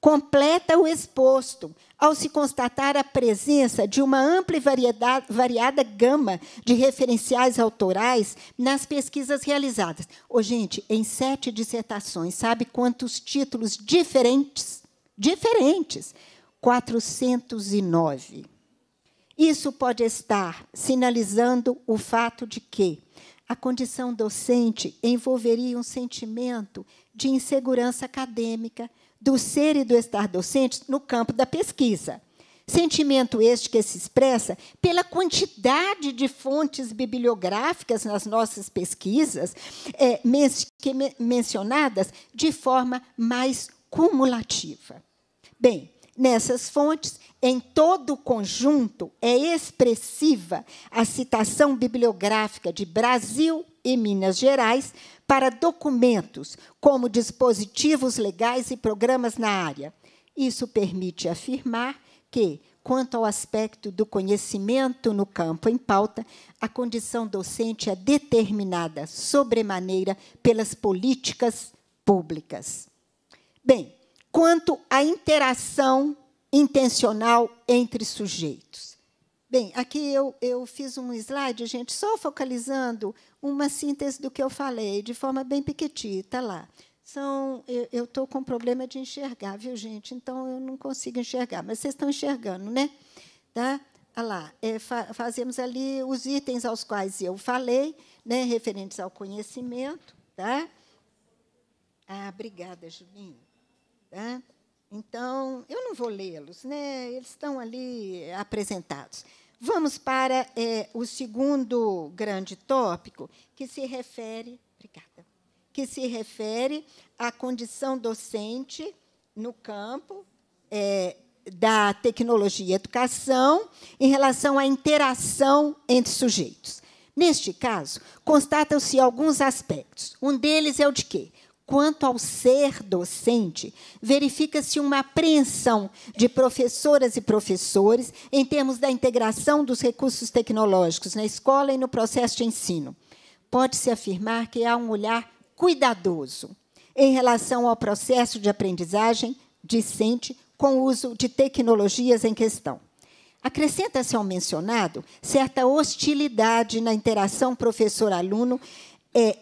completa o exposto ao se constatar a presença de uma ampla e variedade, variada gama de referenciais autorais nas pesquisas realizadas. oh, gente, em sete dissertações, sabe quantos títulos diferentes? Diferentes. 409. Isso pode estar sinalizando o fato de que a condição docente envolveria um sentimento de insegurança acadêmica, do ser e do estar docente no campo da pesquisa. Sentimento este que se expressa pela quantidade de fontes bibliográficas nas nossas pesquisas, é, men men mencionadas de forma mais cumulativa. Bem, nessas fontes, em todo o conjunto, é expressiva a citação bibliográfica de Brasil, e Minas Gerais para documentos, como dispositivos legais e programas na área. Isso permite afirmar que, quanto ao aspecto do conhecimento no campo em pauta, a condição docente é determinada sobremaneira pelas políticas públicas. Bem, quanto à interação intencional entre sujeitos. Bem, aqui eu, eu fiz um slide, gente, só focalizando uma síntese do que eu falei, de forma bem piquetita lá. São, eu estou com problema de enxergar, viu, gente? Então, eu não consigo enxergar, mas vocês estão enxergando, né? Tá? Ah lá, é, fa fazemos ali os itens aos quais eu falei, né, referentes ao conhecimento. Tá? Ah, obrigada, Julinho. Tá? Então, eu não vou lê-los, né? eles estão ali apresentados. Vamos para é, o segundo grande tópico, que se refere, obrigada, que se refere à condição docente no campo é, da tecnologia e educação em relação à interação entre sujeitos. Neste caso, constatam-se alguns aspectos. Um deles é o de quê? quanto ao ser docente, verifica-se uma apreensão de professoras e professores em termos da integração dos recursos tecnológicos na escola e no processo de ensino. Pode-se afirmar que há um olhar cuidadoso em relação ao processo de aprendizagem discente com o uso de tecnologias em questão. Acrescenta-se ao mencionado certa hostilidade na interação professor-aluno é,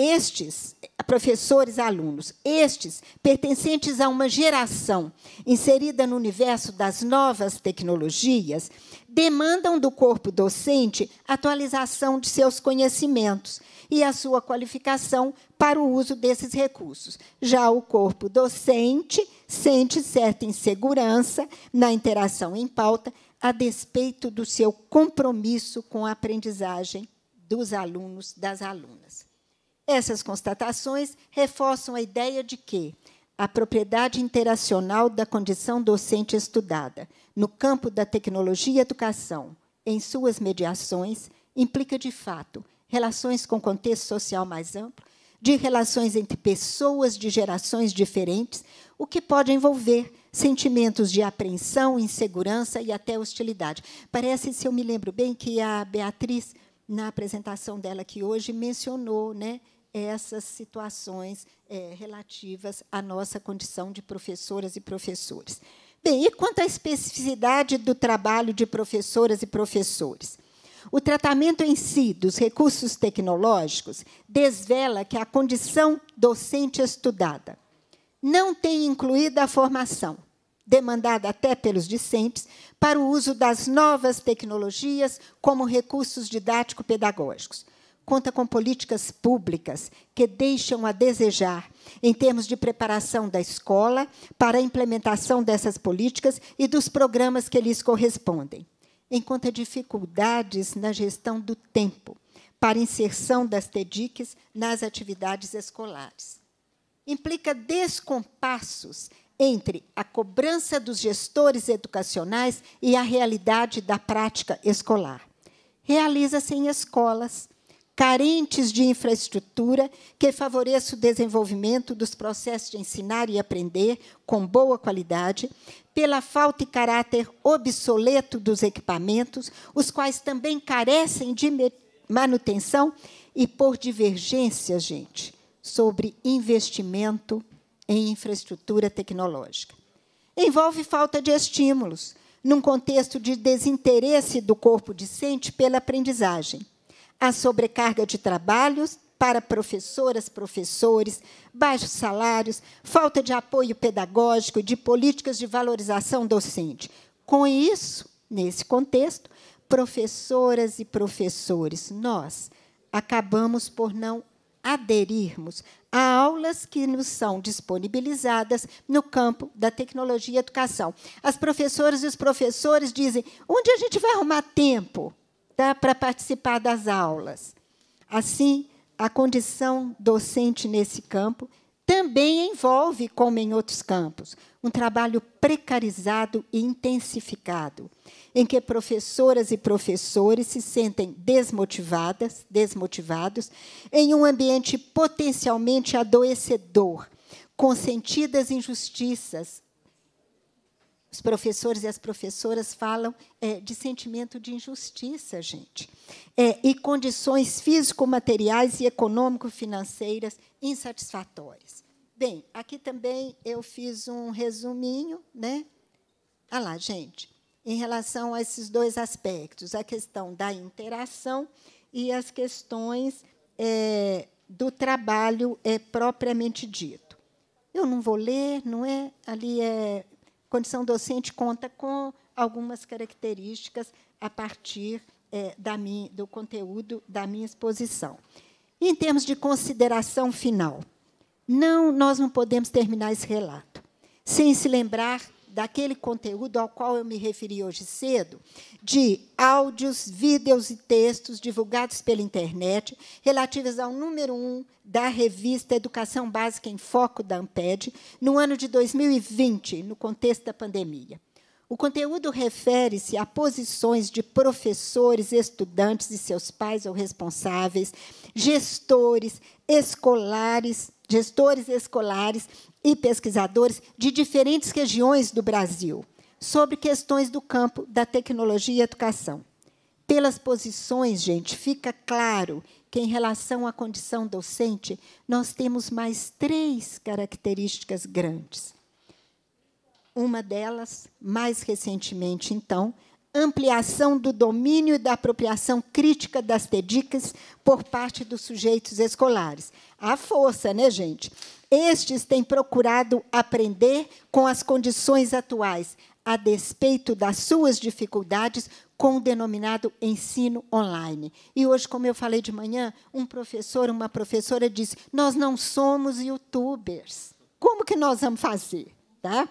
estes, professores, alunos, estes pertencentes a uma geração inserida no universo das novas tecnologias, demandam do corpo docente atualização de seus conhecimentos e a sua qualificação para o uso desses recursos. Já o corpo docente sente certa insegurança na interação em pauta, a despeito do seu compromisso com a aprendizagem dos alunos, das alunas. Essas constatações reforçam a ideia de que a propriedade interacional da condição docente estudada no campo da tecnologia e educação, em suas mediações, implica de fato relações com contexto social mais amplo, de relações entre pessoas de gerações diferentes, o que pode envolver sentimentos de apreensão, insegurança e até hostilidade. Parece, se eu me lembro bem, que a Beatriz, na apresentação dela aqui hoje, mencionou né, essas situações é, relativas à nossa condição de professoras e professores. Bem, e quanto à especificidade do trabalho de professoras e professores? O tratamento em si dos recursos tecnológicos desvela que a condição docente estudada não tem incluída a formação, demandada até pelos discentes, para o uso das novas tecnologias como recursos didático-pedagógicos conta com políticas públicas que deixam a desejar em termos de preparação da escola para a implementação dessas políticas e dos programas que lhes correspondem. Encontra dificuldades na gestão do tempo para inserção das TEDICs nas atividades escolares. Implica descompassos entre a cobrança dos gestores educacionais e a realidade da prática escolar. Realiza-se em escolas carentes de infraestrutura que favoreça o desenvolvimento dos processos de ensinar e aprender com boa qualidade, pela falta e caráter obsoleto dos equipamentos, os quais também carecem de manutenção e por divergências, gente, sobre investimento em infraestrutura tecnológica. Envolve falta de estímulos, num contexto de desinteresse do corpo discente pela aprendizagem a sobrecarga de trabalhos para professoras, professores, baixos salários, falta de apoio pedagógico e de políticas de valorização docente. Com isso, nesse contexto, professoras e professores, nós acabamos por não aderirmos a aulas que nos são disponibilizadas no campo da tecnologia e educação. As professoras e os professores dizem: onde a gente vai arrumar tempo para participar das aulas. Assim, a condição docente nesse campo também envolve, como em outros campos, um trabalho precarizado e intensificado, em que professoras e professores se sentem desmotivadas, desmotivados, em um ambiente potencialmente adoecedor, com sentidas injustiças, os professores e as professoras falam é, de sentimento de injustiça, gente, é, e condições físico-materiais e econômico-financeiras insatisfatórias. Bem, aqui também eu fiz um resuminho, né? Ah lá, gente, em relação a esses dois aspectos, a questão da interação e as questões é, do trabalho é, propriamente dito. Eu não vou ler, não é? Ali é condição docente conta com algumas características a partir é, da minha, do conteúdo da minha exposição. Em termos de consideração final, não, nós não podemos terminar esse relato sem se lembrar daquele conteúdo ao qual eu me referi hoje cedo, de áudios, vídeos e textos divulgados pela internet relativos ao número 1 um da revista Educação Básica em Foco da Amped, no ano de 2020, no contexto da pandemia. O conteúdo refere-se a posições de professores, estudantes e seus pais ou responsáveis, gestores escolares, gestores escolares e pesquisadores de diferentes regiões do Brasil sobre questões do campo da tecnologia e educação. Pelas posições, gente, fica claro que, em relação à condição docente, nós temos mais três características grandes. Uma delas, mais recentemente, então, ampliação do domínio e da apropriação crítica das TEDICs por parte dos sujeitos escolares. A força, né, gente? Estes têm procurado aprender com as condições atuais, a despeito das suas dificuldades, com o denominado ensino online. E hoje, como eu falei de manhã, um professor, uma professora disse: Nós não somos youtubers. Como que nós vamos fazer? Tá?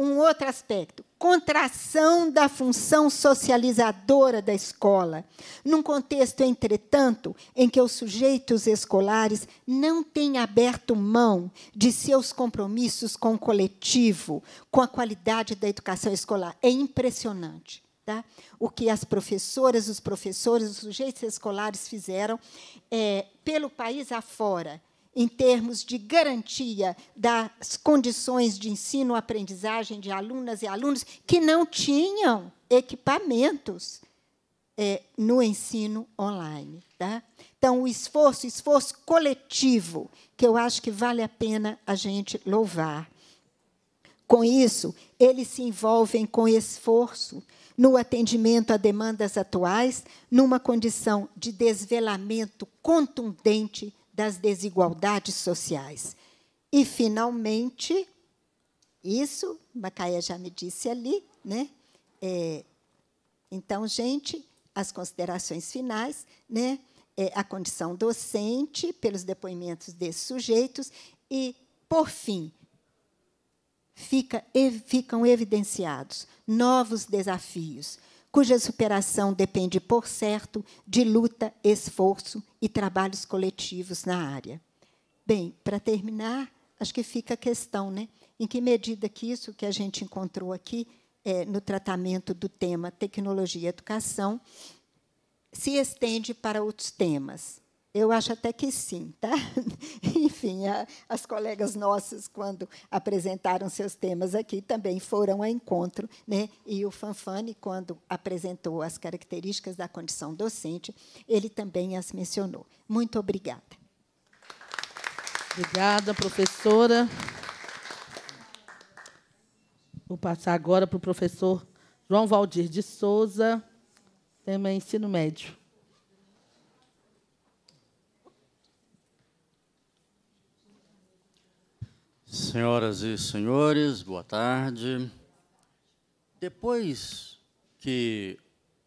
Um outro aspecto, contração da função socializadora da escola, num contexto, entretanto, em que os sujeitos escolares não têm aberto mão de seus compromissos com o coletivo, com a qualidade da educação escolar. É impressionante. Tá? O que as professoras, os professores, os sujeitos escolares fizeram é, pelo país afora em termos de garantia das condições de ensino-aprendizagem de alunas e alunos que não tinham equipamentos é, no ensino online. Tá? Então, o esforço, esforço coletivo, que eu acho que vale a pena a gente louvar. Com isso, eles se envolvem com esforço no atendimento a demandas atuais, numa condição de desvelamento contundente das desigualdades sociais. E, finalmente, isso, Macaia já me disse ali, né? É, então, gente, as considerações finais, né? É, a condição docente, pelos depoimentos desses sujeitos, e, por fim, fica, ev ficam evidenciados novos desafios cuja superação depende, por certo, de luta, esforço e trabalhos coletivos na área. Bem, para terminar, acho que fica a questão, né? Em que medida que isso que a gente encontrou aqui é, no tratamento do tema tecnologia e educação se estende para outros temas? Eu acho até que sim, tá? Enfim, a, as colegas nossas, quando apresentaram seus temas aqui, também foram ao encontro, né? E o Fanfani, quando apresentou as características da condição docente, ele também as mencionou. Muito obrigada. Obrigada, professora. Vou passar agora para o professor João Valdir de Souza, tema Ensino Médio. Senhoras e senhores, boa tarde. Depois que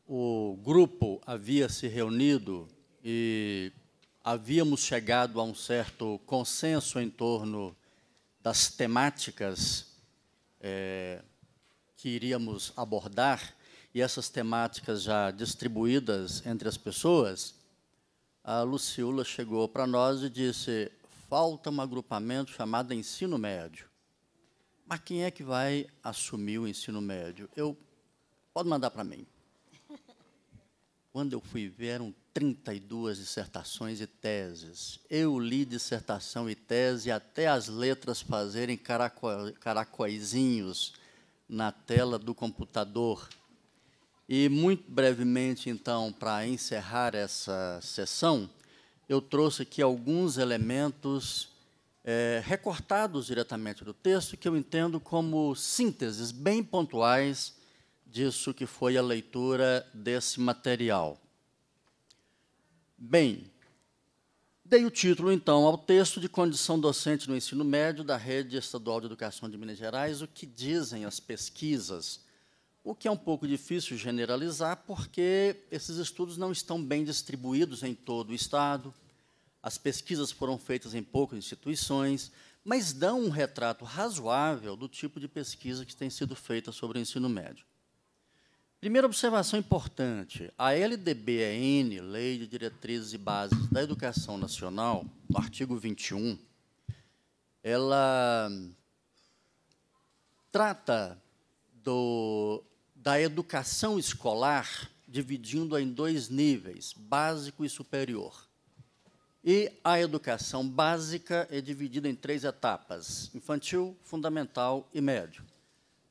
o grupo havia se reunido e havíamos chegado a um certo consenso em torno das temáticas é, que iríamos abordar, e essas temáticas já distribuídas entre as pessoas, a Luciula chegou para nós e disse: falta um agrupamento chamado ensino médio. Mas quem é que vai assumir o ensino médio? Eu pode mandar para mim. Quando eu fui ver, eram 32 dissertações e teses. Eu li dissertação e tese até as letras fazerem caracoizinhos na tela do computador. E, muito brevemente, então, para encerrar essa sessão, eu trouxe aqui alguns elementos é, recortados diretamente do texto, que eu entendo como sínteses bem pontuais disso que foi a leitura desse material. Bem, dei o título, então, ao texto de Condição Docente no Ensino Médio da Rede Estadual de Educação de Minas Gerais, o que dizem as pesquisas o que é um pouco difícil generalizar, porque esses estudos não estão bem distribuídos em todo o Estado, as pesquisas foram feitas em poucas instituições, mas dão um retrato razoável do tipo de pesquisa que tem sido feita sobre o ensino médio. Primeira observação importante: a LDBN, Lei de Diretrizes e Bases da Educação Nacional, no artigo 21, ela trata do da educação escolar, dividindo-a em dois níveis, básico e superior. E a educação básica é dividida em três etapas: infantil, fundamental e médio.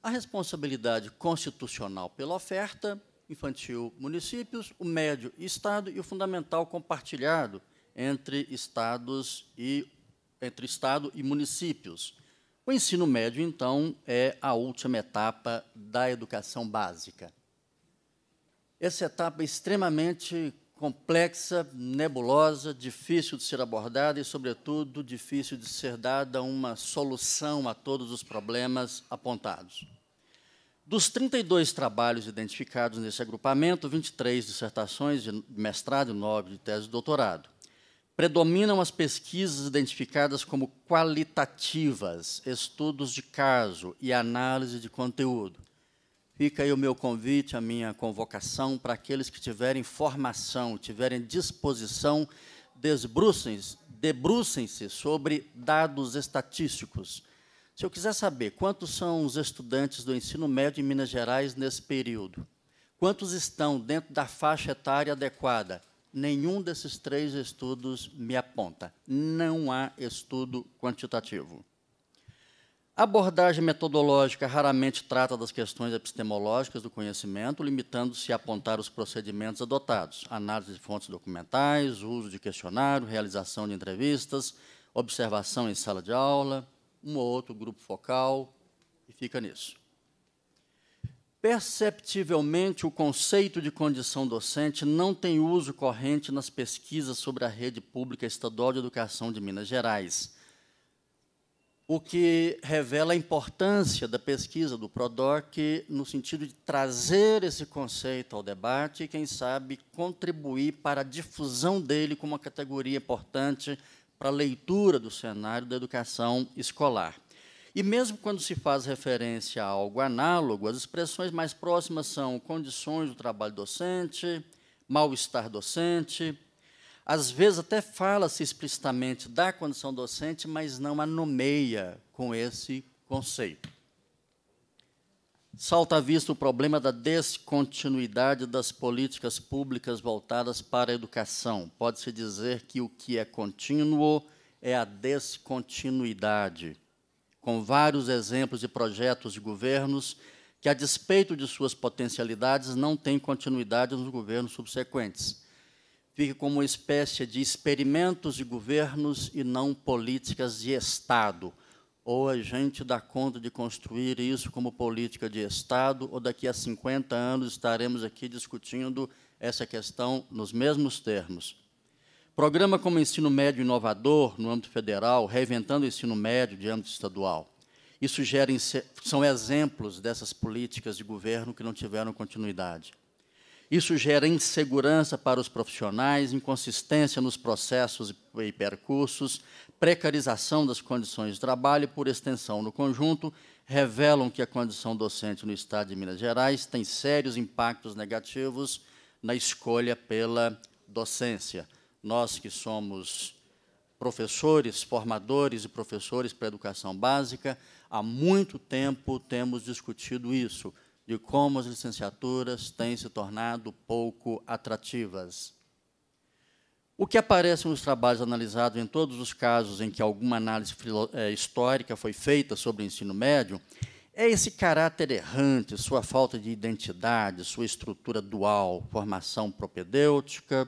A responsabilidade constitucional pela oferta, infantil, municípios, o médio, estado e o fundamental compartilhado entre estados e entre estado e municípios. O ensino médio, então, é a última etapa da educação básica. Essa etapa é extremamente complexa, nebulosa, difícil de ser abordada e, sobretudo, difícil de ser dada uma solução a todos os problemas apontados. Dos 32 trabalhos identificados nesse agrupamento, 23 dissertações de mestrado e 9 de tese de doutorado. Predominam as pesquisas identificadas como qualitativas, estudos de caso e análise de conteúdo. Fica aí o meu convite, a minha convocação para aqueles que tiverem formação, tiverem disposição, desbrucem-se sobre dados estatísticos. Se eu quiser saber quantos são os estudantes do ensino médio em Minas Gerais nesse período, quantos estão dentro da faixa etária adequada, nenhum desses três estudos me aponta. Não há estudo quantitativo. A abordagem metodológica raramente trata das questões epistemológicas do conhecimento, limitando-se a apontar os procedimentos adotados: análise de fontes documentais, uso de questionário, realização de entrevistas, observação em sala de aula, um ou outro grupo focal, e fica nisso. Perceptivelmente, o conceito de condição docente não tem uso corrente nas pesquisas sobre a rede pública estadual de educação de Minas Gerais, o que revela a importância da pesquisa do PRODOC no sentido de trazer esse conceito ao debate e, quem sabe, contribuir para a difusão dele como uma categoria importante para a leitura do cenário da educação escolar. E mesmo quando se faz referência a algo análogo, as expressões mais próximas são condições do trabalho docente, mal-estar docente. Às vezes até fala-se explicitamente da condição docente, mas não a nomeia com esse conceito. Salta à vista o problema da descontinuidade das políticas públicas voltadas para a educação. Pode-se dizer que o que é contínuo é a descontinuidade com vários exemplos e projetos de governos que, a despeito de suas potencialidades, não têm continuidade nos governos subsequentes. Fique como uma espécie de experimentos de governos e não políticas de Estado. Ou a gente dá conta de construir isso como política de Estado, ou daqui a 50 anos estaremos aqui discutindo essa questão nos mesmos termos. Programa como Ensino Médio Inovador no âmbito federal, reinventando o ensino médio de âmbito estadual. Isso gera, são exemplos dessas políticas de governo que não tiveram continuidade. Isso gera insegurança para os profissionais, inconsistência nos processos e percursos, precarização das condições de trabalho e, por extensão, no conjunto, revelam que a condição docente no Estado de Minas Gerais tem sérios impactos negativos na escolha pela docência, nós que somos professores, formadores e professores para a educação básica, há muito tempo temos discutido isso, de como as licenciaturas têm se tornado pouco atrativas. O que aparece nos trabalhos analisados em todos os casos em que alguma análise é, histórica foi feita sobre o ensino médio é esse caráter errante, sua falta de identidade, sua estrutura dual, formação propedêutica,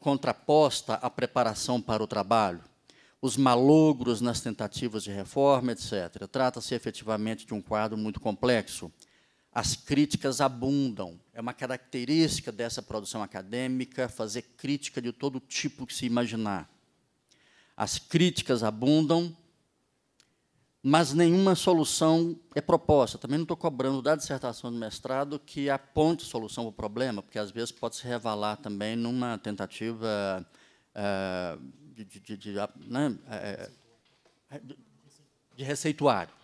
contraposta à preparação para o trabalho, os malogros nas tentativas de reforma, etc. Trata-se efetivamente de um quadro muito complexo. As críticas abundam. É uma característica dessa produção acadêmica fazer crítica de todo tipo que se imaginar. As críticas abundam mas nenhuma solução é proposta. Também não estou cobrando da dissertação do mestrado que aponte solução para o problema, porque às vezes pode se revelar também numa tentativa eh, de, né, eh, eh, de, receituário.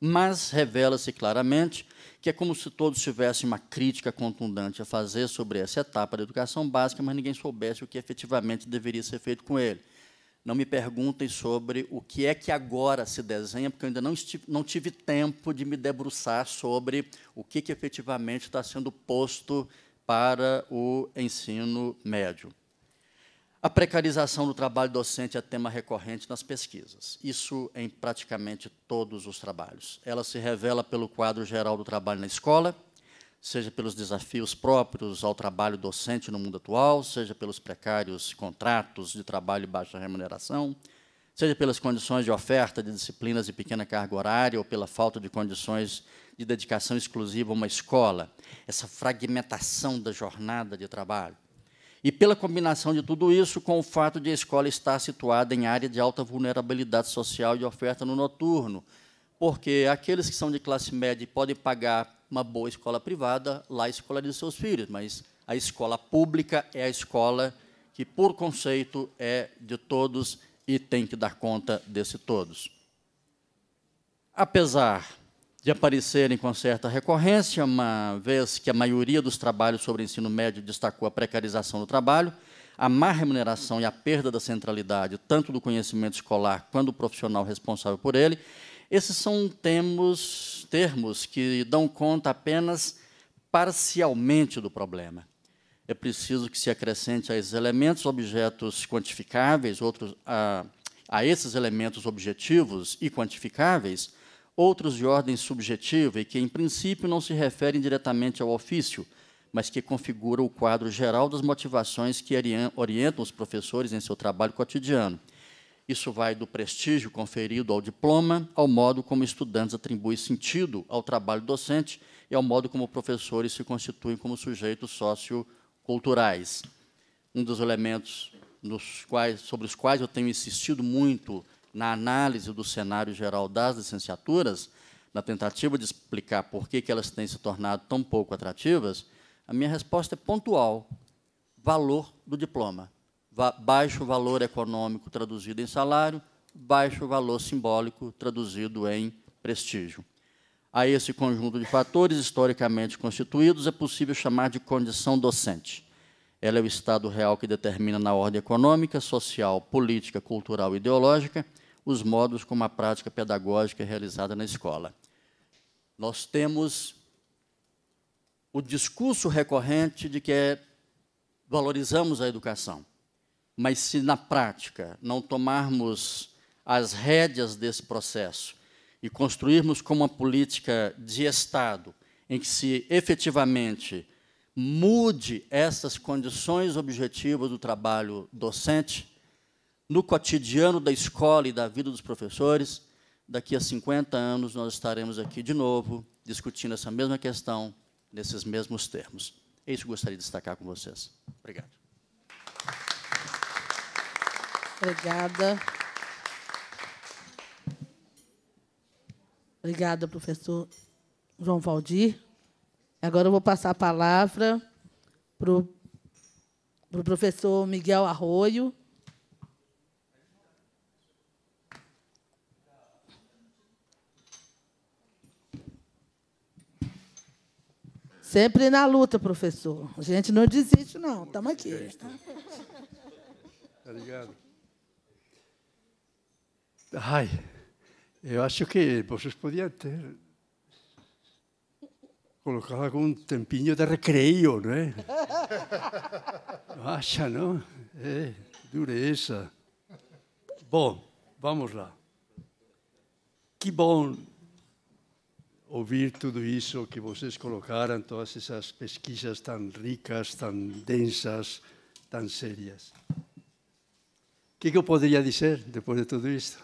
Mas revela-se claramente que é como se todos tivessem uma crítica contundente a fazer sobre essa etapa da educação básica, mas ninguém soubesse o que efetivamente deveria ser feito com ele. Não me perguntem sobre o que é que agora se desenha, porque eu ainda não, estive, não tive tempo de me debruçar sobre o que, que efetivamente está sendo posto para o ensino médio. A precarização do trabalho docente é tema recorrente nas pesquisas, isso em praticamente todos os trabalhos. Ela se revela pelo quadro geral do trabalho na escola, seja pelos desafios próprios ao trabalho docente no mundo atual, seja pelos precários contratos de trabalho e baixa remuneração, seja pelas condições de oferta de disciplinas de pequena carga horária ou pela falta de condições de dedicação exclusiva a uma escola, essa fragmentação da jornada de trabalho. E pela combinação de tudo isso com o fato de a escola estar situada em área de alta vulnerabilidade social e oferta no noturno, porque aqueles que são de classe média e podem pagar uma boa escola privada, lá escolariza seus filhos, mas a escola pública é a escola que, por conceito, é de todos e tem que dar conta desse todos. Apesar de aparecerem com certa recorrência, uma vez que a maioria dos trabalhos sobre ensino médio destacou a precarização do trabalho, a má remuneração e a perda da centralidade, tanto do conhecimento escolar quanto do profissional responsável por ele, esses são termos, termos que dão conta apenas parcialmente do problema. É preciso que se acrescente a esses elementos objetos quantificáveis, outros a, a esses elementos objetivos e quantificáveis, outros de ordem subjetiva e que, em princípio, não se referem diretamente ao ofício, mas que configuram o quadro geral das motivações que orientam os professores em seu trabalho cotidiano. Isso vai do prestígio conferido ao diploma, ao modo como estudantes atribuem sentido ao trabalho docente e ao modo como professores se constituem como sujeitos socioculturais. Um dos elementos quais, sobre os quais eu tenho insistido muito na análise do cenário geral das licenciaturas, na tentativa de explicar por que elas têm se tornado tão pouco atrativas, a minha resposta é pontual: valor do diploma baixo valor econômico traduzido em salário, baixo valor simbólico traduzido em prestígio. A esse conjunto de fatores historicamente constituídos é possível chamar de condição docente. Ela é o estado real que determina na ordem econômica, social, política, cultural e ideológica os modos como a prática pedagógica é realizada na escola. Nós temos o discurso recorrente de que é, valorizamos a educação. Mas se na prática não tomarmos as rédeas desse processo e construirmos como uma política de Estado em que se efetivamente mude essas condições objetivas do trabalho docente, no cotidiano da escola e da vida dos professores, daqui a 50 anos nós estaremos aqui de novo discutindo essa mesma questão nesses mesmos termos. É isso que eu gostaria de destacar com vocês. Obrigado. Obrigada. Obrigada, professor João Valdir. Agora eu vou passar a palavra para o pro professor Miguel Arroio. Sempre na luta, professor. A gente não desiste, não. Estamos aqui. Obrigado. Tá Ai, eu acho que vosos podía ter colocado algún tempiño de recreio, non é? Acha, non? É, eh, esa. Bom, vamos lá. Que bom ouvir tudo isso que vocês colocaram, todas essas pesquisas tão ricas, tão densas, tão sérias. que, que eu poderia dizer depois de tudo isto?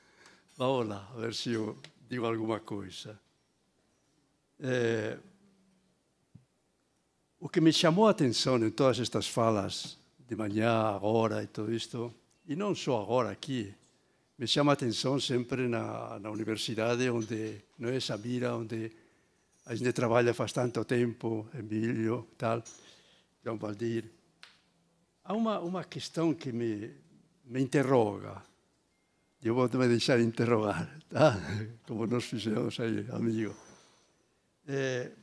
Vamos lá, a ver se eu digo alguma coisa. É, o que me chamou a atenção em todas estas falas de manhã, agora e tudo isto, e não só agora aqui, me chama a atenção sempre na, na universidade, onde não é Samira, onde a gente trabalha faz tanto tempo, Emílio, tal, João Valdir. Há uma, uma questão que me, me interroga. Yo a me de interrogar, como nos hicimos ahí, amigo. Eh,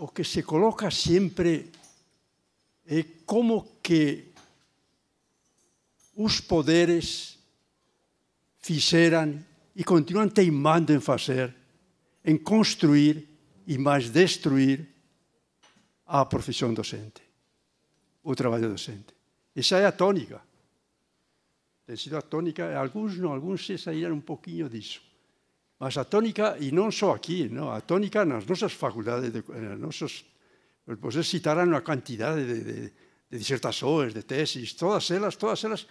o que se coloca siempre es eh, como que los poderes fizeram y continúan teimando en hacer, en construir y más destruir a profesión docente. o traballo docente. Esa é a tónica. Ten sido a tónica, e algúns non, algúns se saíran un poquinho disso. Mas a tónica, e non só aquí, non? a tónica nas nosas facultades, de, nas nosas, vocês pois, pois citaran unha cantidade de, de, de disertações, de tesis, todas elas, todas elas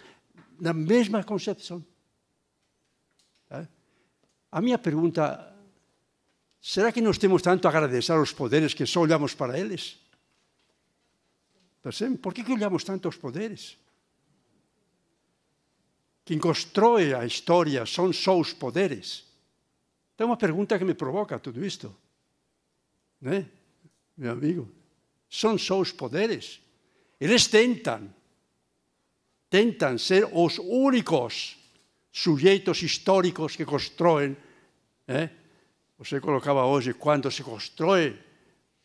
na mesma concepción. Eh? A miña pergunta, será que nos temos tanto a agradecer aos poderes que só olhamos para eles? Percebem? Por que, que olhamos tanto os poderes? Quem constrói a história são só os poderes. Tem então, uma pergunta que me provoca tudo isto. Né? Meu amigo, são só os poderes. Eles tentam, tentam ser os únicos sujeitos históricos que constroem. Né? Você colocava hoje, quando se constrói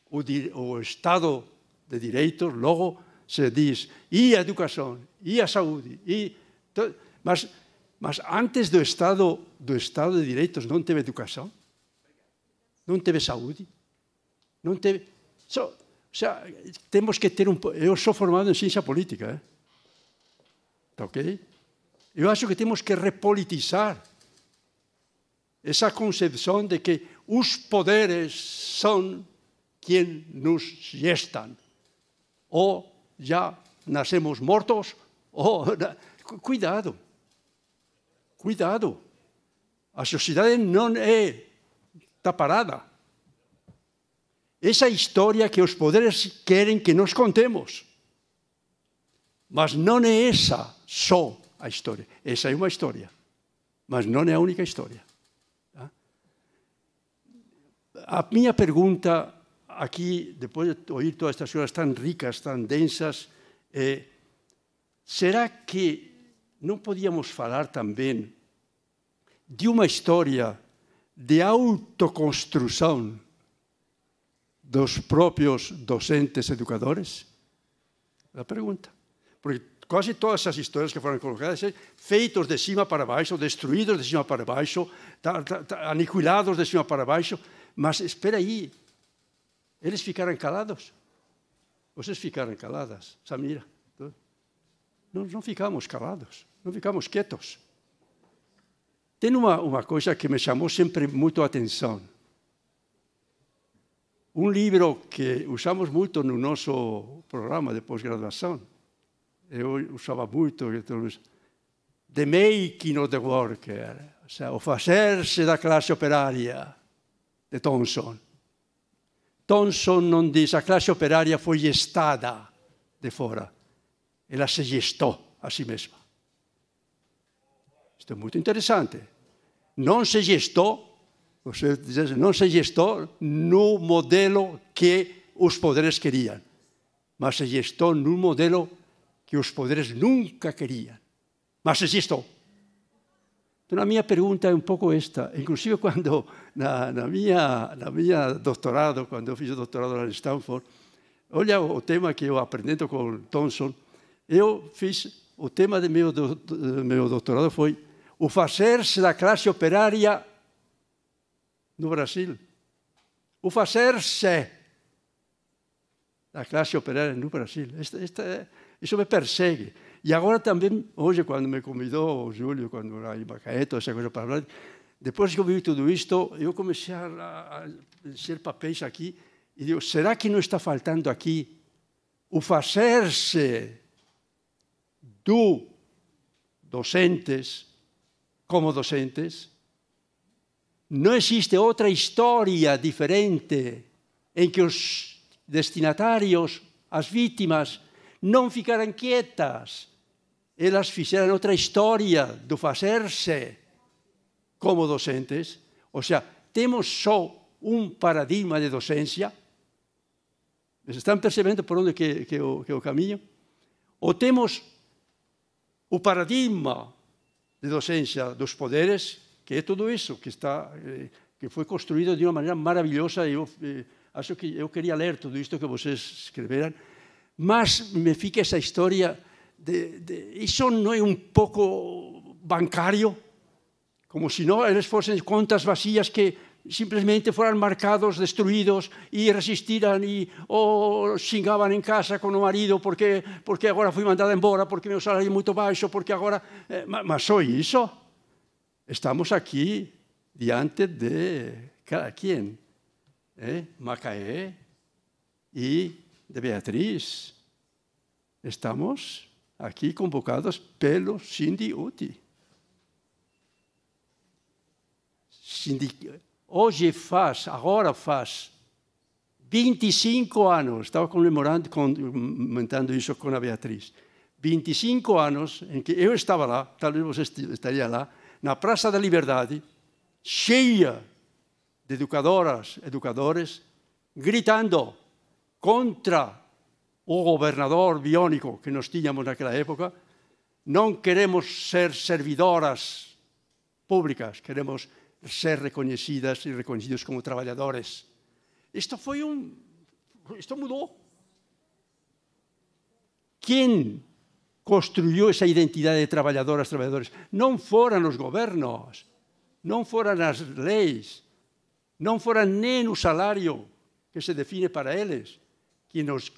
o, o Estado de derechos, luego se dice y a educación, y a saúde, y mas, antes del Estado de Estado de Direitos non teve educación, no teve saúde, no te So, o sea, tenemos que tener un... Eu sou formado en ciencia política, eh? Está ok? yo acho que tenemos que repolitizar esa concepción de que los poderes son quien nos gestan. ou já nascemos mortos, ou. Cuidado! Cuidado! A sociedade não é. está parada. Essa história que os poderes querem que nos contemos. Mas não é essa só a história. Essa é uma história, mas não é a única história. Ah? A minha pergunta aquí, depois de oír todas estas cosas tan ricas, tan densas, eh, será que não podíamos falar também de uma história de autoconstrução dos próprios docentes educadores? A pergunta. Porque quase todas essas histórias que foram colocadas são eh, feitos de cima para baixo, destruídos de cima para baixo, aniquilados de cima para baixo. Mas espera aí, eles ficaram calados? Vocês ficaram caladas, Samira? Nós não ficamos calados, não ficamos quietos. Tem uma, uma coisa que me chamou sempre muito a atenção. Um livro que usamos muito no nosso programa de pós-graduação, eu usava muito, The Making of the Worker, ou seja, o fazer-se da classe operária, de Thomson. Thompson non dice la clase operaria fue gestada de fora, Ella se gestó a sí misma. Esto es muy interesante. No se gestó, no se gestó, no modelo que los poderes querían, mas se en un modelo que los poderes nunca querían. Mas se gestó. Então, a minha pergunta é um pouco esta. Inclusive, quando, na, na minha, na minha doutorado, quando eu fiz o doutorado lá em Stanford, olha o tema que eu aprendendo com Thompson. eu fiz, o tema do meu, do, doutorado foi o fazer-se da classe operária no Brasil. O fazer-se da classe operária no Brasil. isso me persegue. Y ahora también, oye, cuando me convidó Julio, cuando era Ibacaeto, esa cosa para hablar, después que vi todo esto, yo comencé a, a, a hacer papeles aquí y digo, ¿será que no está faltando aquí el hacerse do docentes como docentes? No existe otra historia diferente en que los destinatarios, las víctimas, no ficaran quietas, elas fizeram outra história do fazer-se como docentes. Ou seja, temos só um paradigma de docência. Vocês estão percebendo por onde que, que, o, que o caminho? Ou temos o paradigma de docência dos poderes, que é tudo isso que está eh, que foi construído de uma maneira maravilhosa. Eu eh, acho que eu queria ler tudo isto que vocês escreveram, mas me fica essa história de, eso no es un poco bancario, como si no eres fuesen cuentas vacías que simplemente fueran marcados, destruidos y resistieran y o oh, chingaban en casa con un marido porque porque ahora fui mandada embora, porque mi salario es muy bajo, porque ahora... eh, mas só eso? Estamos aquí diante de cada quien, eh? Macaé y de Beatriz. Estamos aqui convocadas pelo Sindhuti. Hoje faz, agora faz, 25 anos, estava comemorando, comentando isso com a Beatriz, 25 anos em que eu estava lá, talvez você estaria lá, na Praça da Liberdade, cheia de educadoras, educadores, gritando contra o gobernador biónico que nos tiñamos naquela época, non queremos ser servidoras públicas, queremos ser recoñecidas e recoñecidos como traballadores. Isto foi un... Isto mudou. Quén construyó esa identidade de traballadoras e traballadores? Non foran os gobernos, non foran as leis, non foran nen o salario que se define para eles, quien nos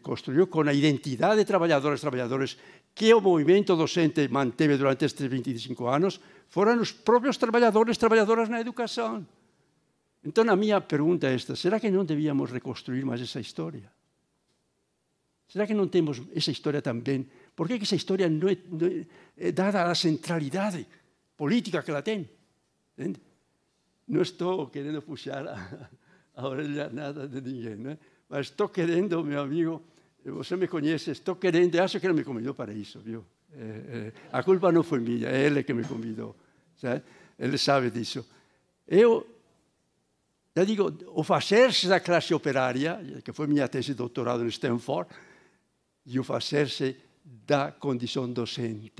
construyó con la identidad de trabajadores, trabajadores que el movimiento docente mantiene durante estos 25 años, fueron los propios trabajadores, trabajadoras en la educación. Entonces, a mía pregunta es esta, será que no debíamos reconstruir más esa historia? Será que no tenemos esa historia también? Por qué esa historia no es eh, dada a la centralidad política que la tiene? No estoy queriendo puxar a, nada de ninguém, mas estou querendo, meu amigo, você me conhece, estou querendo, acho que ele me convidou para isso, viu? É, é, a culpa não foi minha, é ele que me convidou, ele sabe disso. Eu, já digo, o fazer-se da classe operária, que foi minha tese de doutorado em Stanford, e o fazer-se da condição docente.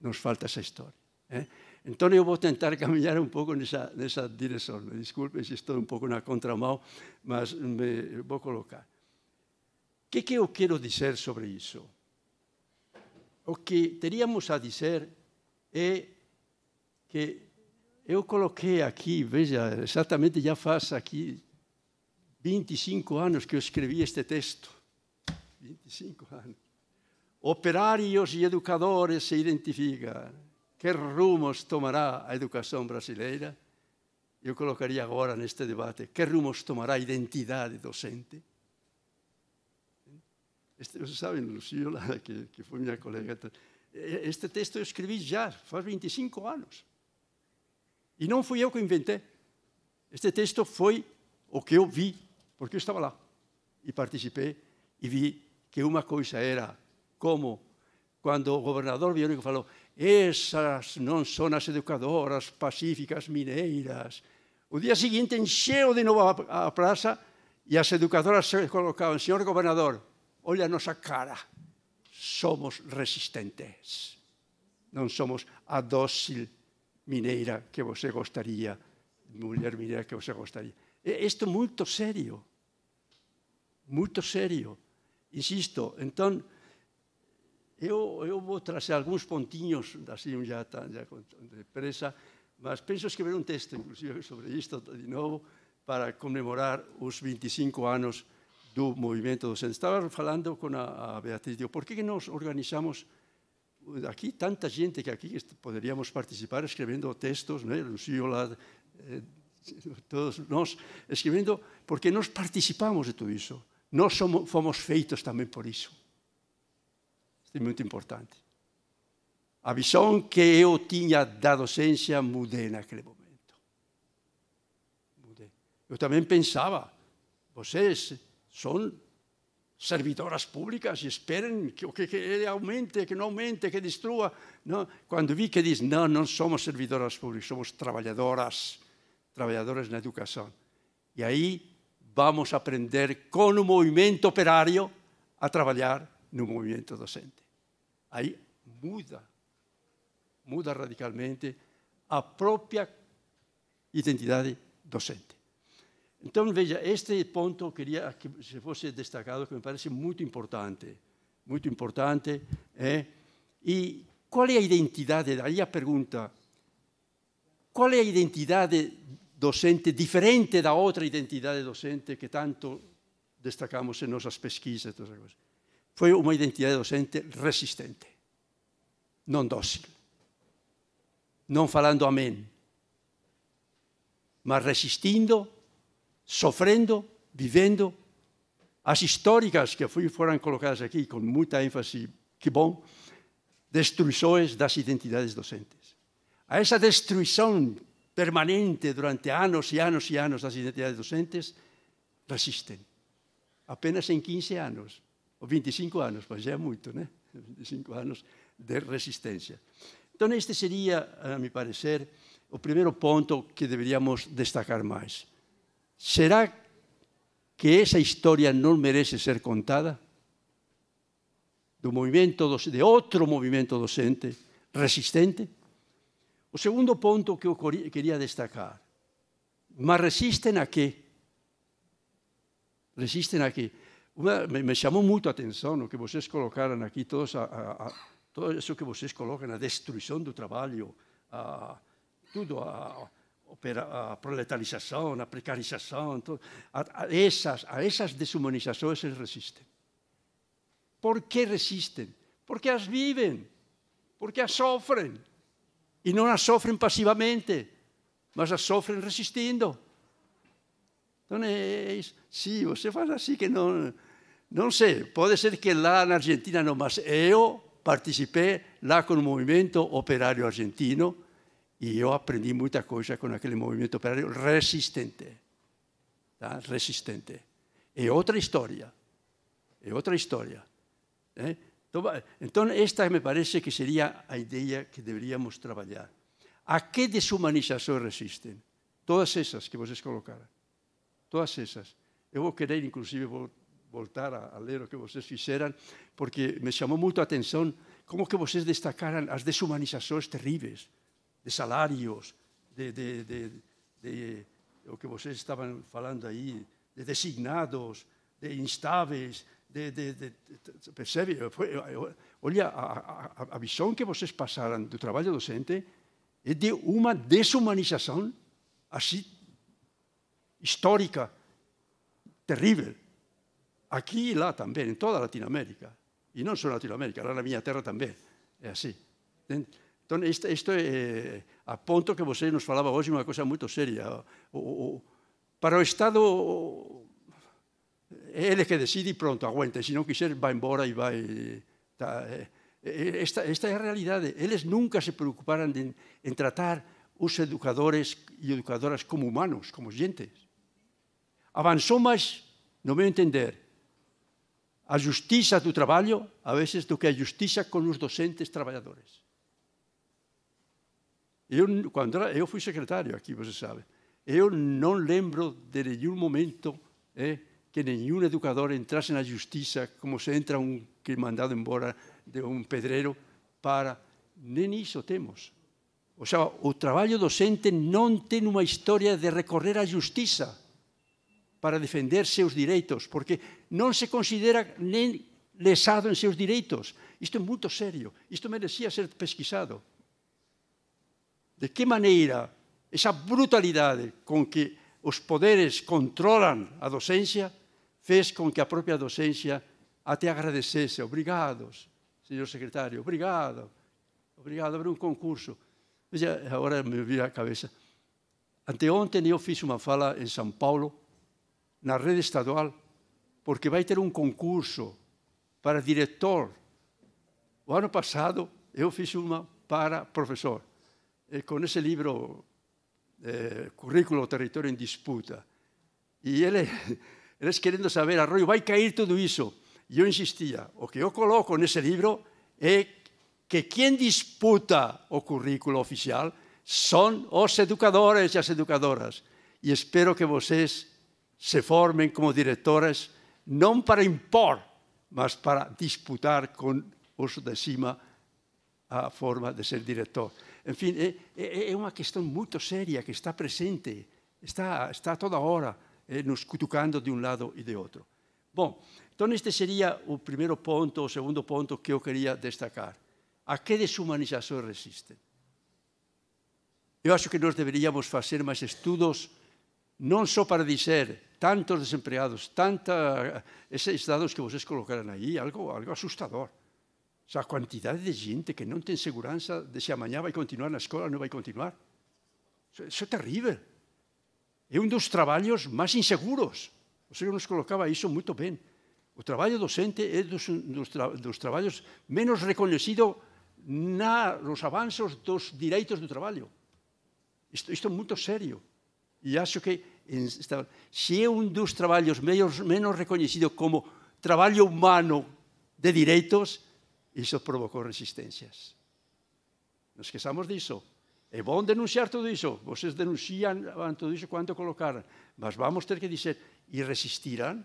Nos falta essa história. Né? Então eu vou tentar caminhar um pouco nessa, nessa direção. Me desculpem se estou um pouco na contramão, mas me vou colocar. O que, que eu quero dizer sobre isso? O que teríamos a dizer é que eu coloquei aqui, veja, exatamente já faz aqui 25 anos que eu escrevi este texto. 25 anos. Operários e educadores se identificam que rumos tomará a educação brasileira? Eu colocaria agora neste debate: que rumos tomará a identidade docente? Este, vocês sabem, Luciola, que, que foi minha colega, este texto eu escrevi já, faz 25 anos. E não fui eu que inventei. Este texto foi o que eu vi, porque eu estava lá e participei e vi que uma coisa era como quando o governador Biônico falou Esas non son as educadoras pacíficas mineiras. O día seguinte enxeo de novo a, plaza praza e as educadoras se colocaban, señor gobernador, olha a nosa cara, somos resistentes. Non somos a dócil mineira que você gostaria, muller mineira que você gostaria. isto é moito serio, moito serio. Insisto, entón, Eu, eu vou trazer alguns pontinhos, assim, já, de já depressa, mas penso escrever un texto, inclusive, sobre esto de novo, para conmemorar los 25 años del movimiento docente. Estaba falando con Beatriz, digo, por qué nos organizamos aquí, tanta gente que aquí podríamos participar escribiendo textos, né? Lucio eh, todos nós escribiendo porque nos participamos de todo eso, Nós somos, fomos feitos también por eso. é muito importante. A visão que eu tinha da docência mudei naquele momento. Eu também pensava, vocês são servidoras públicas e esperem que que, que ele aumente, que não aumente, que destrua. Não. Quando vi que diz, não, não somos servidoras públicas, somos trabalhadoras, trabalhadoras na educação. E aí vamos aprender com o movimento operário a trabalhar no movimento docente. Aí muda, muda radicalmente a própria identidade docente. Então, veja, este ponto eu queria que se fosse destacado, que me parece muito importante. Muito importante. É, e qual é a identidade? Aí a pergunta: qual é a identidade docente diferente da outra identidade docente que tanto destacamos em nossas pesquisas? E todas as coisas? foi uma identidade docente resistente, não dócil, não falando amém, mas resistindo, sofrendo, vivendo as históricas que foram colocadas aqui com muita ênfase, que bom, destruições das identidades docentes. A essa destruição permanente durante anos e anos e anos das identidades docentes, resistem. Apenas em 15 anos, 25 años, pues ya es mucho, né? 25 años de resistencia. Entonces, este sería, a mi parecer, el primeiro punto que deberíamos destacar más. Será que esa historia no merece ser contada? Do movimento, de otro movimiento docente resistente? O segundo punto que eu queria destacar. Mas resisten a qué? ¿Resisten a qué? Uma, me, me, chamou muito a atenção o que vocês colocaram aqui, todos a, a, a, todo isso que vocês colocam, a destruição do trabalho, a, tudo, a, a proletarização, a precarização, tudo, a, a, essas, a essas desumanizações eles resistem. Por que resistem? Porque as vivem, porque as sofrem. E não as sofrem passivamente, mas as sofrem resistindo. Então, é, é, se você faz assim que não, No sé, puede ser que lá en Argentina no más. Yo participé lá con el movimiento operario argentino y yo aprendí muchas cosas con aquel movimiento operario resistente. Resistente. Es otra historia. Es otra historia. ¿eh? Entonces, esta me parece que sería la idea que deberíamos trabajar. ¿A qué deshumanización resisten? Todas esas que vocês colocaram. Todas esas. Eu vou querer, inclusive, vou voltar a, a ler o que vocês fizeram, porque me chamou muito a atenção como que vocês destacaram as desumanizações terríveis de salários, de, de, de, de o que vocês estavam falando aí, de designados, de instáveis, de, de, de, percebe? olha, a, a, a, visão que vocês passaram do trabalho docente é de uma desumanização assim, histórica, terrível. Aquí e lá tamén, en toda Latinoamérica. E non só Latinoamérica, lá na miña terra tamén. É así. Entón, isto, isto é eh, a ponto que vosé nos falaba hoxe unha cosa moito seria. O, o, para o Estado é ele que decide pronto, aguente, se non quiser vai embora e vai... Ta, eh, eh, esta, esta é a realidade. Eles nunca se preocuparan de, en tratar os educadores e educadoras como humanos, como xentes. Avanzou máis, no meu entender, a tu tu trabajo a veces do que a justicia con los docentes trabajadores. Yo era, eu fui secretario aquí, yo sabe. Yo no lembro de ningún momento eh, que ningún educador en la justicia como se entra un um que mandado embora de un um pedrero para... ni eso temos. O sea, el trabajo docente no tiene una historia de recorrer a justicia. para defender seus direitos, porque non se considera nem lesado en seus direitos. Isto é moito serio, isto merecía ser pesquisado. De que maneira esa brutalidade con que os poderes controlan a docencia fez con que a propia docencia até agradecese. Obrigados, señor secretario, obrigado. Obrigado, por un concurso. Veja, agora me vi a cabeça. Anteontem eu fiz uma fala em São Paulo na rede estadual, porque va a ter un um concurso para director O año pasado yo fiz uma para profesor e con ese libro eh, Currículo Territorio en em Disputa. y e él es queriendo saber, arroyo va a caer todo eso. Yo e insistía o que yo coloco ese libro es que quien disputa o currículo oficial son os educadores y las educadoras. y espero que vocês se formen como directores, non para impor, mas para disputar con os de cima a forma de ser director. En fin, é, é, é unha questão moito seria que está presente, está, está toda hora eh, nos cutucando de un lado e de outro. Bom, então este sería o primeiro ponto, o segundo ponto que eu queria destacar. A que deshumanización resisten? Eu acho que nós deberíamos facer máis estudos non só para dizer tantos desempleados, tantos esses dados que vocês colocaram aí, algo, algo assustador. a quantidade de gente que não tem segurança de se amanhã vai continuar na escola ou não vai continuar. Isso, é terrível. É um dos trabalhos mais inseguros. O senhor nos colocava isso muito bem. O trabalho docente é dos, dos, tra, dos trabalhos menos reconhecido na, nos avanços dos direitos do trabalho. Isto, isto é muito sério. Y acho que si é un dos trabajos menos, menos reconhecido como trabajo humano de derechos, eso provocó resistencias. Nos eso. disso. van a denunciar todo eso? Vocês denuncian todo eso quando colocaran. Mas vamos ter que dizer, resistirán?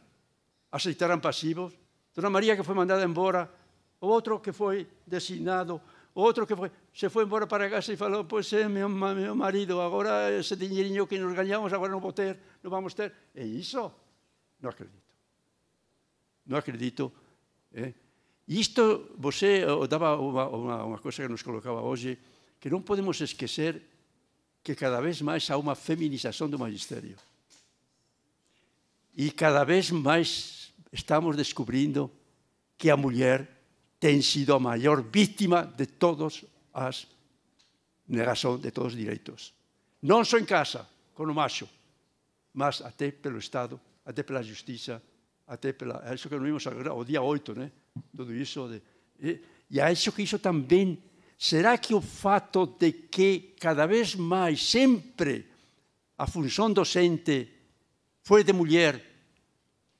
resistirán? pasivos? pasivos? Dona María que fue mandada embora, otro que fue designado otro que fue, se fue embora para casa y falou, pues, eh, mi mi marido, ahora ese dinheirinho que nos ganamos, agora no vou ter, non vamos ter. E iso? No acredito. No acredito. Eh. Y esto, você daba una cosa que nos colocaba hoy, que no podemos esquecer que cada vez más hay una feminización del magisterio. Y cada vez más estamos descubriendo que a mujer... ten sido a maior víctima de todas as negación de todos os direitos. Non só en casa, con o macho, mas até pelo Estado, até pela justiça, até pela... a iso que non vimos agora, o día 8, né? Todo iso de... E, e isso iso que iso tamén... Será que o fato de que cada vez máis sempre a función docente foi de muller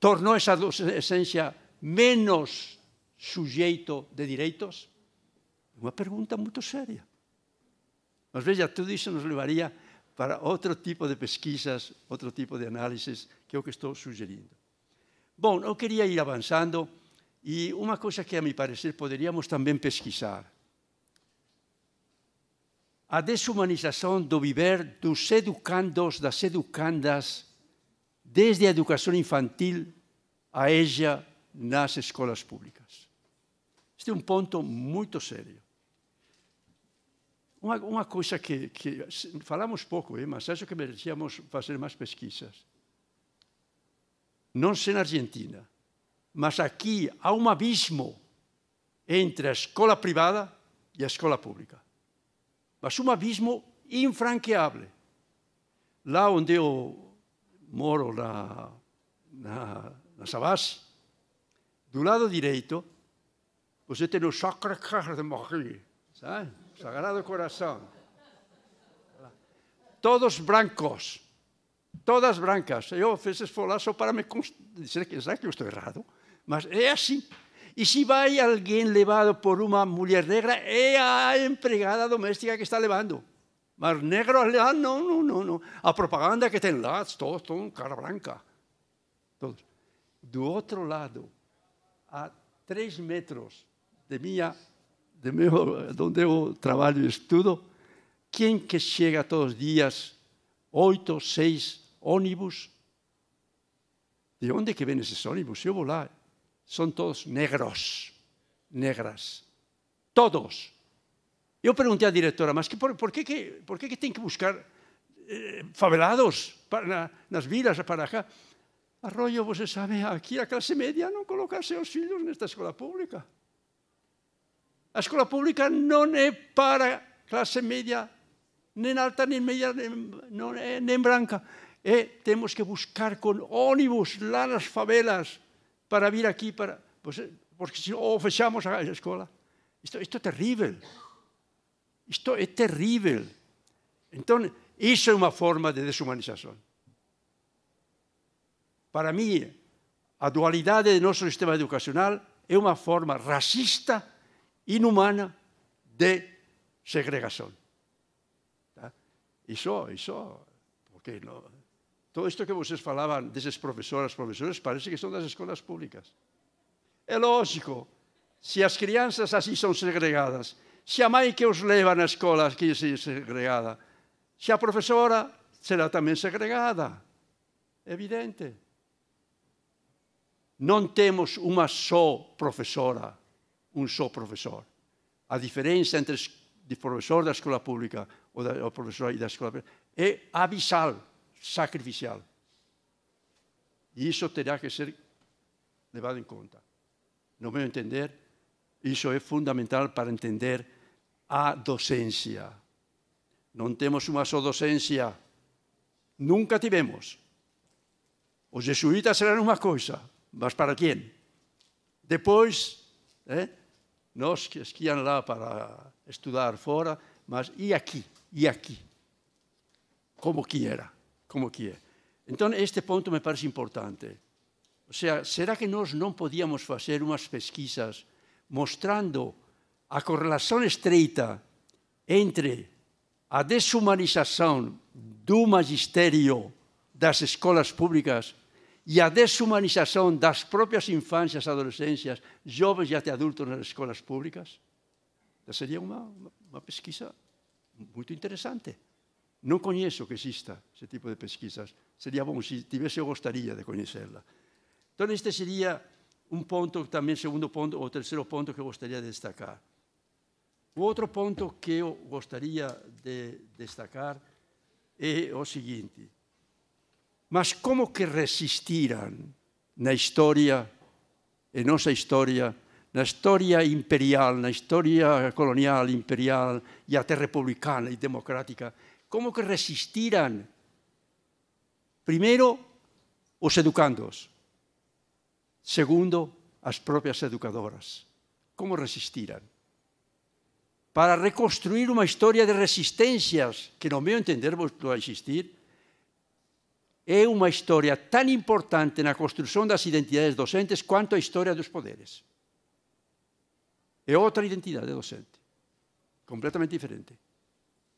tornou esa docencia menos sujeito de direitos? Uma pergunta muito séria. Mas veja, tudo isso nos levaria para outro tipo de pesquisas, outro tipo de análises, que é o que estou sugerindo. Bom, eu queria ir avançando e uma coisa que, a meu parecer, poderíamos também pesquisar. A desumanização do viver dos educandos, das educandas, desde a educação infantil a ella nas escolas públicas. Este é um ponto muito sério. Uma, uma coisa que, que, falamos pouco, hein, eh, mas acho que merecíamos fazer mais pesquisas. Não sei na Argentina, mas aqui há um abismo entre a escola privada e a escola pública. Mas um abismo infranqueável. Lá onde eu moro, na, na, na Sabás, do lado direito, você tem o chakra de morrer, sabe? Sagrado Coração. Todos brancos, todas brancas. Eu fiz esfolar só para me dizer que, sabe que eu estou errado, mas é assim. E se vai alguém levado por uma mulher negra, é a empregada doméstica que está levando. Mas negros lá, ah, não, não, não, não. A propaganda que tem lá, todos estão cara branca. Todos. Do outro lado, a três metros de mía, de meu, trabajo eu trabalho e estudo, quem que llega todos los dias oito, seis ônibus? ¿De dónde que vêm esses ônibus? Eu vou lá. todos negros, negras. Todos. Yo pregunté a la directora, ¿más que por, qué, que, por qué que tienen que buscar eh, favelados para las vilas, para acá? Arroyo, vos sabe, aquí a clase media no colocarse los hijos en esta escuela pública. A escola pública non é para clase media, nen alta, nen media, nen, né eh, branca. E eh, temos que buscar con ónibus lá nas favelas para vir aquí, para, pues, eh, porque se o fechamos a escola. Isto, isto é terrível. Isto é terrível. Entón, iso é unha forma de deshumanización. Para mí, a dualidade do noso sistema educacional é unha forma racista inhumana de segregación. Tá? Iso, iso, porque no, todo isto que vocês falaban deses profesoras, profesores, parece que son das escolas públicas. É lógico, se as crianzas así son segregadas, se a mãe que os leva na escola que é segregada, se a profesora será tamén segregada. Evidente. Non temos unha só profesora um só professor. A diferença entre o professor da escola pública ou da, o professor da escola privada é abissal, sacrificial. E isso terá que ser levado em conta. No meu entender, isso é fundamental para entender a docência. Não temos uma só docência. Nunca tivemos. Os jesuítas eram uma coisa, mas para quem? Depois, eh, nós que, iam lá para estudar fora, mas e aqui? E aqui? Como que era? Como que é? Então, este ponto me parece importante. ou seja será que nós não podíamos fazer umas pesquisas mostrando a correlação estreita entre a desumanização do magistério das escolas públicas e a desumanização das próprias infâncias, adolescências, jovens e até adultos nas escolas públicas? Seria uma, uma pesquisa muito interessante. Não conheço que exista esse tipo de pesquisas. Seria bom, se tivesse, eu gostaria de conhecê-la. Então, este seria um ponto, também segundo ponto, ou terceiro ponto que eu gostaria de destacar. O outro ponto que eu gostaria de destacar é o seguinte. Mas como que resistirán na historia, historia historia, história, historia imperial, la historia colonial, imperial y e até republicana y e democrática, como que resistirán? Primero, os educandos, segundo las propias educadoras. ¿Cómo resistirán? Para reconstruir una historia de resistencias, que, no meu entender, vos a existir é uma história tão importante na construção das identidades docentes quanto a história dos poderes. É outra identidade docente, completamente diferente.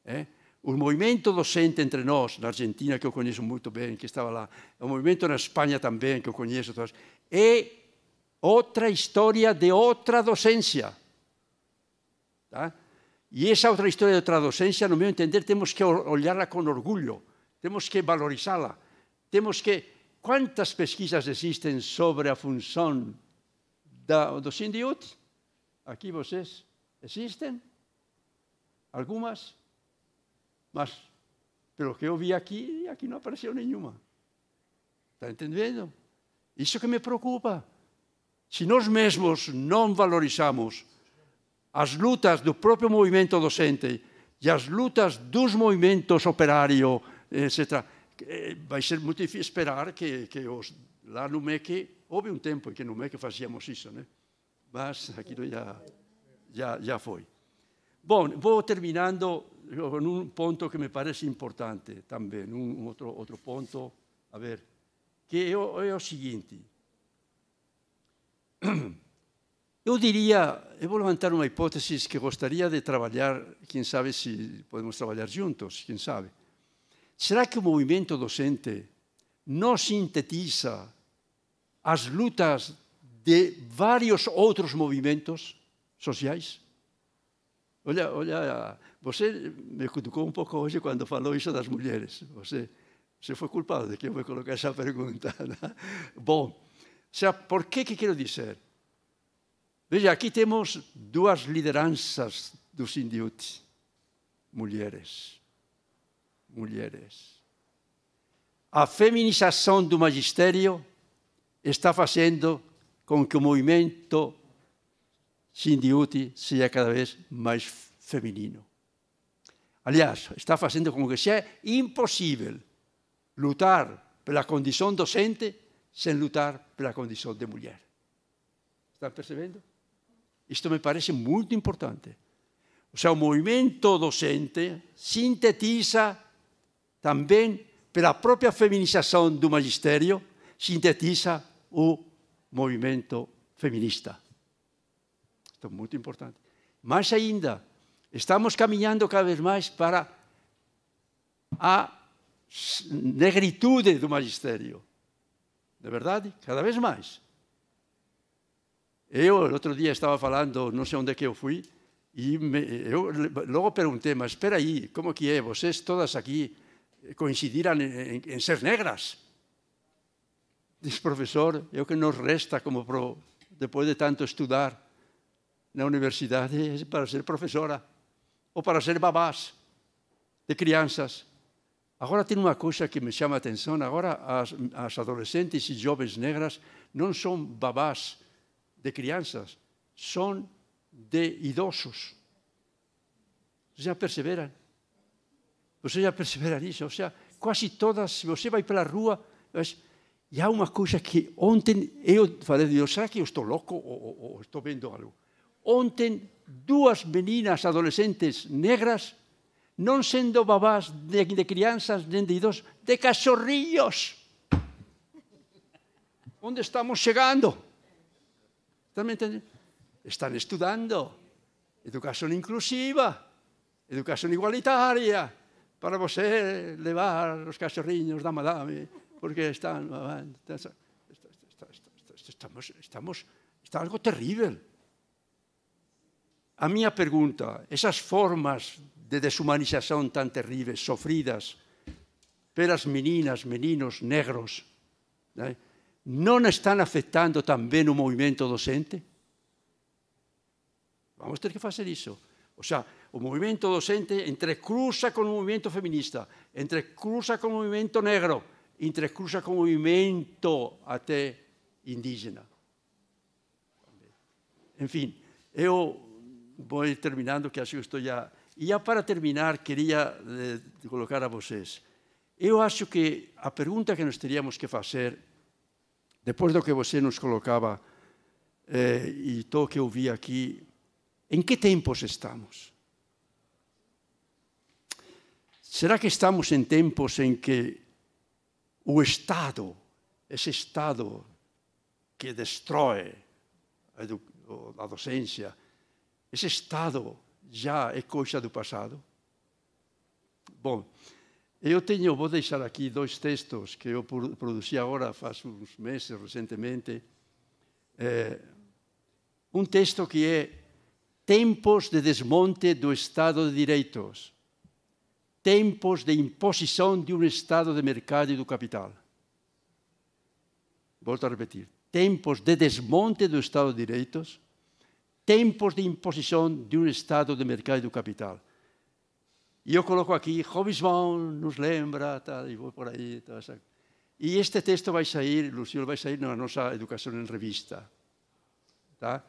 É? O movimento docente entre nós, na Argentina, que eu conheço muito bem, que estava lá, o movimento na Espanha também, que eu conheço, é outra história de outra docência. Tá? E essa outra história de outra docência, no meu entender, temos que olhá-la com orgulho, temos que valorizá-la temos que. Quantas pesquisas existem sobre a função da, do sindiúte? Aqui vocês existem? Algumas? Mas, pelo que eu vi aqui, aqui não apareceu nenhuma. Está entendendo? Isso que me preocupa. Se nós mesmos não valorizamos as lutas do próprio movimento docente e as lutas dos movimentos operário, etc., eh, vai ser muito difícil esperar que, que os, lá no MEC, houve um tempo que no MEC fazíamos isso, né? mas aquilo já, já, já foi. Bom, vou terminando com um ponto que me parece importante também um outro outro ponto a ver, que é o, é o seguinte. Eu diria, eu vou levantar uma hipótese que gostaria de trabalhar, quem sabe se podemos trabalhar juntos, quem sabe. Será que o movimento docente não sintetiza as lutas de vários outros movimentos sociais? Olha, olha, você me cutucou um pouco hoje quando falou isso das mulheres. Você, você foi culpado de que eu me coloquei essa pergunta. Né? Bom, seja, por que que quero dizer? Veja, aqui temos duas lideranças dos Sindiute, mulheres mulheres. A feminização do magistério está fazendo com que o movimento Sindiúti seja cada vez mais feminino. Aliás, está fazendo com que seja impossível lutar pela condição docente sem lutar pela condição de mulher. Estão percebendo? Isto me parece muito importante. Ou seja, o movimento docente sintetiza também pela própria feminização do magistério, sintetiza o movimento feminista. Isto é muito importante. Mais ainda, estamos caminhando cada vez mais para a negritude do magistério. De verdade, cada vez mais. Eu, outro dia, estava falando, não sei onde que eu fui, e me, eu logo perguntei, mas espera aí, como que é? Vocês todas aqui coincidiram en, en, en ser negras. Diz, professor, é o que nos resta como pro, depois de tanto estudar na universidade é para ser professora ou para ser babás de crianças. Agora tem uma coisa que me chama a atenção, agora as, as adolescentes e jovens negras não são babás de crianças, são de idosos. Já perceberam? Você já perceberá isso? Ou seja, quase todas, se você vai pela rua, e há uma coisa que ontem eu falei, eu, será que eu estou louco ou, ou ou estou vendo algo? Ontem, duas meninas adolescentes negras, non sendo babás de, de crianças, nem de idosos, de cachorrillos. Onde estamos chegando? Están entendendo? estudando. Educación inclusiva, educación igualitaria, para você levar os cachorrinhos da madame, porque están... estamos, estamos, está algo terrível. A miña pergunta, esas formas de deshumanización tan terribles, sofridas, pelas meninas, meninos, negros, né? non están afectando tamén o movimento docente? Vamos ter que facer iso. O sea, o movimento docente entrecruza con o movimento feminista, entrecruza con o movimento negro, entrecruza con o movimento até indígena. Enfim, eu vou terminando, que acho que estou já... E já para terminar, queria eh, colocar a vocês. Eu acho que a pergunta que nós teríamos que fazer, depois do que você nos colocava eh, e o que eu vi aqui, em que tempos estamos? Será que estamos em tempos em que o Estado, esse Estado que destrói a docência, esse Estado já é coisa do passado? Bom, eu tenho, vou deixar aqui dois textos que eu produzi agora, faz uns meses, recentemente. É, um texto que é Tempos de Desmonte do Estado de Direitos, tempos de imposição de um estado de mercado e do capital. Volto a repetir: tempos de desmonte do Estado de Direitos, tempos de imposição de um estado de mercado e do capital. E eu coloco aqui, Hobsbawm nos lembra, tal, e vou por aí. Tal, E este texto vai sair, Lucio, vai sair na nossa Educação em Revista. Tá?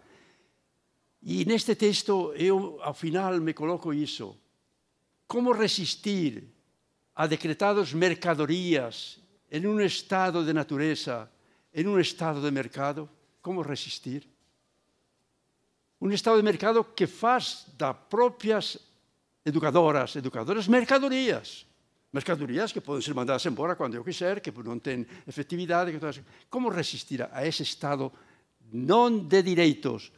E neste texto eu, ao final, me coloco isso. ¿Cómo resistir a decretados mercadorías en un estado de naturaleza, en un estado de mercado? ¿Cómo resistir? Un estado de mercado que faz da propias educadoras, educadoras, mercadorías. Mercadorías que pueden ser mandadas embora cuando eu quiser, que no tienen efectividad. Que Como resistir a ese estado no de derechos,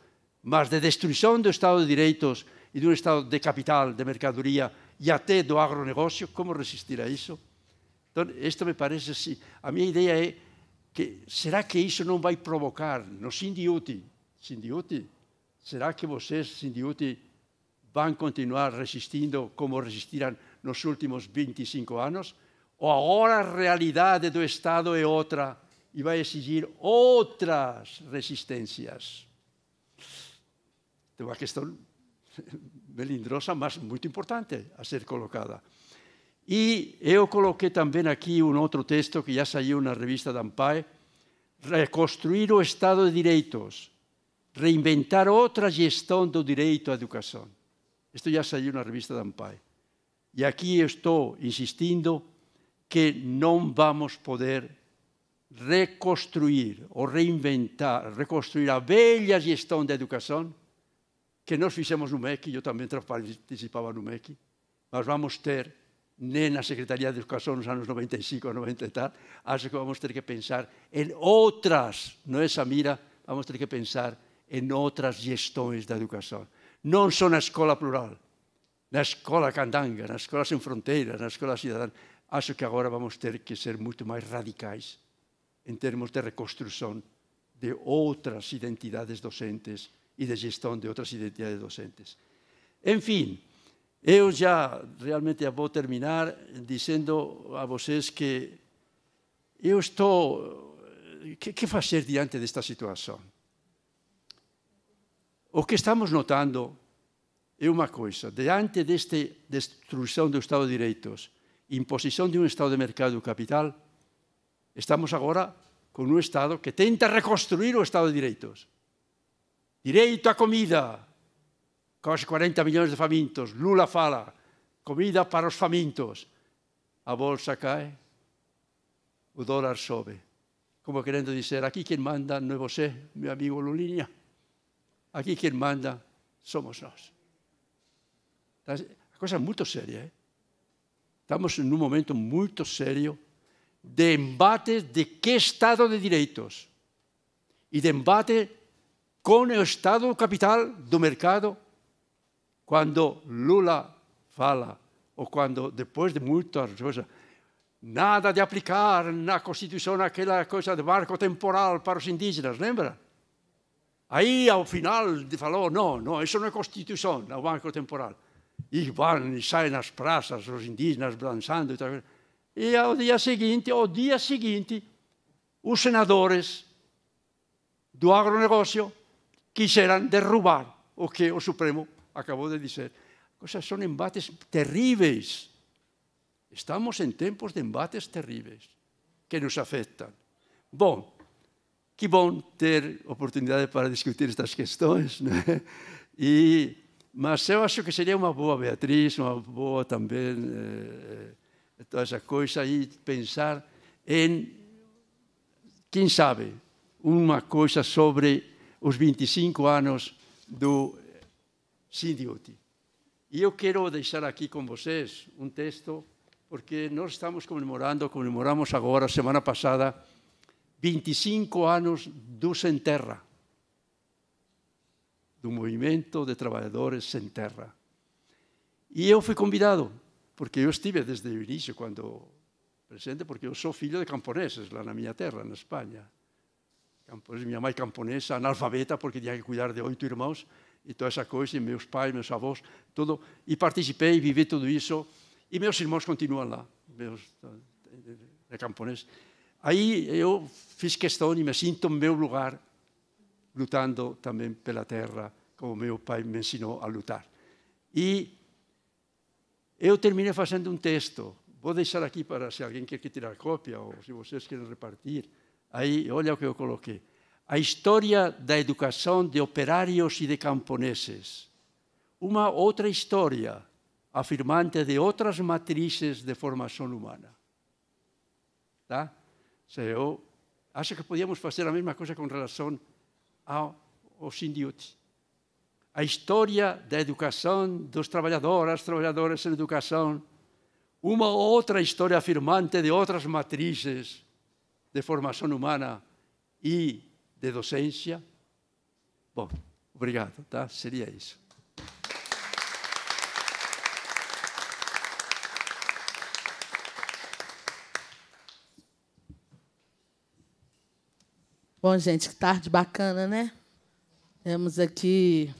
mas de destrucción do estado de derechos y e de un estado de capital, de mercadoría, y até do agronegocio, ¿cómo resistir a eso? esto me parece así. A mi idea es que será que eso no va a provocar no Sin diuti, Será que vocês, van a continuar resistiendo como resistirán los últimos 25 años? ¿O ahora la realidad do Estado es otra y e va a exigir otras resistencias? Tengo a cuestión melindrosa, mas muy importante a ser colocada. Y yo coloqué también aquí un otro texto que ya salió en una revista de Reconstruir el Estado de derechos. reinventar otra gestión do derecho a educación. Esto ya salió en una revista de Y aquí estoy insistiendo que no vamos a poder reconstruir o reinventar, reconstruir a bella gestión de educación que nos fixemos no MEC, e eu participaba participaba no MEC, mas vamos ter, en la Secretaría de en los anos 95 90 y tal, acho que vamos tener que pensar en em outras, no esa mira, Vamos a tener que pensar en em outras de da educación. solo son la escuela plural, la escuela candanga, na escola fronteras, en na escuela ciudadana. Acho que ahora vamos a tener que ser mucho más radicais en em termos de reconstrucción de otras identidades docentes e de gestão de outras identidades docentes. Enfim, eu já realmente vou terminar dizendo a vocês que eu estou. Que, que fazer diante desta situação? O que estamos notando é uma coisa: diante desta destruição do Estado de Direitos, imposição de um Estado de mercado capital, estamos agora com um Estado que tenta reconstruir o Estado de Direitos. Direito a comida. casi 40 millones de famintos. Lula fala: comida para los famintos. A bolsa cae, o dólar sobe. Como queriendo decir, aquí quien manda no es usted, mi amigo Lulinha. Aquí quien manda somos nosotros. La cosa es muy seria. Eh? Estamos en un momento muy serio de embate de qué Estado de derechos. Y e de embate com o estado capital do mercado, quando Lula fala, ou quando, depois de muitas coisas, nada de aplicar na Constituição aquela coisa de marco temporal para os indígenas, lembra? Aí, ao final, falou, não, não, isso não é Constituição, é o marco temporal. E vão e saem nas praças, os indígenas dançando e tal. E ao dia seguinte, ao dia seguinte, os senadores do agronegócio quiseram derrubar o que o Supremo acabou de dizer. Coisas são embates terríveis. Estamos em tempos de embates terríveis que nos afetam. Bom, que bom ter oportunidade para discutir estas questões, né? E, mas eu acho que seria uma boa Beatriz, uma boa também eh, toda essa coisa e pensar em, quem sabe, uma coisa sobre los 25 años do Sindioti. Y e yo quiero deixar aquí con vocês un um texto, porque nos estamos conmemorando, conmemoramos ahora semana pasada, 25 años de Senterra. Terra, un Movimiento de Trabajadores Senterra. Y yo fui convidado, porque yo estuve desde el inicio, cuando presente, porque yo soy hijo de camponeses lá na minha terra, España. minha mãe camponesa, analfabeta, porque tinha que cuidar de oito irmãos, e toda essa coisa, e meus pais, meus avós, tudo. E participei, e vivi tudo isso, e meus irmãos continuam lá, meus de camponeses. Aí eu fiz questão e me sinto no meu lugar, lutando também pela terra, como meu pai me ensinou a lutar. E eu terminei fazendo um texto. Vou deixar aqui para se alguém quer tirar cópia ou se vocês querem repartir. Aí, olha o que eu coloquei. A história da educação de operários e de camponeses. Uma outra história afirmante de outras matrizes de formação humana. Tá? Eu acho que podíamos fazer a mesma coisa com relação aos indiotes. A história da educação dos trabalhadoras, trabalhadores em educação, uma outra história afirmante de outras matrizes de formação humana e de docência. Bom, obrigado, tá? Seria isso. Bom, gente, que tarde bacana, né? Temos aqui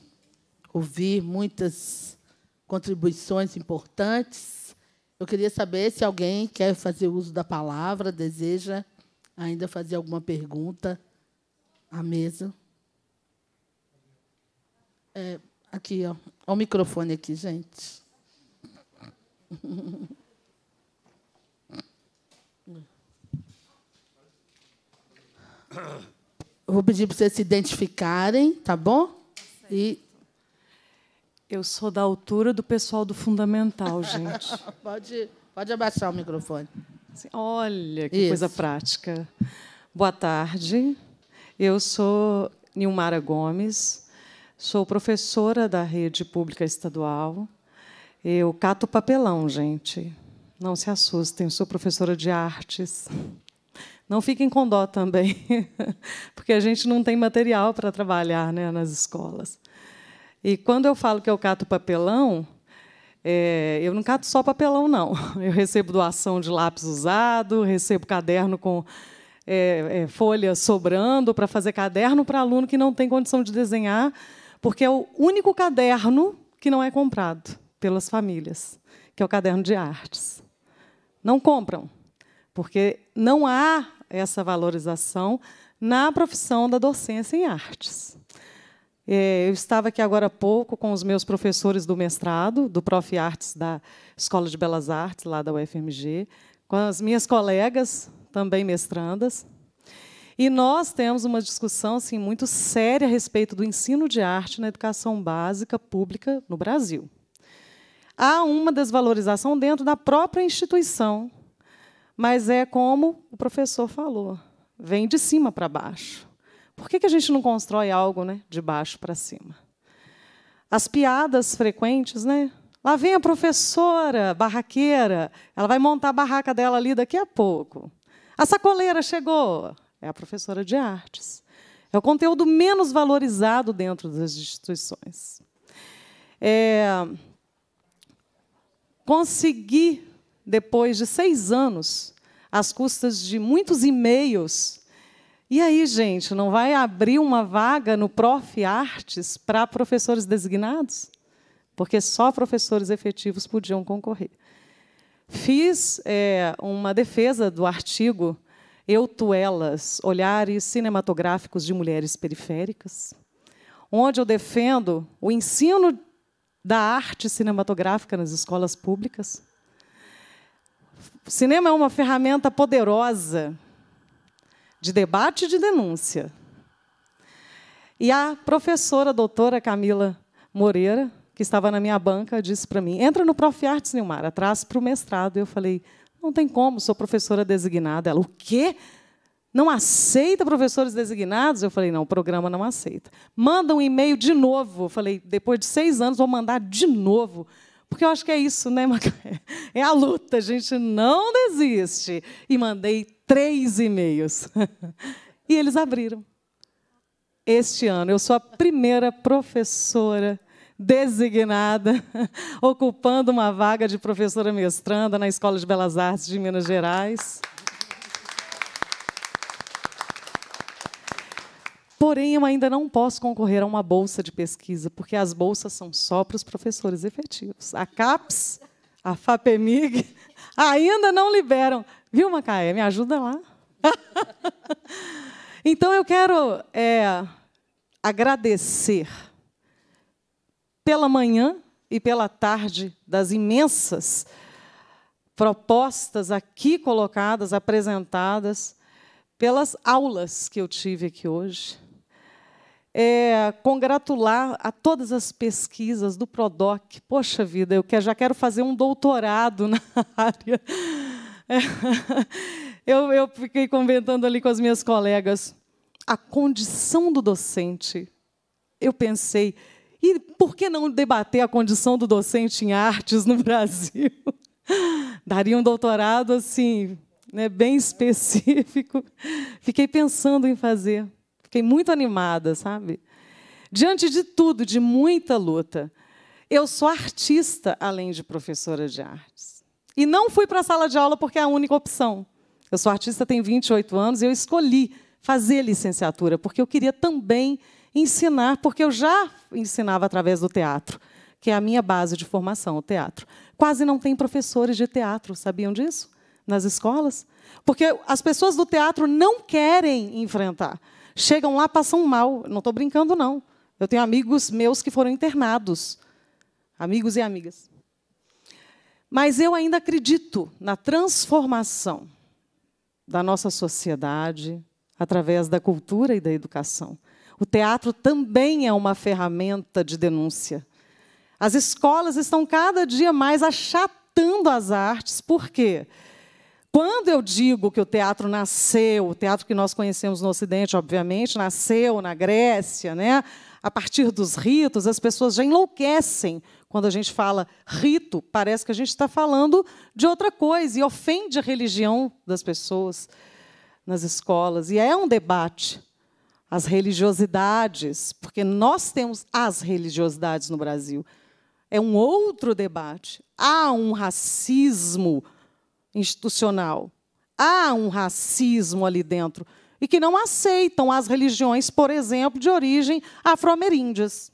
ouvir muitas contribuições importantes. Eu queria saber se alguém quer fazer uso da palavra, deseja ainda fazer alguma pergunta à mesa? É, aqui, ó. Olha o microfone aqui, gente. Eu vou pedir para vocês se identificarem, tá bom? E eu sou da altura do pessoal do fundamental, gente. pode, pode abaixar o microfone. Assim, Olha, que Isso. coisa prática. Boa tarde. Eu sou Nilmara Gomes, sou professora da rede pública estadual. Eu cato papelão, gente. Não se assustem, sou professora de artes. Não fiquem com dó também, porque a gente não tem material para trabalhar né, nas escolas. E quando eu falo que eu cato papelão, é, eu não cato só papelão, não. Eu recebo doação de lápis usado, recebo caderno com é, é, folha sobrando para fazer caderno para aluno que não tem condição de desenhar, porque é o único caderno que não é comprado pelas famílias, que é o caderno de artes. Não compram, porque não há essa valorização na profissão da docência em artes. É, eu estava aqui agora há pouco com os meus professores do mestrado, do Prof. Artes da Escola de Belas Artes, lá da UFMG, com as minhas colegas, também mestrandas. E nós temos uma discussão assim, muito séria a respeito do ensino de arte na educação básica pública no Brasil. Há uma desvalorização dentro da própria instituição, mas é como o professor falou: vem de cima para baixo. Por que, que a gente não constrói algo né, de baixo para cima? As piadas frequentes, né? Lá vem a professora barraqueira, ela vai montar a barraca dela ali daqui a pouco. A sacoleira chegou, é a professora de artes. É o conteúdo menos valorizado dentro das instituições. É... Consegui, depois de seis anos, às custas de muitos e-mails, e aí, gente, não vai abrir uma vaga no Prof. Artes para professores designados? Porque só professores efetivos podiam concorrer. Fiz é, uma defesa do artigo Eu, Tu, Elas, Olhares Cinematográficos de Mulheres Periféricas, onde eu defendo o ensino da arte cinematográfica nas escolas públicas. O cinema é uma ferramenta poderosa de debate e de denúncia. E a professora, a doutora Camila Moreira, que estava na minha banca, disse para mim: entra no Prof. Artes Nilmar, atrás para o mestrado. Eu falei: não tem como, sou professora designada. Ela: o quê? Não aceita professores designados? Eu falei: não, o programa não aceita. Manda um e-mail de novo. Eu falei: depois de seis anos, vou mandar de novo. Porque eu acho que é isso, né, Macaé? É a luta, a gente não desiste. E mandei três e-mails. E eles abriram. Este ano, eu sou a primeira professora designada, ocupando uma vaga de professora mestranda na Escola de Belas Artes de Minas Gerais. Porém, eu ainda não posso concorrer a uma bolsa de pesquisa, porque as bolsas são só para os professores efetivos. A CAPES, a FAPEMIG, ainda não liberam. Viu, Macaé? Me ajuda lá. então, eu quero é, agradecer pela manhã e pela tarde das imensas propostas aqui colocadas, apresentadas, pelas aulas que eu tive aqui hoje é, congratular a todas as pesquisas do PRODOC. Poxa vida, eu já quero fazer um doutorado na área. É, eu, eu fiquei comentando ali com as minhas colegas a condição do docente. Eu pensei, e por que não debater a condição do docente em artes no Brasil? Daria um doutorado assim, né, bem específico. Fiquei pensando em fazer. Fiquei muito animada, sabe? Diante de tudo, de muita luta, eu sou artista além de professora de artes. E não fui para a sala de aula porque é a única opção. Eu sou artista, tenho 28 anos, e eu escolhi fazer licenciatura porque eu queria também ensinar, porque eu já ensinava através do teatro, que é a minha base de formação, o teatro. Quase não tem professores de teatro, sabiam disso? Nas escolas? Porque as pessoas do teatro não querem enfrentar. Chegam lá, passam mal. Não estou brincando, não. Eu tenho amigos meus que foram internados. Amigos e amigas. Mas eu ainda acredito na transformação da nossa sociedade através da cultura e da educação. O teatro também é uma ferramenta de denúncia. As escolas estão cada dia mais achatando as artes, por quê? Porque quando eu digo que o teatro nasceu, o teatro que nós conhecemos no Ocidente, obviamente, nasceu na Grécia, né? a partir dos ritos, as pessoas já enlouquecem quando a gente fala rito, parece que a gente está falando de outra coisa e ofende a religião das pessoas nas escolas. E é um debate. As religiosidades, porque nós temos as religiosidades no Brasil. É um outro debate. Há um racismo institucional. Há um racismo ali dentro e que não aceitam as religiões, por exemplo, de origem afro-ameríndias.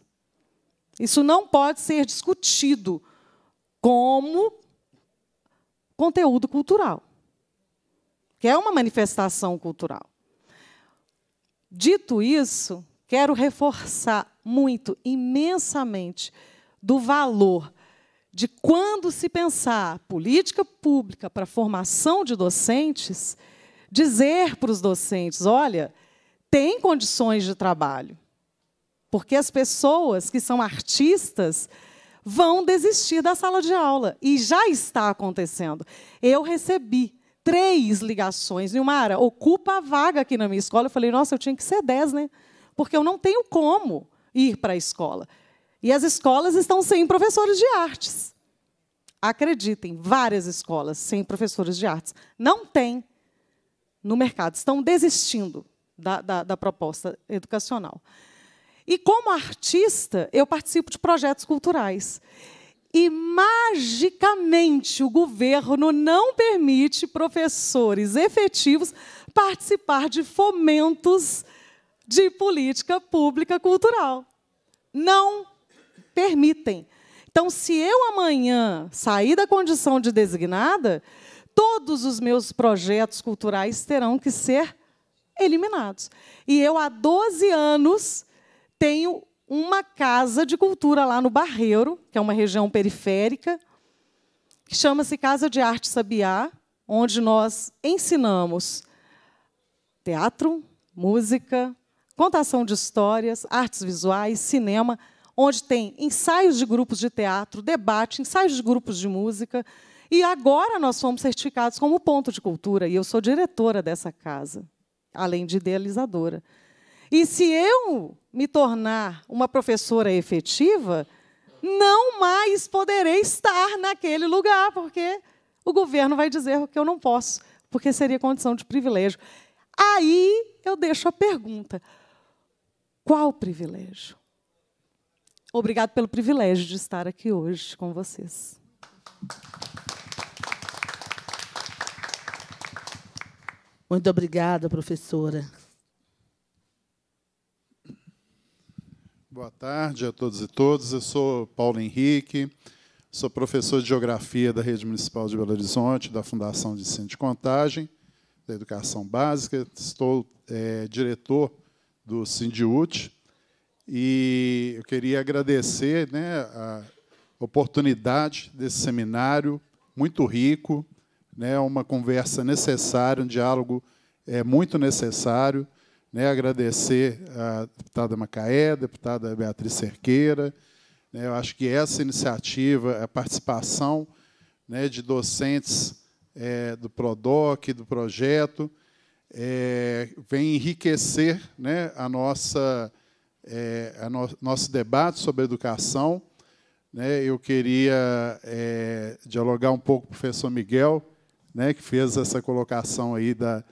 Isso não pode ser discutido como conteúdo cultural, que é uma manifestação cultural. Dito isso, quero reforçar muito, imensamente, do valor de quando se pensar política pública para formação de docentes, dizer para os docentes: olha, tem condições de trabalho. Porque as pessoas que são artistas vão desistir da sala de aula. E já está acontecendo. Eu recebi três ligações. Nilmara, ocupa a vaga aqui na minha escola. Eu falei, nossa, eu tinha que ser dez, né? Porque eu não tenho como ir para a escola. E as escolas estão sem professores de artes. Acreditem, várias escolas sem professores de artes. Não tem no mercado, estão desistindo da, da, da proposta educacional. E como artista, eu participo de projetos culturais. E, magicamente, o governo não permite professores efetivos participar de fomentos de política pública cultural. Não permitem. Então, se eu amanhã sair da condição de designada, todos os meus projetos culturais terão que ser eliminados. E eu, há 12 anos, tenho uma casa de cultura lá no Barreiro, que é uma região periférica, que chama-se Casa de Arte Sabiá, onde nós ensinamos teatro, música, contação de histórias, artes visuais, cinema onde tem ensaios de grupos de teatro, debate, ensaios de grupos de música. E agora nós fomos certificados como ponto de cultura, e eu sou diretora dessa casa, além de idealizadora. E se eu me tornar uma professora efetiva, não mais poderei estar naquele lugar, porque o governo vai dizer que eu não posso, porque seria condição de privilégio. Aí eu deixo a pergunta: qual privilégio? Obrigado pelo privilégio de estar aqui hoje com vocês. Muito obrigada, professora. Boa tarde a todos e todas. Eu sou Paulo Henrique, sou professor de Geografia da Rede Municipal de Belo Horizonte, da Fundação de Ensino de Contagem, da Educação Básica. Estou é, diretor do Sindiúte. E eu queria agradecer né, a oportunidade desse seminário, muito rico, né, uma conversa necessária, um diálogo é, muito necessário. Né, agradecer a deputada Macaé, a deputada Beatriz Cerqueira. Né, eu acho que essa iniciativa, a participação né, de docentes é, do PRODOC, do projeto, é, vem enriquecer né, a nossa é, no, nosso debate sobre educação. Né, eu queria é, dialogar um pouco com o professor Miguel, né, que fez essa colocação aí da,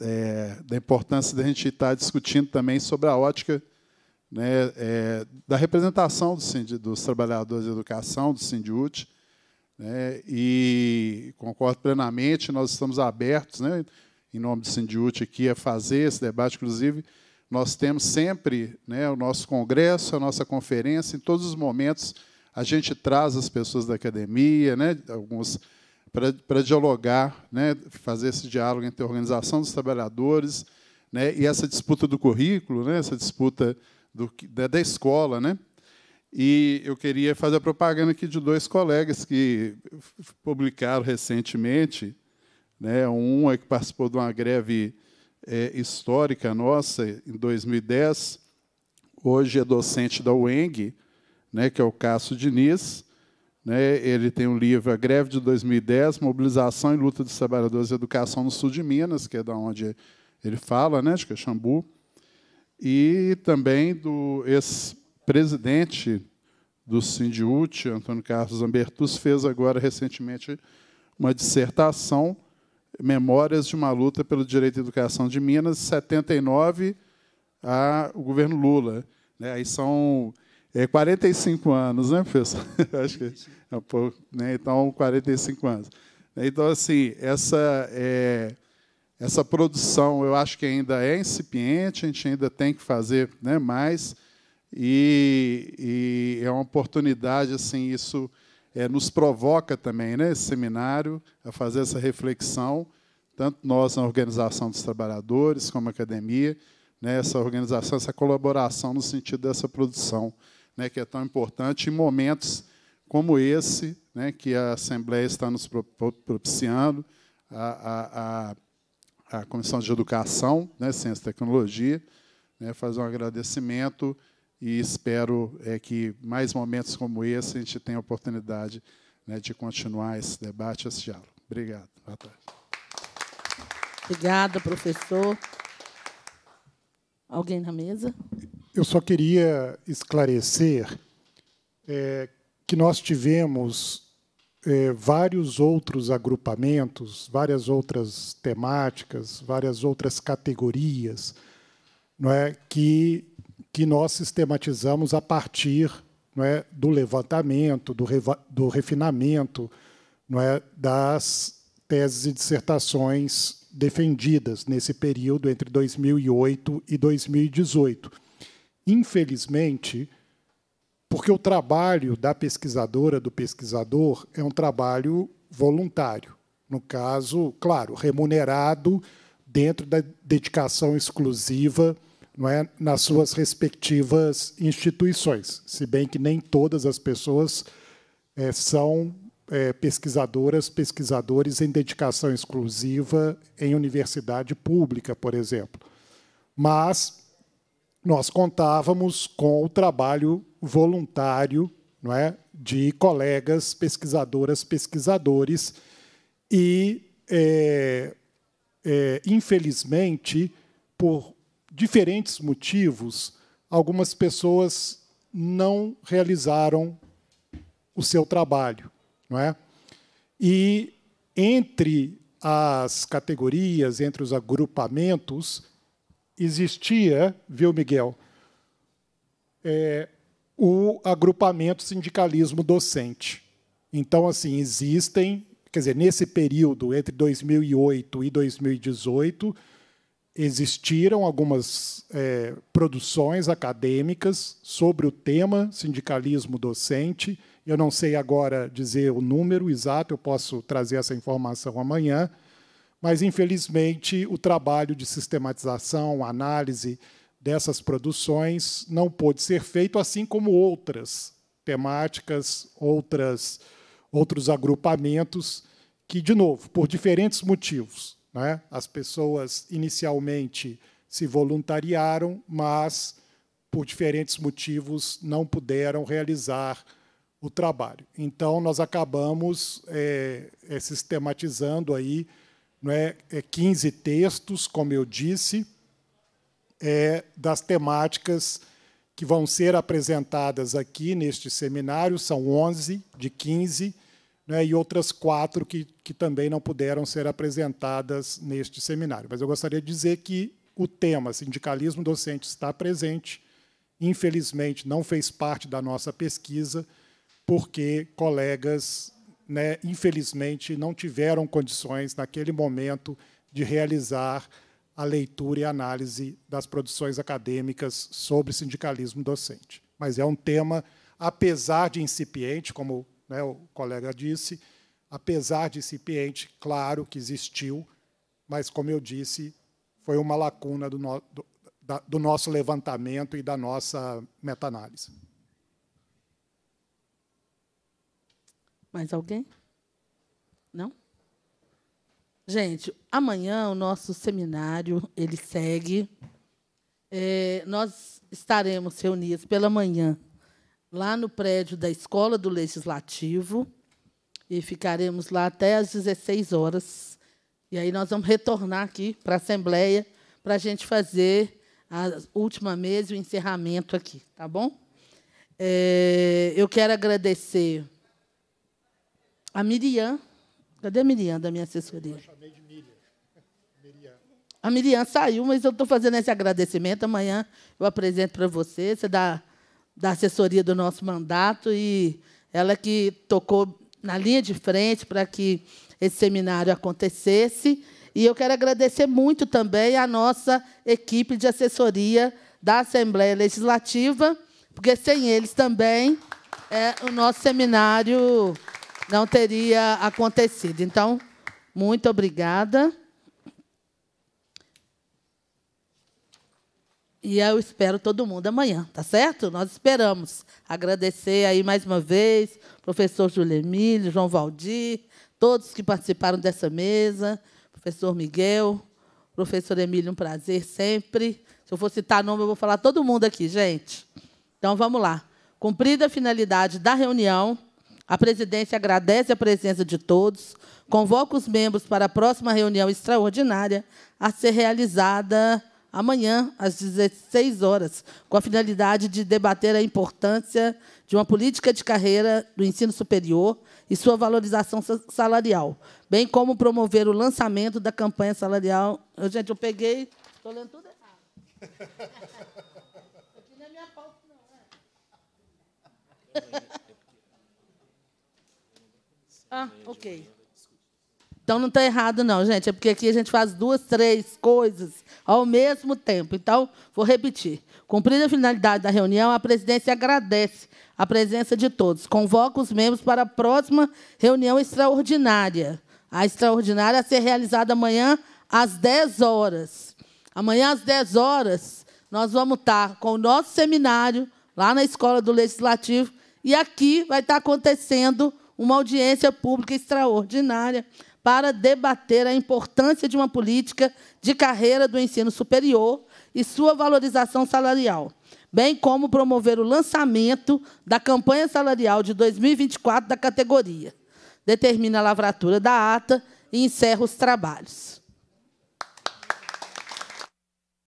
é, da importância da gente estar tá discutindo também sobre a ótica né, é, da representação do Sindi, dos trabalhadores da educação, do Sindiut, né, e concordo plenamente, nós estamos abertos, né, em nome do Sindiut aqui, a fazer esse debate, inclusive, nós temos sempre né, o nosso congresso, a nossa conferência, em todos os momentos a gente traz as pessoas da academia, né, alguns para dialogar, né, fazer esse diálogo entre a organização dos trabalhadores né, e essa disputa do currículo, né, essa disputa do, da, da escola. Né. E eu queria fazer a propaganda aqui de dois colegas que publicaram recentemente. Né, um é que participou de uma greve é, histórica nossa, em 2010, hoje é docente da UENG, né, que é o Cássio Diniz. Né, ele tem um livro, A Greve de 2010, Mobilização e Luta dos Trabalhadores e Educação no Sul de Minas, que é da onde ele fala, né, de Caxambu. É e também do ex-presidente do Sindiúte, Antônio Carlos Ambertus, fez agora recentemente uma dissertação Memórias de uma Luta pelo Direito à Educação de Minas, 79, a, o governo Lula. Né? Aí são é, 45 anos, né, professor? Acho que é um pouco. Né? Então, 45 anos. Então, assim, essa, é, essa produção eu acho que ainda é incipiente, a gente ainda tem que fazer né, mais, e, e é uma oportunidade, assim, isso é, nos provoca também, né, esse seminário, a fazer essa reflexão, tanto nós na Organização dos Trabalhadores, como a academia, né, essa organização, essa colaboração no sentido dessa produção, né, que é tão importante, em momentos como esse, né, que a Assembleia está nos propiciando, a, a, a Comissão de Educação, né, Ciência e Tecnologia, né, fazer um agradecimento e espero é, que mais momentos como esse a gente tenha a oportunidade né, de continuar esse debate, esse diálogo. Obrigado. Boa tarde. Obrigada, professor. Alguém na mesa? Eu só queria esclarecer é, que nós tivemos é, vários outros agrupamentos, várias outras temáticas, várias outras categorias, não é que que nós sistematizamos a partir é, do levantamento, do, do refinamento é, das teses e dissertações defendidas nesse período entre 2008 e 2018. Infelizmente, porque o trabalho da pesquisadora, do pesquisador, é um trabalho voluntário, no caso, claro, remunerado dentro da dedicação exclusiva não é, nas suas respectivas instituições, se bem que nem todas as pessoas é, são é, pesquisadoras, pesquisadores em dedicação exclusiva em universidade pública, por exemplo. Mas nós contávamos com o trabalho voluntário não é, de colegas pesquisadoras, pesquisadores, e, é, é, infelizmente, por diferentes motivos, algumas pessoas não realizaram o seu trabalho, não é? E entre as categorias, entre os agrupamentos, existia, viu, Miguel, é, o agrupamento sindicalismo docente. Então, assim, existem, quer dizer, nesse período entre 2008 e 2018, existiram algumas é, produções acadêmicas sobre o tema sindicalismo docente. Eu não sei agora dizer o número exato, eu posso trazer essa informação amanhã, mas, infelizmente, o trabalho de sistematização, análise dessas produções não pôde ser feito, assim como outras temáticas, outras, outros agrupamentos que, de novo, por diferentes motivos, né? As pessoas inicialmente se voluntariaram, mas por diferentes motivos não puderam realizar o trabalho. Então nós acabamos é, é, sistematizando aí 15 é, eh, textos, como eu disse, é, das temáticas que vão ser apresentadas aqui neste seminário, são 11 de 15 né, e outras quatro que, que também não puderam ser apresentadas neste seminário. Mas eu gostaria de dizer que o tema sindicalismo docente está presente, infelizmente não fez parte da nossa pesquisa, porque colegas, né, infelizmente, não tiveram condições, naquele momento, de realizar a leitura e análise das produções acadêmicas sobre sindicalismo docente. Mas é um tema, apesar de incipiente, como né, o colega disse, apesar de incipiente, claro que existiu, mas, como eu disse, foi uma lacuna do, no, do, da, do nosso levantamento e da nossa meta-análise. Mais alguém? Não? Gente, amanhã o nosso seminário ele segue. É, nós estaremos reunidos pela manhã lá no prédio da Escola do Legislativo e ficaremos lá até às 16 horas. E aí nós vamos retornar aqui para a Assembleia para a gente fazer a última mesa e o encerramento aqui, tá bom? É, eu quero agradecer a Miriam. Cadê a Miriam da minha assessoria? Eu chamei de Miriam. A Miriam saiu, mas eu estou fazendo esse agradecimento. Amanhã eu apresento para você. Você dá da assessoria do nosso mandato e ela que tocou na linha de frente para que esse seminário acontecesse. E eu quero agradecer muito também à nossa equipe de assessoria da Assembleia Legislativa, porque sem eles também é, o nosso seminário não teria acontecido. Então, muito obrigada. E eu espero todo mundo amanhã, tá certo? Nós esperamos. Agradecer aí mais uma vez, professor Júlio Emílio, João Valdir, todos que participaram dessa mesa, professor Miguel, professor Emílio, um prazer sempre. Se eu for citar nome, eu vou falar todo mundo aqui, gente. Então vamos lá. Cumprida a finalidade da reunião, a presidência agradece a presença de todos, convoca os membros para a próxima reunião extraordinária a ser realizada amanhã, às 16 horas, com a finalidade de debater a importância de uma política de carreira do ensino superior e sua valorização salarial, bem como promover o lançamento da campanha salarial. Eu, gente, eu peguei. Estou lendo tudo errado. Aqui não é minha pauta, não, né? Ah, ok. Então não está errado, não, gente. É porque aqui a gente faz duas, três coisas ao mesmo tempo. Então, vou repetir. Cumprida a finalidade da reunião, a presidência agradece a presença de todos. Convoca os membros para a próxima reunião extraordinária. A extraordinária a ser realizada amanhã às 10 horas. Amanhã às 10 horas, nós vamos estar com o nosso seminário lá na Escola do Legislativo e aqui vai estar acontecendo uma audiência pública extraordinária para debater a importância de uma política de carreira do ensino superior e sua valorização salarial, bem como promover o lançamento da campanha salarial de 2024 da categoria. Determina a lavratura da ata e encerra os trabalhos.